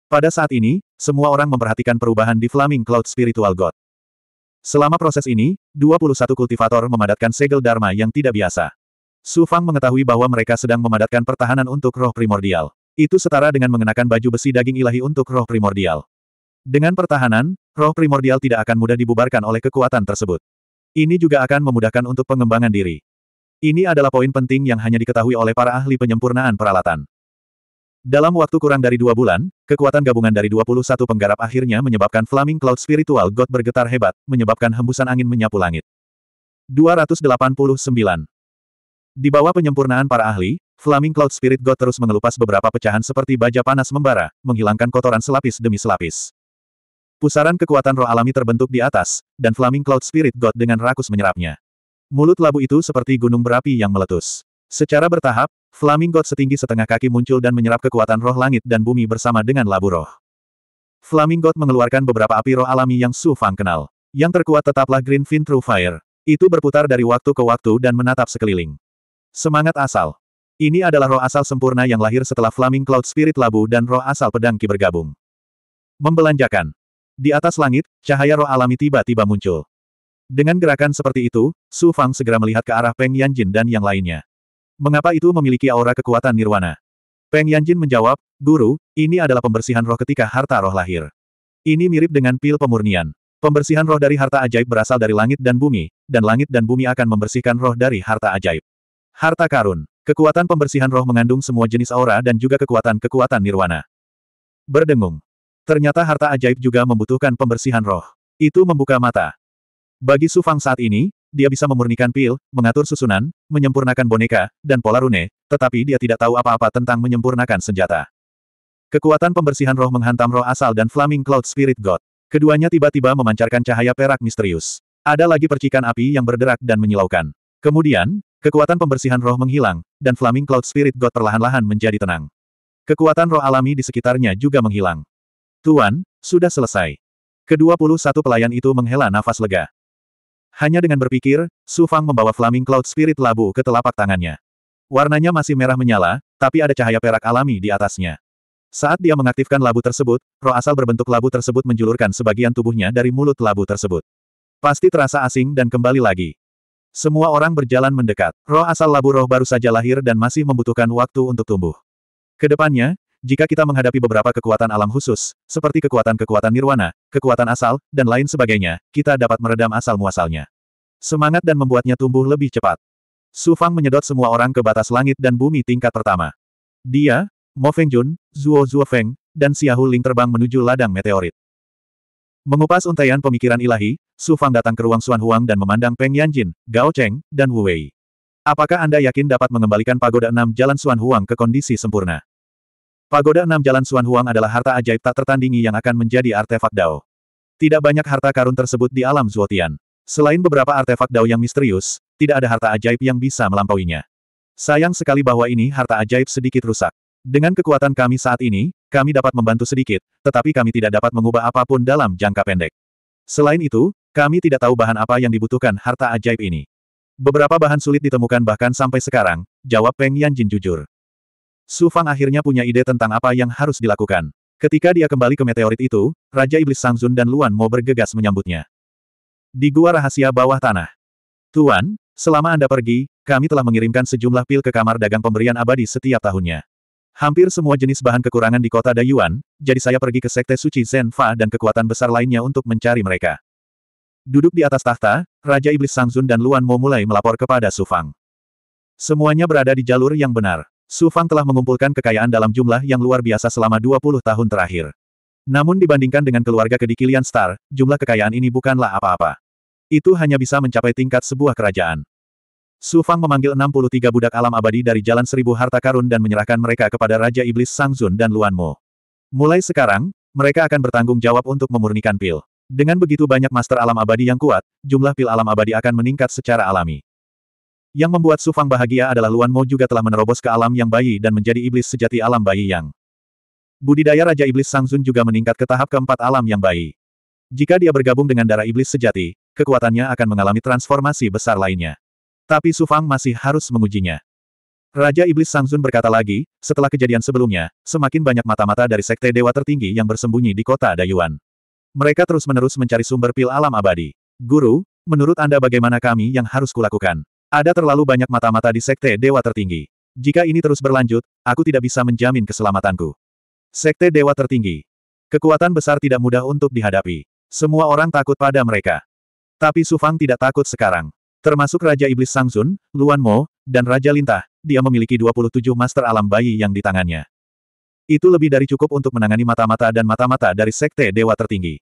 Pada saat ini, semua orang memperhatikan perubahan di Flaming Cloud Spiritual God. Selama proses ini, 21 kultivator memadatkan segel Dharma yang tidak biasa. Su Fang mengetahui bahwa mereka sedang memadatkan pertahanan untuk roh primordial. Itu setara dengan mengenakan baju besi daging ilahi untuk roh primordial. Dengan pertahanan, roh primordial tidak akan mudah dibubarkan oleh kekuatan tersebut. Ini juga akan memudahkan untuk pengembangan diri. Ini adalah poin penting yang hanya diketahui oleh para ahli penyempurnaan peralatan. Dalam waktu kurang dari dua bulan, kekuatan gabungan dari 21 penggarap akhirnya menyebabkan Flaming Cloud Spiritual God bergetar hebat, menyebabkan hembusan angin menyapu langit. 289. Di bawah penyempurnaan para ahli, Flaming Cloud Spirit God terus mengelupas beberapa pecahan seperti baja panas membara, menghilangkan kotoran selapis demi selapis. Pusaran kekuatan roh alami terbentuk di atas, dan Flaming Cloud Spirit God dengan rakus menyerapnya. Mulut labu itu seperti gunung berapi yang meletus. Secara bertahap, Flaming God setinggi setengah kaki muncul dan menyerap kekuatan roh langit dan bumi bersama dengan labu roh. Flaming God mengeluarkan beberapa api roh alami yang Su Fang kenal. Yang terkuat tetaplah Green Fin True Fire. Itu berputar dari waktu ke waktu dan menatap sekeliling. Semangat asal. Ini adalah roh asal sempurna yang lahir setelah Flaming Cloud Spirit Labu dan roh asal pedang Ki bergabung. Membelanjakan. Di atas langit, cahaya roh alami tiba-tiba muncul. Dengan gerakan seperti itu, Su Fang segera melihat ke arah Peng Yanjin dan yang lainnya. Mengapa itu memiliki aura kekuatan nirwana? Peng Yanjin menjawab, Guru, ini adalah pembersihan roh ketika harta roh lahir. Ini mirip dengan pil pemurnian. Pembersihan roh dari harta ajaib berasal dari langit dan bumi, dan langit dan bumi akan membersihkan roh dari harta ajaib. Harta karun. Kekuatan pembersihan roh mengandung semua jenis aura dan juga kekuatan-kekuatan nirwana. Berdengung. Ternyata harta ajaib juga membutuhkan pembersihan roh. Itu membuka mata. Bagi Su Fang saat ini, dia bisa memurnikan pil, mengatur susunan, menyempurnakan boneka, dan pola rune, tetapi dia tidak tahu apa-apa tentang menyempurnakan senjata. Kekuatan pembersihan roh menghantam roh asal dan Flaming Cloud Spirit God. Keduanya tiba-tiba memancarkan cahaya perak misterius. Ada lagi percikan api yang berderak dan menyilaukan. Kemudian, kekuatan pembersihan roh menghilang, dan Flaming Cloud Spirit God perlahan-lahan menjadi tenang. Kekuatan roh alami di sekitarnya juga menghilang. Tuan, sudah selesai. Kedua puluh satu pelayan itu menghela nafas lega. Hanya dengan berpikir, Su Fang membawa Flaming Cloud Spirit Labu ke telapak tangannya. Warnanya masih merah menyala, tapi ada cahaya perak alami di atasnya. Saat dia mengaktifkan labu tersebut, roh asal berbentuk labu tersebut menjulurkan sebagian tubuhnya dari mulut labu tersebut. Pasti terasa asing dan kembali lagi. Semua orang berjalan mendekat. Roh asal labu roh baru saja lahir dan masih membutuhkan waktu untuk tumbuh. Kedepannya, jika kita menghadapi beberapa kekuatan alam khusus, seperti kekuatan-kekuatan nirwana, kekuatan asal, dan lain sebagainya, kita dapat meredam asal-muasalnya. Semangat dan membuatnya tumbuh lebih cepat. Su Fang menyedot semua orang ke batas langit dan bumi tingkat pertama. Dia, Mo Fengjun, Zuo Feng, dan Xiahu Ling terbang menuju ladang meteorit. Mengupas untaian pemikiran ilahi, Su Fang datang ke ruang Suan Huang dan memandang Peng Yanjin, Gao Cheng, dan Wu Wei. Apakah Anda yakin dapat mengembalikan pagoda enam jalan Suan Huang ke kondisi sempurna? Pagoda Enam Jalan Suan Huang adalah harta ajaib tak tertandingi yang akan menjadi artefak Dao. Tidak banyak harta karun tersebut di alam Zuotian. Selain beberapa artefak Dao yang misterius, tidak ada harta ajaib yang bisa melampauinya. Sayang sekali bahwa ini harta ajaib sedikit rusak. Dengan kekuatan kami saat ini, kami dapat membantu sedikit, tetapi kami tidak dapat mengubah apapun dalam jangka pendek. Selain itu, kami tidak tahu bahan apa yang dibutuhkan harta ajaib ini. Beberapa bahan sulit ditemukan bahkan sampai sekarang, jawab Peng Jin jujur. Su Fang akhirnya punya ide tentang apa yang harus dilakukan. Ketika dia kembali ke meteorit itu, Raja Iblis Sangzun dan Luan Mo bergegas menyambutnya. Di gua rahasia bawah tanah. Tuan, selama Anda pergi, kami telah mengirimkan sejumlah pil ke kamar dagang pemberian abadi setiap tahunnya. Hampir semua jenis bahan kekurangan di kota Dayuan, jadi saya pergi ke Sekte Suci Zen Fa dan kekuatan besar lainnya untuk mencari mereka. Duduk di atas tahta, Raja Iblis Sangzun dan Luan Mo mulai melapor kepada Sufang. Semuanya berada di jalur yang benar. Su Fang telah mengumpulkan kekayaan dalam jumlah yang luar biasa selama 20 tahun terakhir. Namun dibandingkan dengan keluarga kedikilian Star, jumlah kekayaan ini bukanlah apa-apa. Itu hanya bisa mencapai tingkat sebuah kerajaan. Su Fang memanggil 63 budak alam abadi dari Jalan Seribu Harta Karun dan menyerahkan mereka kepada Raja Iblis Sang Zun dan Luan Mo. Mulai sekarang, mereka akan bertanggung jawab untuk memurnikan pil. Dengan begitu banyak master alam abadi yang kuat, jumlah pil alam abadi akan meningkat secara alami. Yang membuat Sufang bahagia adalah Luan Mo juga telah menerobos ke alam yang bayi dan menjadi iblis sejati alam bayi yang. Budidaya Raja Iblis Sang Zun juga meningkat ke tahap keempat alam yang bayi. Jika dia bergabung dengan darah iblis sejati, kekuatannya akan mengalami transformasi besar lainnya. Tapi Sufang masih harus mengujinya. Raja Iblis Sang Zun berkata lagi, setelah kejadian sebelumnya, semakin banyak mata-mata dari sekte dewa tertinggi yang bersembunyi di kota Dayuan. Mereka terus-menerus mencari sumber pil alam abadi. Guru, menurut Anda bagaimana kami yang harus kulakukan? Ada terlalu banyak mata-mata di Sekte Dewa Tertinggi. Jika ini terus berlanjut, aku tidak bisa menjamin keselamatanku. Sekte Dewa Tertinggi. Kekuatan besar tidak mudah untuk dihadapi. Semua orang takut pada mereka. Tapi Su Fang tidak takut sekarang. Termasuk Raja Iblis Sangsun, Luan Mo, dan Raja Lintah, dia memiliki 27 master alam bayi yang di tangannya. Itu lebih dari cukup untuk menangani mata-mata dan mata-mata dari Sekte Dewa Tertinggi.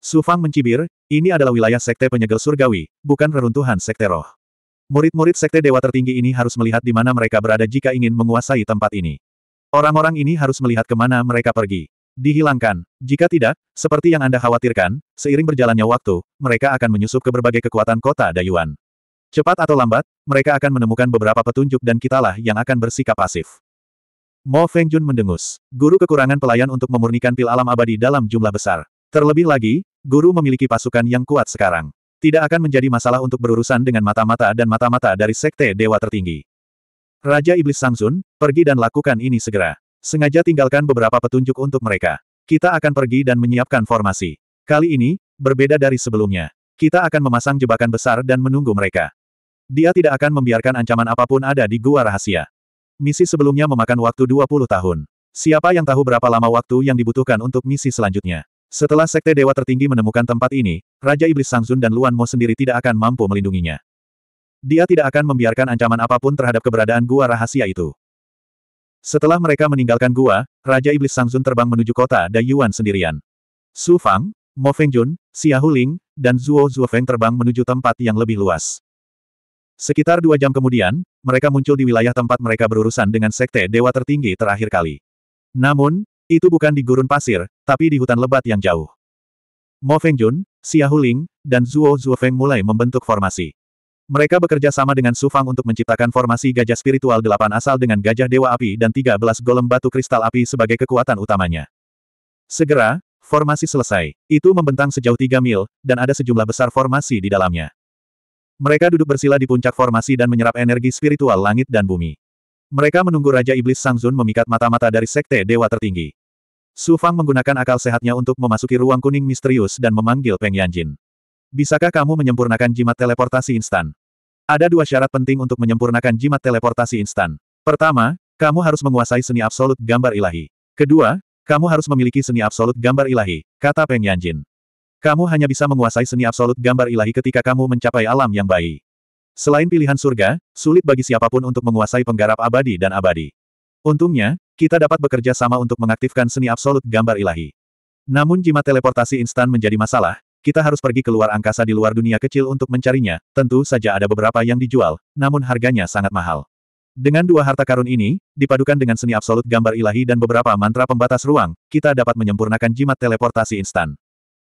Su Fang mencibir, ini adalah wilayah Sekte Penyegel Surgawi, bukan reruntuhan Sekte Roh. Murid-murid sekte dewa tertinggi ini harus melihat di mana mereka berada jika ingin menguasai tempat ini. Orang-orang ini harus melihat kemana mereka pergi. Dihilangkan. Jika tidak, seperti yang Anda khawatirkan, seiring berjalannya waktu, mereka akan menyusup ke berbagai kekuatan kota Dayuan. Cepat atau lambat, mereka akan menemukan beberapa petunjuk dan kitalah yang akan bersikap pasif. Mo Fengjun mendengus. Guru kekurangan pelayan untuk memurnikan pil alam abadi dalam jumlah besar. Terlebih lagi, guru memiliki pasukan yang kuat sekarang tidak akan menjadi masalah untuk berurusan dengan mata-mata dan mata-mata dari sekte dewa tertinggi. Raja Iblis Sangsun, pergi dan lakukan ini segera. Sengaja tinggalkan beberapa petunjuk untuk mereka. Kita akan pergi dan menyiapkan formasi. Kali ini, berbeda dari sebelumnya. Kita akan memasang jebakan besar dan menunggu mereka. Dia tidak akan membiarkan ancaman apapun ada di gua rahasia. Misi sebelumnya memakan waktu 20 tahun. Siapa yang tahu berapa lama waktu yang dibutuhkan untuk misi selanjutnya? Setelah Sekte Dewa Tertinggi menemukan tempat ini, Raja Iblis Sangzun dan Luan Mo sendiri tidak akan mampu melindunginya. Dia tidak akan membiarkan ancaman apapun terhadap keberadaan gua rahasia itu. Setelah mereka meninggalkan gua, Raja Iblis Sangzun terbang menuju kota Dayuan sendirian. Su Fang, Mo Fengjun, Xia Huling, dan Zuo Feng terbang menuju tempat yang lebih luas. Sekitar dua jam kemudian, mereka muncul di wilayah tempat mereka berurusan dengan Sekte Dewa Tertinggi terakhir kali. Namun, itu bukan di gurun pasir, tapi di hutan lebat yang jauh. Mo Fengjun, Xia Huling, dan Zuo Zuofeng mulai membentuk formasi. Mereka bekerja sama dengan Su Fang untuk menciptakan formasi gajah spiritual delapan asal dengan gajah dewa api dan 13 golem batu kristal api sebagai kekuatan utamanya. Segera, formasi selesai. Itu membentang sejauh tiga mil, dan ada sejumlah besar formasi di dalamnya. Mereka duduk bersila di puncak formasi dan menyerap energi spiritual langit dan bumi. Mereka menunggu Raja Iblis Sang Zun memikat mata-mata dari Sekte Dewa Tertinggi. Su Fang menggunakan akal sehatnya untuk memasuki ruang kuning misterius dan memanggil Peng Yanjin. Bisakah kamu menyempurnakan jimat teleportasi instan? Ada dua syarat penting untuk menyempurnakan jimat teleportasi instan. Pertama, kamu harus menguasai seni absolut gambar ilahi. Kedua, kamu harus memiliki seni absolut gambar ilahi, kata Peng Yanjin. Kamu hanya bisa menguasai seni absolut gambar ilahi ketika kamu mencapai alam yang baik. Selain pilihan surga, sulit bagi siapapun untuk menguasai penggarap abadi dan abadi. Untungnya, kita dapat bekerja sama untuk mengaktifkan seni absolut gambar ilahi. Namun jimat teleportasi instan menjadi masalah, kita harus pergi ke luar angkasa di luar dunia kecil untuk mencarinya, tentu saja ada beberapa yang dijual, namun harganya sangat mahal. Dengan dua harta karun ini, dipadukan dengan seni absolut gambar ilahi dan beberapa mantra pembatas ruang, kita dapat menyempurnakan jimat teleportasi instan.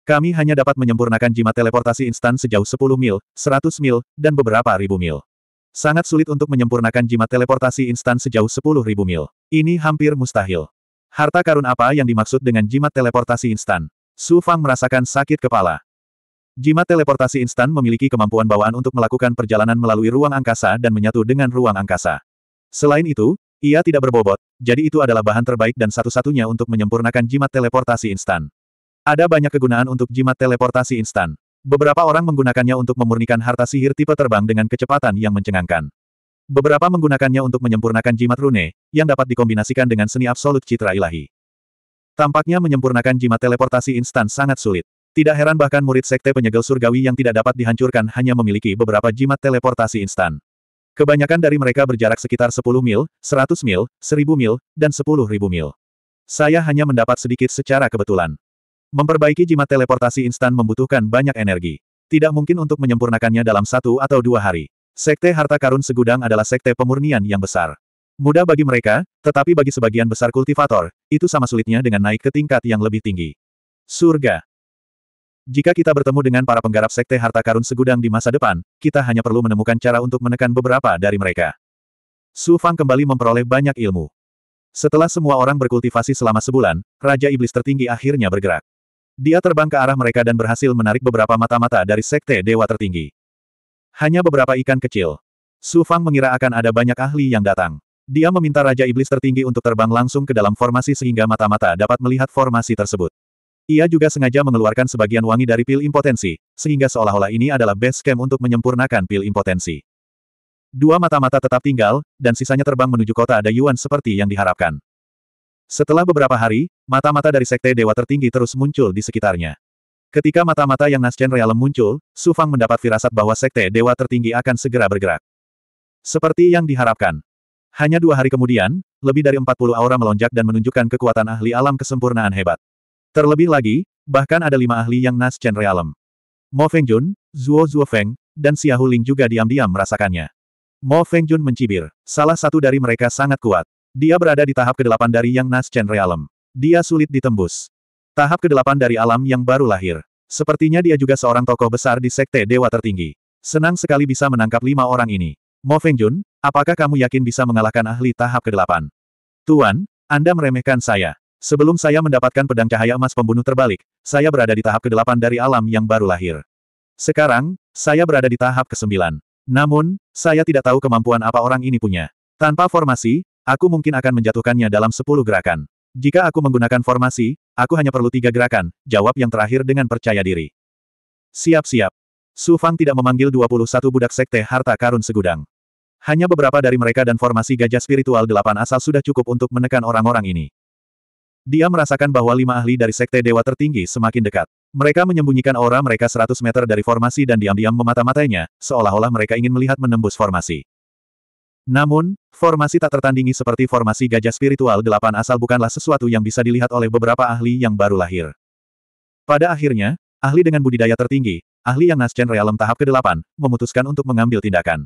Kami hanya dapat menyempurnakan jimat teleportasi instan sejauh 10 mil, 100 mil, dan beberapa ribu mil. Sangat sulit untuk menyempurnakan jimat teleportasi instan sejauh 10.000 mil. Ini hampir mustahil. Harta karun apa yang dimaksud dengan jimat teleportasi instan? Su Fang merasakan sakit kepala. Jimat teleportasi instan memiliki kemampuan bawaan untuk melakukan perjalanan melalui ruang angkasa dan menyatu dengan ruang angkasa. Selain itu, ia tidak berbobot, jadi itu adalah bahan terbaik dan satu-satunya untuk menyempurnakan jimat teleportasi instan. Ada banyak kegunaan untuk jimat teleportasi instan. Beberapa orang menggunakannya untuk memurnikan harta sihir tipe terbang dengan kecepatan yang mencengangkan. Beberapa menggunakannya untuk menyempurnakan jimat rune, yang dapat dikombinasikan dengan seni absolut citra ilahi. Tampaknya menyempurnakan jimat teleportasi instan sangat sulit. Tidak heran bahkan murid sekte penyegel surgawi yang tidak dapat dihancurkan hanya memiliki beberapa jimat teleportasi instan. Kebanyakan dari mereka berjarak sekitar 10 mil, 100 mil, 1000 mil, dan 10.000 mil. Saya hanya mendapat sedikit secara kebetulan. Memperbaiki jimat teleportasi instan membutuhkan banyak energi. Tidak mungkin untuk menyempurnakannya dalam satu atau dua hari. Sekte Harta Karun Segudang adalah sekte pemurnian yang besar. Mudah bagi mereka, tetapi bagi sebagian besar kultivator, itu sama sulitnya dengan naik ke tingkat yang lebih tinggi. Surga. Jika kita bertemu dengan para penggarap sekte harta karun segudang di masa depan, kita hanya perlu menemukan cara untuk menekan beberapa dari mereka. Su Fang kembali memperoleh banyak ilmu. Setelah semua orang berkultivasi selama sebulan, Raja Iblis tertinggi akhirnya bergerak. Dia terbang ke arah mereka dan berhasil menarik beberapa mata-mata dari sekte dewa tertinggi. Hanya beberapa ikan kecil. Su Fang mengira akan ada banyak ahli yang datang. Dia meminta Raja Iblis tertinggi untuk terbang langsung ke dalam formasi sehingga mata-mata dapat melihat formasi tersebut. Ia juga sengaja mengeluarkan sebagian wangi dari pil impotensi, sehingga seolah-olah ini adalah base camp untuk menyempurnakan pil impotensi. Dua mata-mata tetap tinggal, dan sisanya terbang menuju kota Dayuan seperti yang diharapkan. Setelah beberapa hari, Mata-mata dari sekte dewa tertinggi terus muncul di sekitarnya. Ketika mata-mata yang Nascen Realem muncul, Su Fang mendapat firasat bahwa sekte dewa tertinggi akan segera bergerak. Seperti yang diharapkan. Hanya dua hari kemudian, lebih dari 40 aura melonjak dan menunjukkan kekuatan ahli alam kesempurnaan hebat. Terlebih lagi, bahkan ada lima ahli yang Nascen Realem. Mo Feng Fengjun, Zuo Feng, dan Xiahu Ling juga diam-diam merasakannya. Mo Feng Fengjun mencibir. Salah satu dari mereka sangat kuat. Dia berada di tahap ke-8 dari Yang Nascen Realem. Dia sulit ditembus. Tahap ke-8 dari alam yang baru lahir. Sepertinya dia juga seorang tokoh besar di Sekte Dewa Tertinggi. Senang sekali bisa menangkap lima orang ini. Mo Fengjun, apakah kamu yakin bisa mengalahkan ahli tahap ke-8? Tuan, Anda meremehkan saya. Sebelum saya mendapatkan pedang cahaya emas pembunuh terbalik, saya berada di tahap ke-8 dari alam yang baru lahir. Sekarang, saya berada di tahap ke-9. Namun, saya tidak tahu kemampuan apa orang ini punya. Tanpa formasi, aku mungkin akan menjatuhkannya dalam 10 gerakan. Jika aku menggunakan formasi, aku hanya perlu tiga gerakan, jawab yang terakhir dengan percaya diri. Siap-siap. Su Fang tidak memanggil 21 budak sekte harta karun segudang. Hanya beberapa dari mereka dan formasi gajah spiritual delapan asal sudah cukup untuk menekan orang-orang ini. Dia merasakan bahwa lima ahli dari sekte dewa tertinggi semakin dekat. Mereka menyembunyikan aura mereka 100 meter dari formasi dan diam-diam memata-matainya, seolah-olah mereka ingin melihat menembus formasi. Namun, formasi tak tertandingi seperti formasi gajah spiritual delapan asal bukanlah sesuatu yang bisa dilihat oleh beberapa ahli yang baru lahir. Pada akhirnya, ahli dengan budidaya tertinggi, ahli yang Nascen Realem tahap ke-8, memutuskan untuk mengambil tindakan.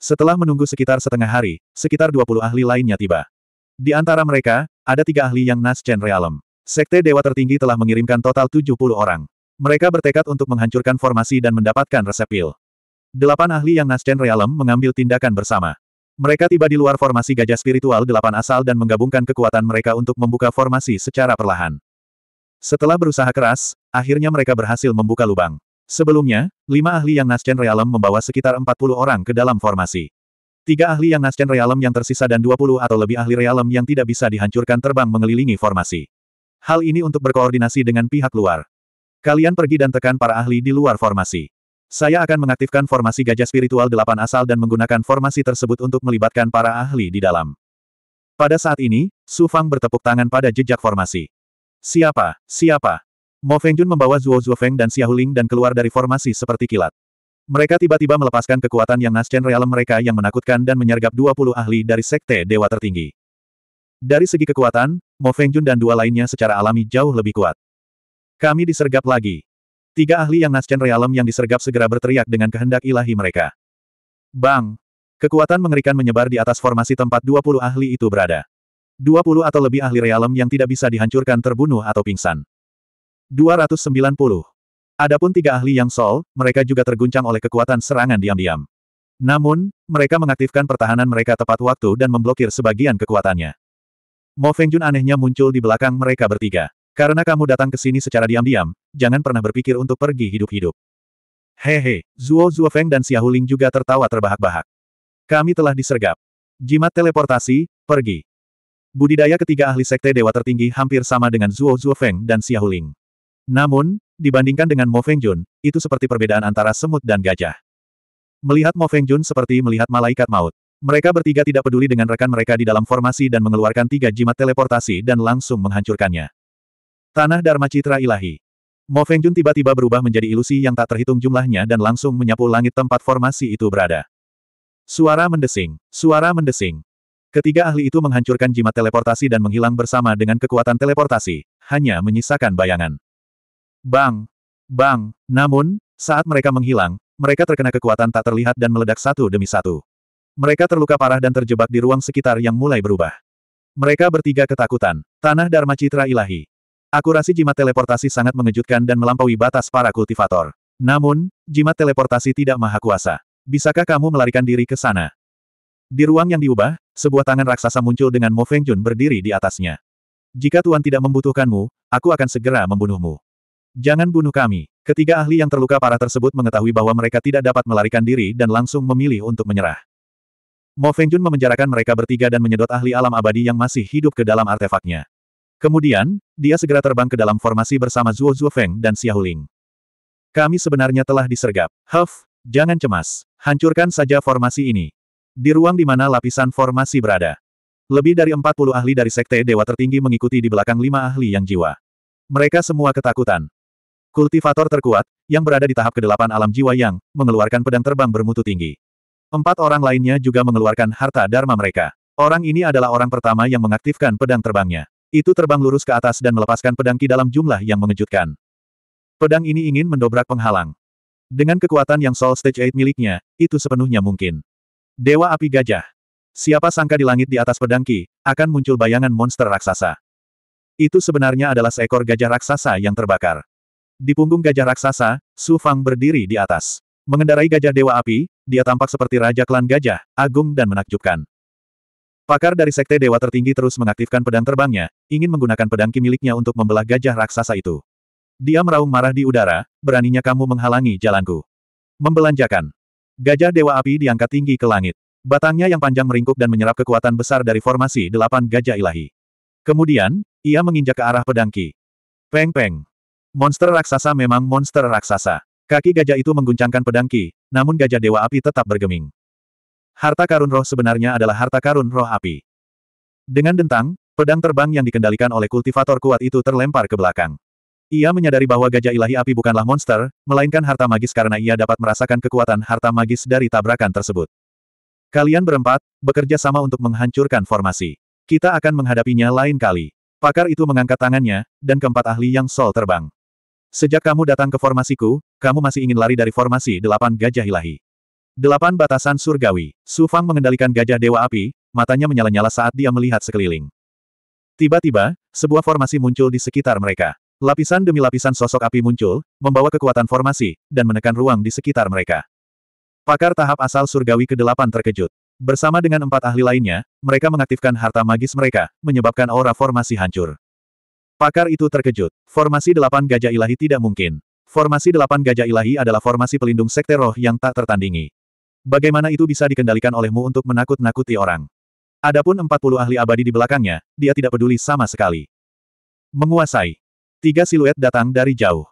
Setelah menunggu sekitar setengah hari, sekitar 20 ahli lainnya tiba. Di antara mereka, ada tiga ahli yang Nascen Realem. Sekte Dewa Tertinggi telah mengirimkan total 70 orang. Mereka bertekad untuk menghancurkan formasi dan mendapatkan resep pil. Delapan ahli yang Nascen Realem mengambil tindakan bersama. Mereka tiba di luar formasi gajah spiritual delapan asal dan menggabungkan kekuatan mereka untuk membuka formasi secara perlahan. Setelah berusaha keras, akhirnya mereka berhasil membuka lubang. Sebelumnya, lima ahli yang Nascen Realem membawa sekitar 40 orang ke dalam formasi. Tiga ahli yang Nascen Realem yang tersisa dan 20 atau lebih ahli Realem yang tidak bisa dihancurkan terbang mengelilingi formasi. Hal ini untuk berkoordinasi dengan pihak luar. Kalian pergi dan tekan para ahli di luar formasi. Saya akan mengaktifkan formasi gajah spiritual delapan asal dan menggunakan formasi tersebut untuk melibatkan para ahli di dalam. Pada saat ini, Su Fang bertepuk tangan pada jejak formasi. Siapa? Siapa? Mo Feng Jun membawa Zhuo Feng dan Xia Huling dan keluar dari formasi seperti kilat. Mereka tiba-tiba melepaskan kekuatan yang Nascen Realm mereka yang menakutkan dan menyergap 20 ahli dari sekte dewa tertinggi. Dari segi kekuatan, Mo Feng Jun dan dua lainnya secara alami jauh lebih kuat. Kami disergap lagi. Tiga ahli yang Nascen Realem yang disergap segera berteriak dengan kehendak ilahi mereka. Bang! Kekuatan mengerikan menyebar di atas formasi tempat 20 ahli itu berada. 20 atau lebih ahli realem yang tidak bisa dihancurkan terbunuh atau pingsan. 290. Adapun tiga ahli yang sol, mereka juga terguncang oleh kekuatan serangan diam-diam. Namun, mereka mengaktifkan pertahanan mereka tepat waktu dan memblokir sebagian kekuatannya. Mo Fengjun anehnya muncul di belakang mereka bertiga. Karena kamu datang ke sini secara diam-diam, jangan pernah berpikir untuk pergi hidup-hidup. Hehe, Zuo Feng dan Huling juga tertawa terbahak-bahak. Kami telah disergap. Jimat teleportasi, pergi. Budidaya ketiga ahli sekte dewa tertinggi hampir sama dengan Zuo Feng dan Huling. Namun, dibandingkan dengan Mo Fengjun, itu seperti perbedaan antara semut dan gajah. Melihat Mo Fengjun seperti melihat malaikat maut. Mereka bertiga tidak peduli dengan rekan mereka di dalam formasi dan mengeluarkan tiga jimat teleportasi dan langsung menghancurkannya. Tanah Dharma Citra Ilahi. Mo Fengjun tiba-tiba berubah menjadi ilusi yang tak terhitung jumlahnya dan langsung menyapu langit tempat formasi itu berada. Suara mendesing, suara mendesing. Ketiga ahli itu menghancurkan jimat teleportasi dan menghilang bersama dengan kekuatan teleportasi, hanya menyisakan bayangan. Bang! Bang! Namun, saat mereka menghilang, mereka terkena kekuatan tak terlihat dan meledak satu demi satu. Mereka terluka parah dan terjebak di ruang sekitar yang mulai berubah. Mereka bertiga ketakutan. Tanah Dharma Citra Ilahi. Akurasi jimat teleportasi sangat mengejutkan dan melampaui batas para kultivator. Namun, jimat teleportasi tidak maha kuasa. Bisakah kamu melarikan diri ke sana? Di ruang yang diubah, sebuah tangan raksasa muncul dengan Mo Feng Jun berdiri di atasnya. Jika Tuan tidak membutuhkanmu, aku akan segera membunuhmu. Jangan bunuh kami. Ketiga ahli yang terluka parah tersebut mengetahui bahwa mereka tidak dapat melarikan diri dan langsung memilih untuk menyerah. Mo Feng Jun memenjarakan mereka bertiga dan menyedot ahli alam abadi yang masih hidup ke dalam artefaknya. Kemudian, dia segera terbang ke dalam formasi bersama Zuo Feng dan Xia Huling. Kami sebenarnya telah disergap. Huff, jangan cemas. Hancurkan saja formasi ini. Di ruang di mana lapisan formasi berada. Lebih dari 40 ahli dari Sekte Dewa Tertinggi mengikuti di belakang lima ahli yang jiwa. Mereka semua ketakutan. Kultivator terkuat, yang berada di tahap kedelapan alam jiwa yang, mengeluarkan pedang terbang bermutu tinggi. Empat orang lainnya juga mengeluarkan harta dharma mereka. Orang ini adalah orang pertama yang mengaktifkan pedang terbangnya. Itu terbang lurus ke atas dan melepaskan pedang Ki dalam jumlah yang mengejutkan. Pedang ini ingin mendobrak penghalang. Dengan kekuatan yang Soul Stage 8 miliknya, itu sepenuhnya mungkin. Dewa Api Gajah. Siapa sangka di langit di atas pedang Ki, akan muncul bayangan monster raksasa. Itu sebenarnya adalah seekor gajah raksasa yang terbakar. Di punggung gajah raksasa, Su Fang berdiri di atas. Mengendarai gajah Dewa Api, dia tampak seperti Raja Klan Gajah, agung dan menakjubkan. Pakar dari Sekte Dewa Tertinggi terus mengaktifkan pedang terbangnya, ingin menggunakan pedang ki miliknya untuk membelah gajah raksasa itu. Dia meraung marah di udara, beraninya kamu menghalangi jalanku. Membelanjakan. Gajah Dewa Api diangkat tinggi ke langit. Batangnya yang panjang meringkuk dan menyerap kekuatan besar dari formasi delapan gajah ilahi. Kemudian, ia menginjak ke arah pedang ki. Peng-peng. Monster raksasa memang monster raksasa. Kaki gajah itu mengguncangkan pedang ki, namun gajah Dewa Api tetap bergeming. Harta karun roh sebenarnya adalah harta karun roh api. Dengan dentang, pedang terbang yang dikendalikan oleh kultivator kuat itu terlempar ke belakang. Ia menyadari bahwa gajah ilahi api bukanlah monster, melainkan harta magis karena ia dapat merasakan kekuatan harta magis dari tabrakan tersebut. Kalian berempat, bekerja sama untuk menghancurkan formasi. Kita akan menghadapinya lain kali. Pakar itu mengangkat tangannya, dan keempat ahli yang sol terbang. Sejak kamu datang ke formasiku, kamu masih ingin lari dari formasi delapan gajah ilahi. Delapan batasan surgawi. Su Fang mengendalikan gajah dewa api, matanya menyala-nyala saat dia melihat sekeliling. Tiba-tiba, sebuah formasi muncul di sekitar mereka. Lapisan demi lapisan sosok api muncul, membawa kekuatan formasi, dan menekan ruang di sekitar mereka. Pakar tahap asal surgawi ke-8 terkejut. Bersama dengan empat ahli lainnya, mereka mengaktifkan harta magis mereka, menyebabkan aura formasi hancur. Pakar itu terkejut. Formasi delapan gajah ilahi tidak mungkin. Formasi delapan gajah ilahi adalah formasi pelindung sekte roh yang tak tertandingi. Bagaimana itu bisa dikendalikan olehmu untuk menakut-nakuti orang? Adapun 40 ahli abadi di belakangnya, dia tidak peduli sama sekali. Menguasai. Tiga siluet datang dari jauh.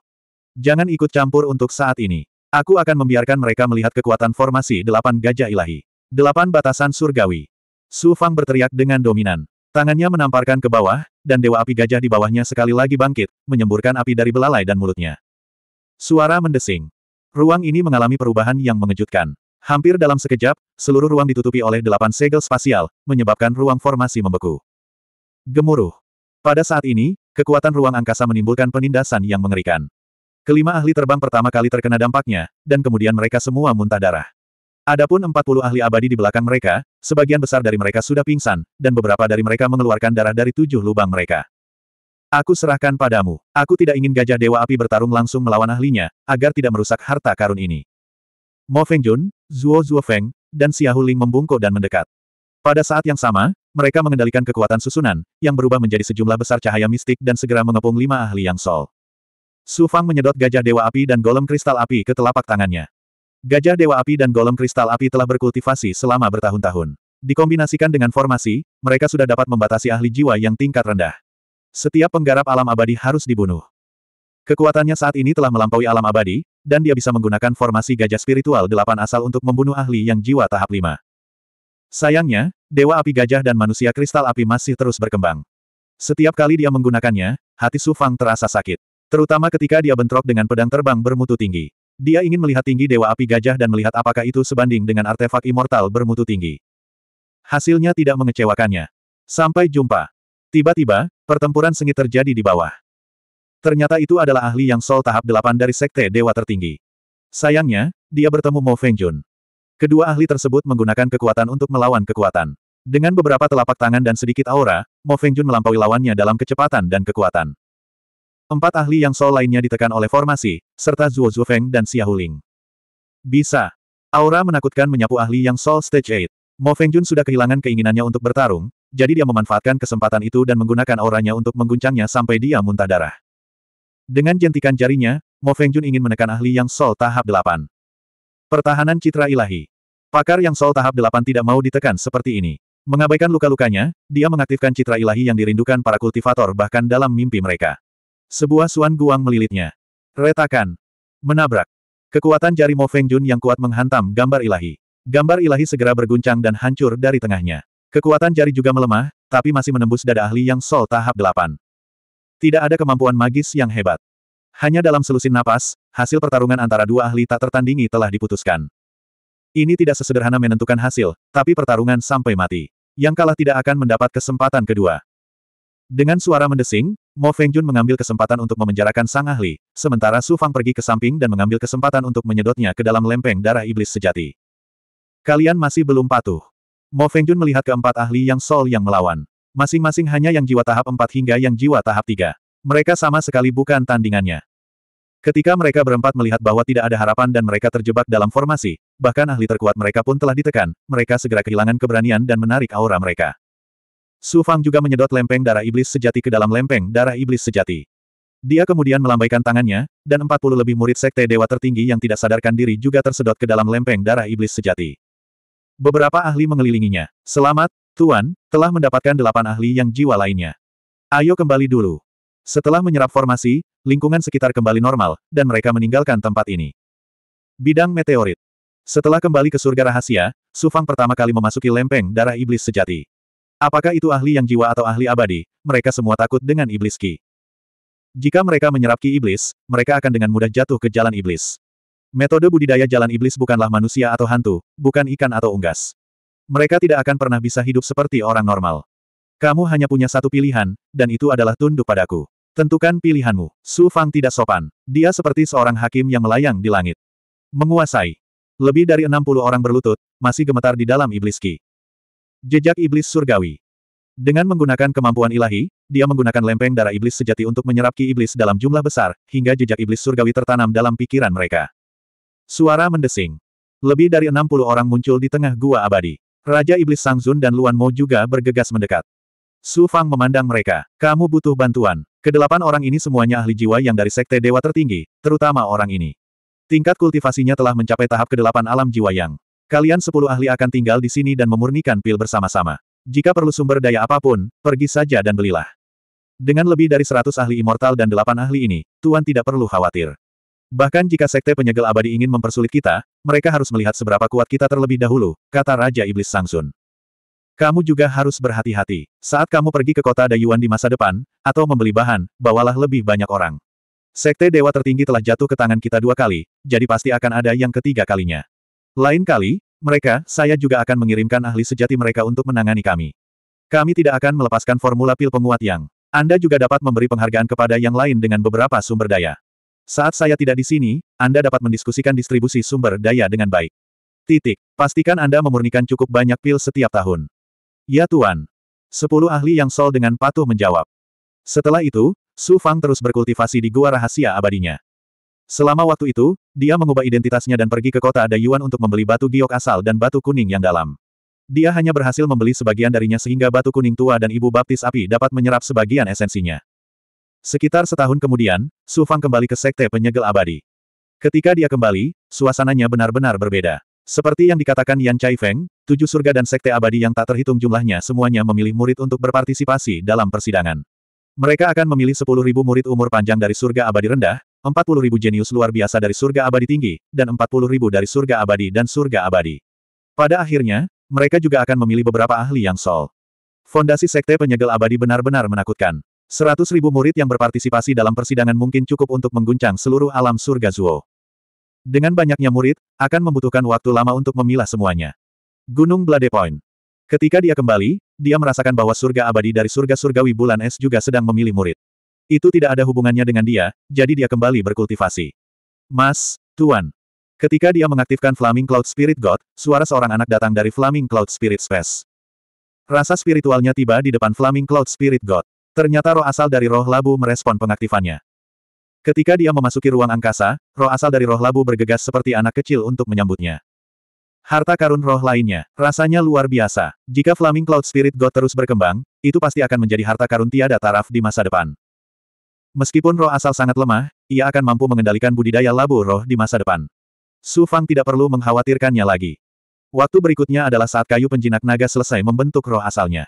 Jangan ikut campur untuk saat ini. Aku akan membiarkan mereka melihat kekuatan formasi delapan gajah ilahi. Delapan batasan surgawi. Su Fang berteriak dengan dominan. Tangannya menamparkan ke bawah, dan dewa api gajah di bawahnya sekali lagi bangkit, menyemburkan api dari belalai dan mulutnya. Suara mendesing. Ruang ini mengalami perubahan yang mengejutkan. Hampir dalam sekejap, seluruh ruang ditutupi oleh delapan segel spasial, menyebabkan ruang formasi membeku. Gemuruh. Pada saat ini, kekuatan ruang angkasa menimbulkan penindasan yang mengerikan. Kelima ahli terbang pertama kali terkena dampaknya, dan kemudian mereka semua muntah darah. Adapun 40 ahli abadi di belakang mereka, sebagian besar dari mereka sudah pingsan, dan beberapa dari mereka mengeluarkan darah dari tujuh lubang mereka. Aku serahkan padamu. Aku tidak ingin gajah dewa api bertarung langsung melawan ahlinya, agar tidak merusak harta karun ini. Mo Fengjun, Zuo Feng, dan Huling membungkuk dan mendekat. Pada saat yang sama, mereka mengendalikan kekuatan susunan, yang berubah menjadi sejumlah besar cahaya mistik dan segera mengepung lima ahli yang sol. Su Fang menyedot gajah dewa api dan golem kristal api ke telapak tangannya. Gajah dewa api dan golem kristal api telah berkultivasi selama bertahun-tahun. Dikombinasikan dengan formasi, mereka sudah dapat membatasi ahli jiwa yang tingkat rendah. Setiap penggarap alam abadi harus dibunuh. Kekuatannya saat ini telah melampaui alam abadi, dan dia bisa menggunakan formasi gajah spiritual delapan asal untuk membunuh ahli yang jiwa tahap lima. Sayangnya, Dewa Api Gajah dan manusia kristal api masih terus berkembang. Setiap kali dia menggunakannya, hati Su Fang terasa sakit. Terutama ketika dia bentrok dengan pedang terbang bermutu tinggi. Dia ingin melihat tinggi Dewa Api Gajah dan melihat apakah itu sebanding dengan artefak immortal bermutu tinggi. Hasilnya tidak mengecewakannya. Sampai jumpa. Tiba-tiba, pertempuran sengit terjadi di bawah. Ternyata itu adalah ahli yang sol tahap delapan dari Sekte Dewa Tertinggi. Sayangnya, dia bertemu Mo Feng Jun. Kedua ahli tersebut menggunakan kekuatan untuk melawan kekuatan. Dengan beberapa telapak tangan dan sedikit aura, Mo Feng Jun melampaui lawannya dalam kecepatan dan kekuatan. Empat ahli yang sol lainnya ditekan oleh formasi, serta Zhuo Zufeng dan Huling. Bisa. Aura menakutkan menyapu ahli yang sol stage 8. Mo Jun sudah kehilangan keinginannya untuk bertarung, jadi dia memanfaatkan kesempatan itu dan menggunakan auranya untuk mengguncangnya sampai dia muntah darah. Dengan jentikan jarinya, Mo Fengjun ingin menekan ahli yang sol tahap 8. Pertahanan citra ilahi. Pakar yang sol tahap 8 tidak mau ditekan seperti ini. Mengabaikan luka-lukanya, dia mengaktifkan citra ilahi yang dirindukan para kultivator bahkan dalam mimpi mereka. Sebuah suan guang melilitnya. Retakan. Menabrak. Kekuatan jari Mo Fengjun yang kuat menghantam gambar ilahi. Gambar ilahi segera berguncang dan hancur dari tengahnya. Kekuatan jari juga melemah, tapi masih menembus dada ahli yang sol tahap 8. Tidak ada kemampuan magis yang hebat. Hanya dalam selusin napas, hasil pertarungan antara dua ahli tak tertandingi telah diputuskan. Ini tidak sesederhana menentukan hasil, tapi pertarungan sampai mati. Yang kalah tidak akan mendapat kesempatan kedua. Dengan suara mendesing, Mo Fengjun mengambil kesempatan untuk memenjarakan sang ahli, sementara Su Fang pergi ke samping dan mengambil kesempatan untuk menyedotnya ke dalam lempeng darah iblis sejati. Kalian masih belum patuh. Mo Fengjun melihat keempat ahli yang Sol yang melawan. Masing-masing hanya yang jiwa tahap 4 hingga yang jiwa tahap 3. Mereka sama sekali bukan tandingannya. Ketika mereka berempat melihat bahwa tidak ada harapan dan mereka terjebak dalam formasi, bahkan ahli terkuat mereka pun telah ditekan, mereka segera kehilangan keberanian dan menarik aura mereka. Su Fang juga menyedot lempeng darah iblis sejati ke dalam lempeng darah iblis sejati. Dia kemudian melambaikan tangannya, dan 40 lebih murid sekte dewa tertinggi yang tidak sadarkan diri juga tersedot ke dalam lempeng darah iblis sejati. Beberapa ahli mengelilinginya. Selamat, Tuan, telah mendapatkan delapan ahli yang jiwa lainnya. Ayo kembali dulu. Setelah menyerap formasi, lingkungan sekitar kembali normal, dan mereka meninggalkan tempat ini. Bidang meteorit. Setelah kembali ke surga rahasia, Sufang pertama kali memasuki lempeng darah iblis sejati. Apakah itu ahli yang jiwa atau ahli abadi, mereka semua takut dengan iblis ki. Jika mereka menyerap ki iblis, mereka akan dengan mudah jatuh ke jalan iblis. Metode budidaya jalan iblis bukanlah manusia atau hantu, bukan ikan atau unggas. Mereka tidak akan pernah bisa hidup seperti orang normal. Kamu hanya punya satu pilihan, dan itu adalah tunduk padaku. Tentukan pilihanmu. Su Fang tidak sopan. Dia seperti seorang hakim yang melayang di langit. Menguasai. Lebih dari 60 orang berlutut, masih gemetar di dalam iblis ki. Jejak iblis surgawi. Dengan menggunakan kemampuan ilahi, dia menggunakan lempeng darah iblis sejati untuk menyerap ki iblis dalam jumlah besar, hingga jejak iblis surgawi tertanam dalam pikiran mereka. Suara mendesing. Lebih dari 60 orang muncul di tengah gua abadi. Raja Iblis Sangzun dan Luan Mo juga bergegas mendekat. Su Fang memandang mereka. Kamu butuh bantuan. Kedelapan orang ini semuanya ahli jiwa yang dari sekte dewa tertinggi, terutama orang ini. Tingkat kultivasinya telah mencapai tahap kedelapan alam jiwa yang. Kalian sepuluh ahli akan tinggal di sini dan memurnikan pil bersama-sama. Jika perlu sumber daya apapun, pergi saja dan belilah. Dengan lebih dari seratus ahli immortal dan delapan ahli ini, Tuan tidak perlu khawatir. Bahkan jika Sekte Penyegel Abadi ingin mempersulit kita, mereka harus melihat seberapa kuat kita terlebih dahulu, kata Raja Iblis Sangsun. Kamu juga harus berhati-hati. Saat kamu pergi ke kota Dayuan di masa depan, atau membeli bahan, bawalah lebih banyak orang. Sekte Dewa tertinggi telah jatuh ke tangan kita dua kali, jadi pasti akan ada yang ketiga kalinya. Lain kali, mereka, saya juga akan mengirimkan ahli sejati mereka untuk menangani kami. Kami tidak akan melepaskan formula pil penguat yang. Anda juga dapat memberi penghargaan kepada yang lain dengan beberapa sumber daya. Saat saya tidak di sini, Anda dapat mendiskusikan distribusi sumber daya dengan baik. Titik. Pastikan Anda memurnikan cukup banyak pil setiap tahun. Ya Tuan. Sepuluh ahli yang sol dengan patuh menjawab. Setelah itu, Su Fang terus berkultivasi di gua rahasia abadinya. Selama waktu itu, dia mengubah identitasnya dan pergi ke kota Dayuan untuk membeli batu giok asal dan batu kuning yang dalam. Dia hanya berhasil membeli sebagian darinya sehingga batu kuning tua dan ibu baptis api dapat menyerap sebagian esensinya. Sekitar setahun kemudian, Su Fang kembali ke Sekte Penyegel Abadi. Ketika dia kembali, suasananya benar-benar berbeda. Seperti yang dikatakan Yan Chai Feng, tujuh surga dan sekte abadi yang tak terhitung jumlahnya semuanya memilih murid untuk berpartisipasi dalam persidangan. Mereka akan memilih sepuluh ribu murid umur panjang dari surga abadi rendah, empat puluh ribu jenius luar biasa dari surga abadi tinggi, dan empat puluh ribu dari surga abadi dan surga abadi. Pada akhirnya, mereka juga akan memilih beberapa ahli yang sol. Fondasi sekte penyegel abadi benar-benar menakutkan. Seratus ribu murid yang berpartisipasi dalam persidangan mungkin cukup untuk mengguncang seluruh alam surga Zuo. Dengan banyaknya murid, akan membutuhkan waktu lama untuk memilah semuanya. Gunung Blade Point. Ketika dia kembali, dia merasakan bahwa surga abadi dari surga-surgawi bulan es juga sedang memilih murid. Itu tidak ada hubungannya dengan dia, jadi dia kembali berkultivasi. Mas, Tuan. Ketika dia mengaktifkan Flaming Cloud Spirit God, suara seorang anak datang dari Flaming Cloud Spirit Space. Rasa spiritualnya tiba di depan Flaming Cloud Spirit God. Ternyata roh asal dari roh labu merespon pengaktifannya. Ketika dia memasuki ruang angkasa, roh asal dari roh labu bergegas seperti anak kecil untuk menyambutnya. Harta karun roh lainnya, rasanya luar biasa. Jika Flaming Cloud Spirit God terus berkembang, itu pasti akan menjadi harta karun tiada taraf di masa depan. Meskipun roh asal sangat lemah, ia akan mampu mengendalikan budidaya labu roh di masa depan. Su Fang tidak perlu mengkhawatirkannya lagi. Waktu berikutnya adalah saat kayu penjinak naga selesai membentuk roh asalnya.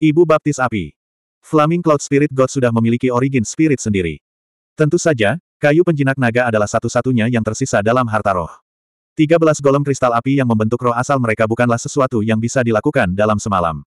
Ibu Baptis Api Flaming Cloud Spirit God sudah memiliki origin spirit sendiri. Tentu saja, kayu penjinak naga adalah satu-satunya yang tersisa dalam harta roh. 13 golem kristal api yang membentuk roh asal mereka bukanlah sesuatu yang bisa dilakukan dalam semalam.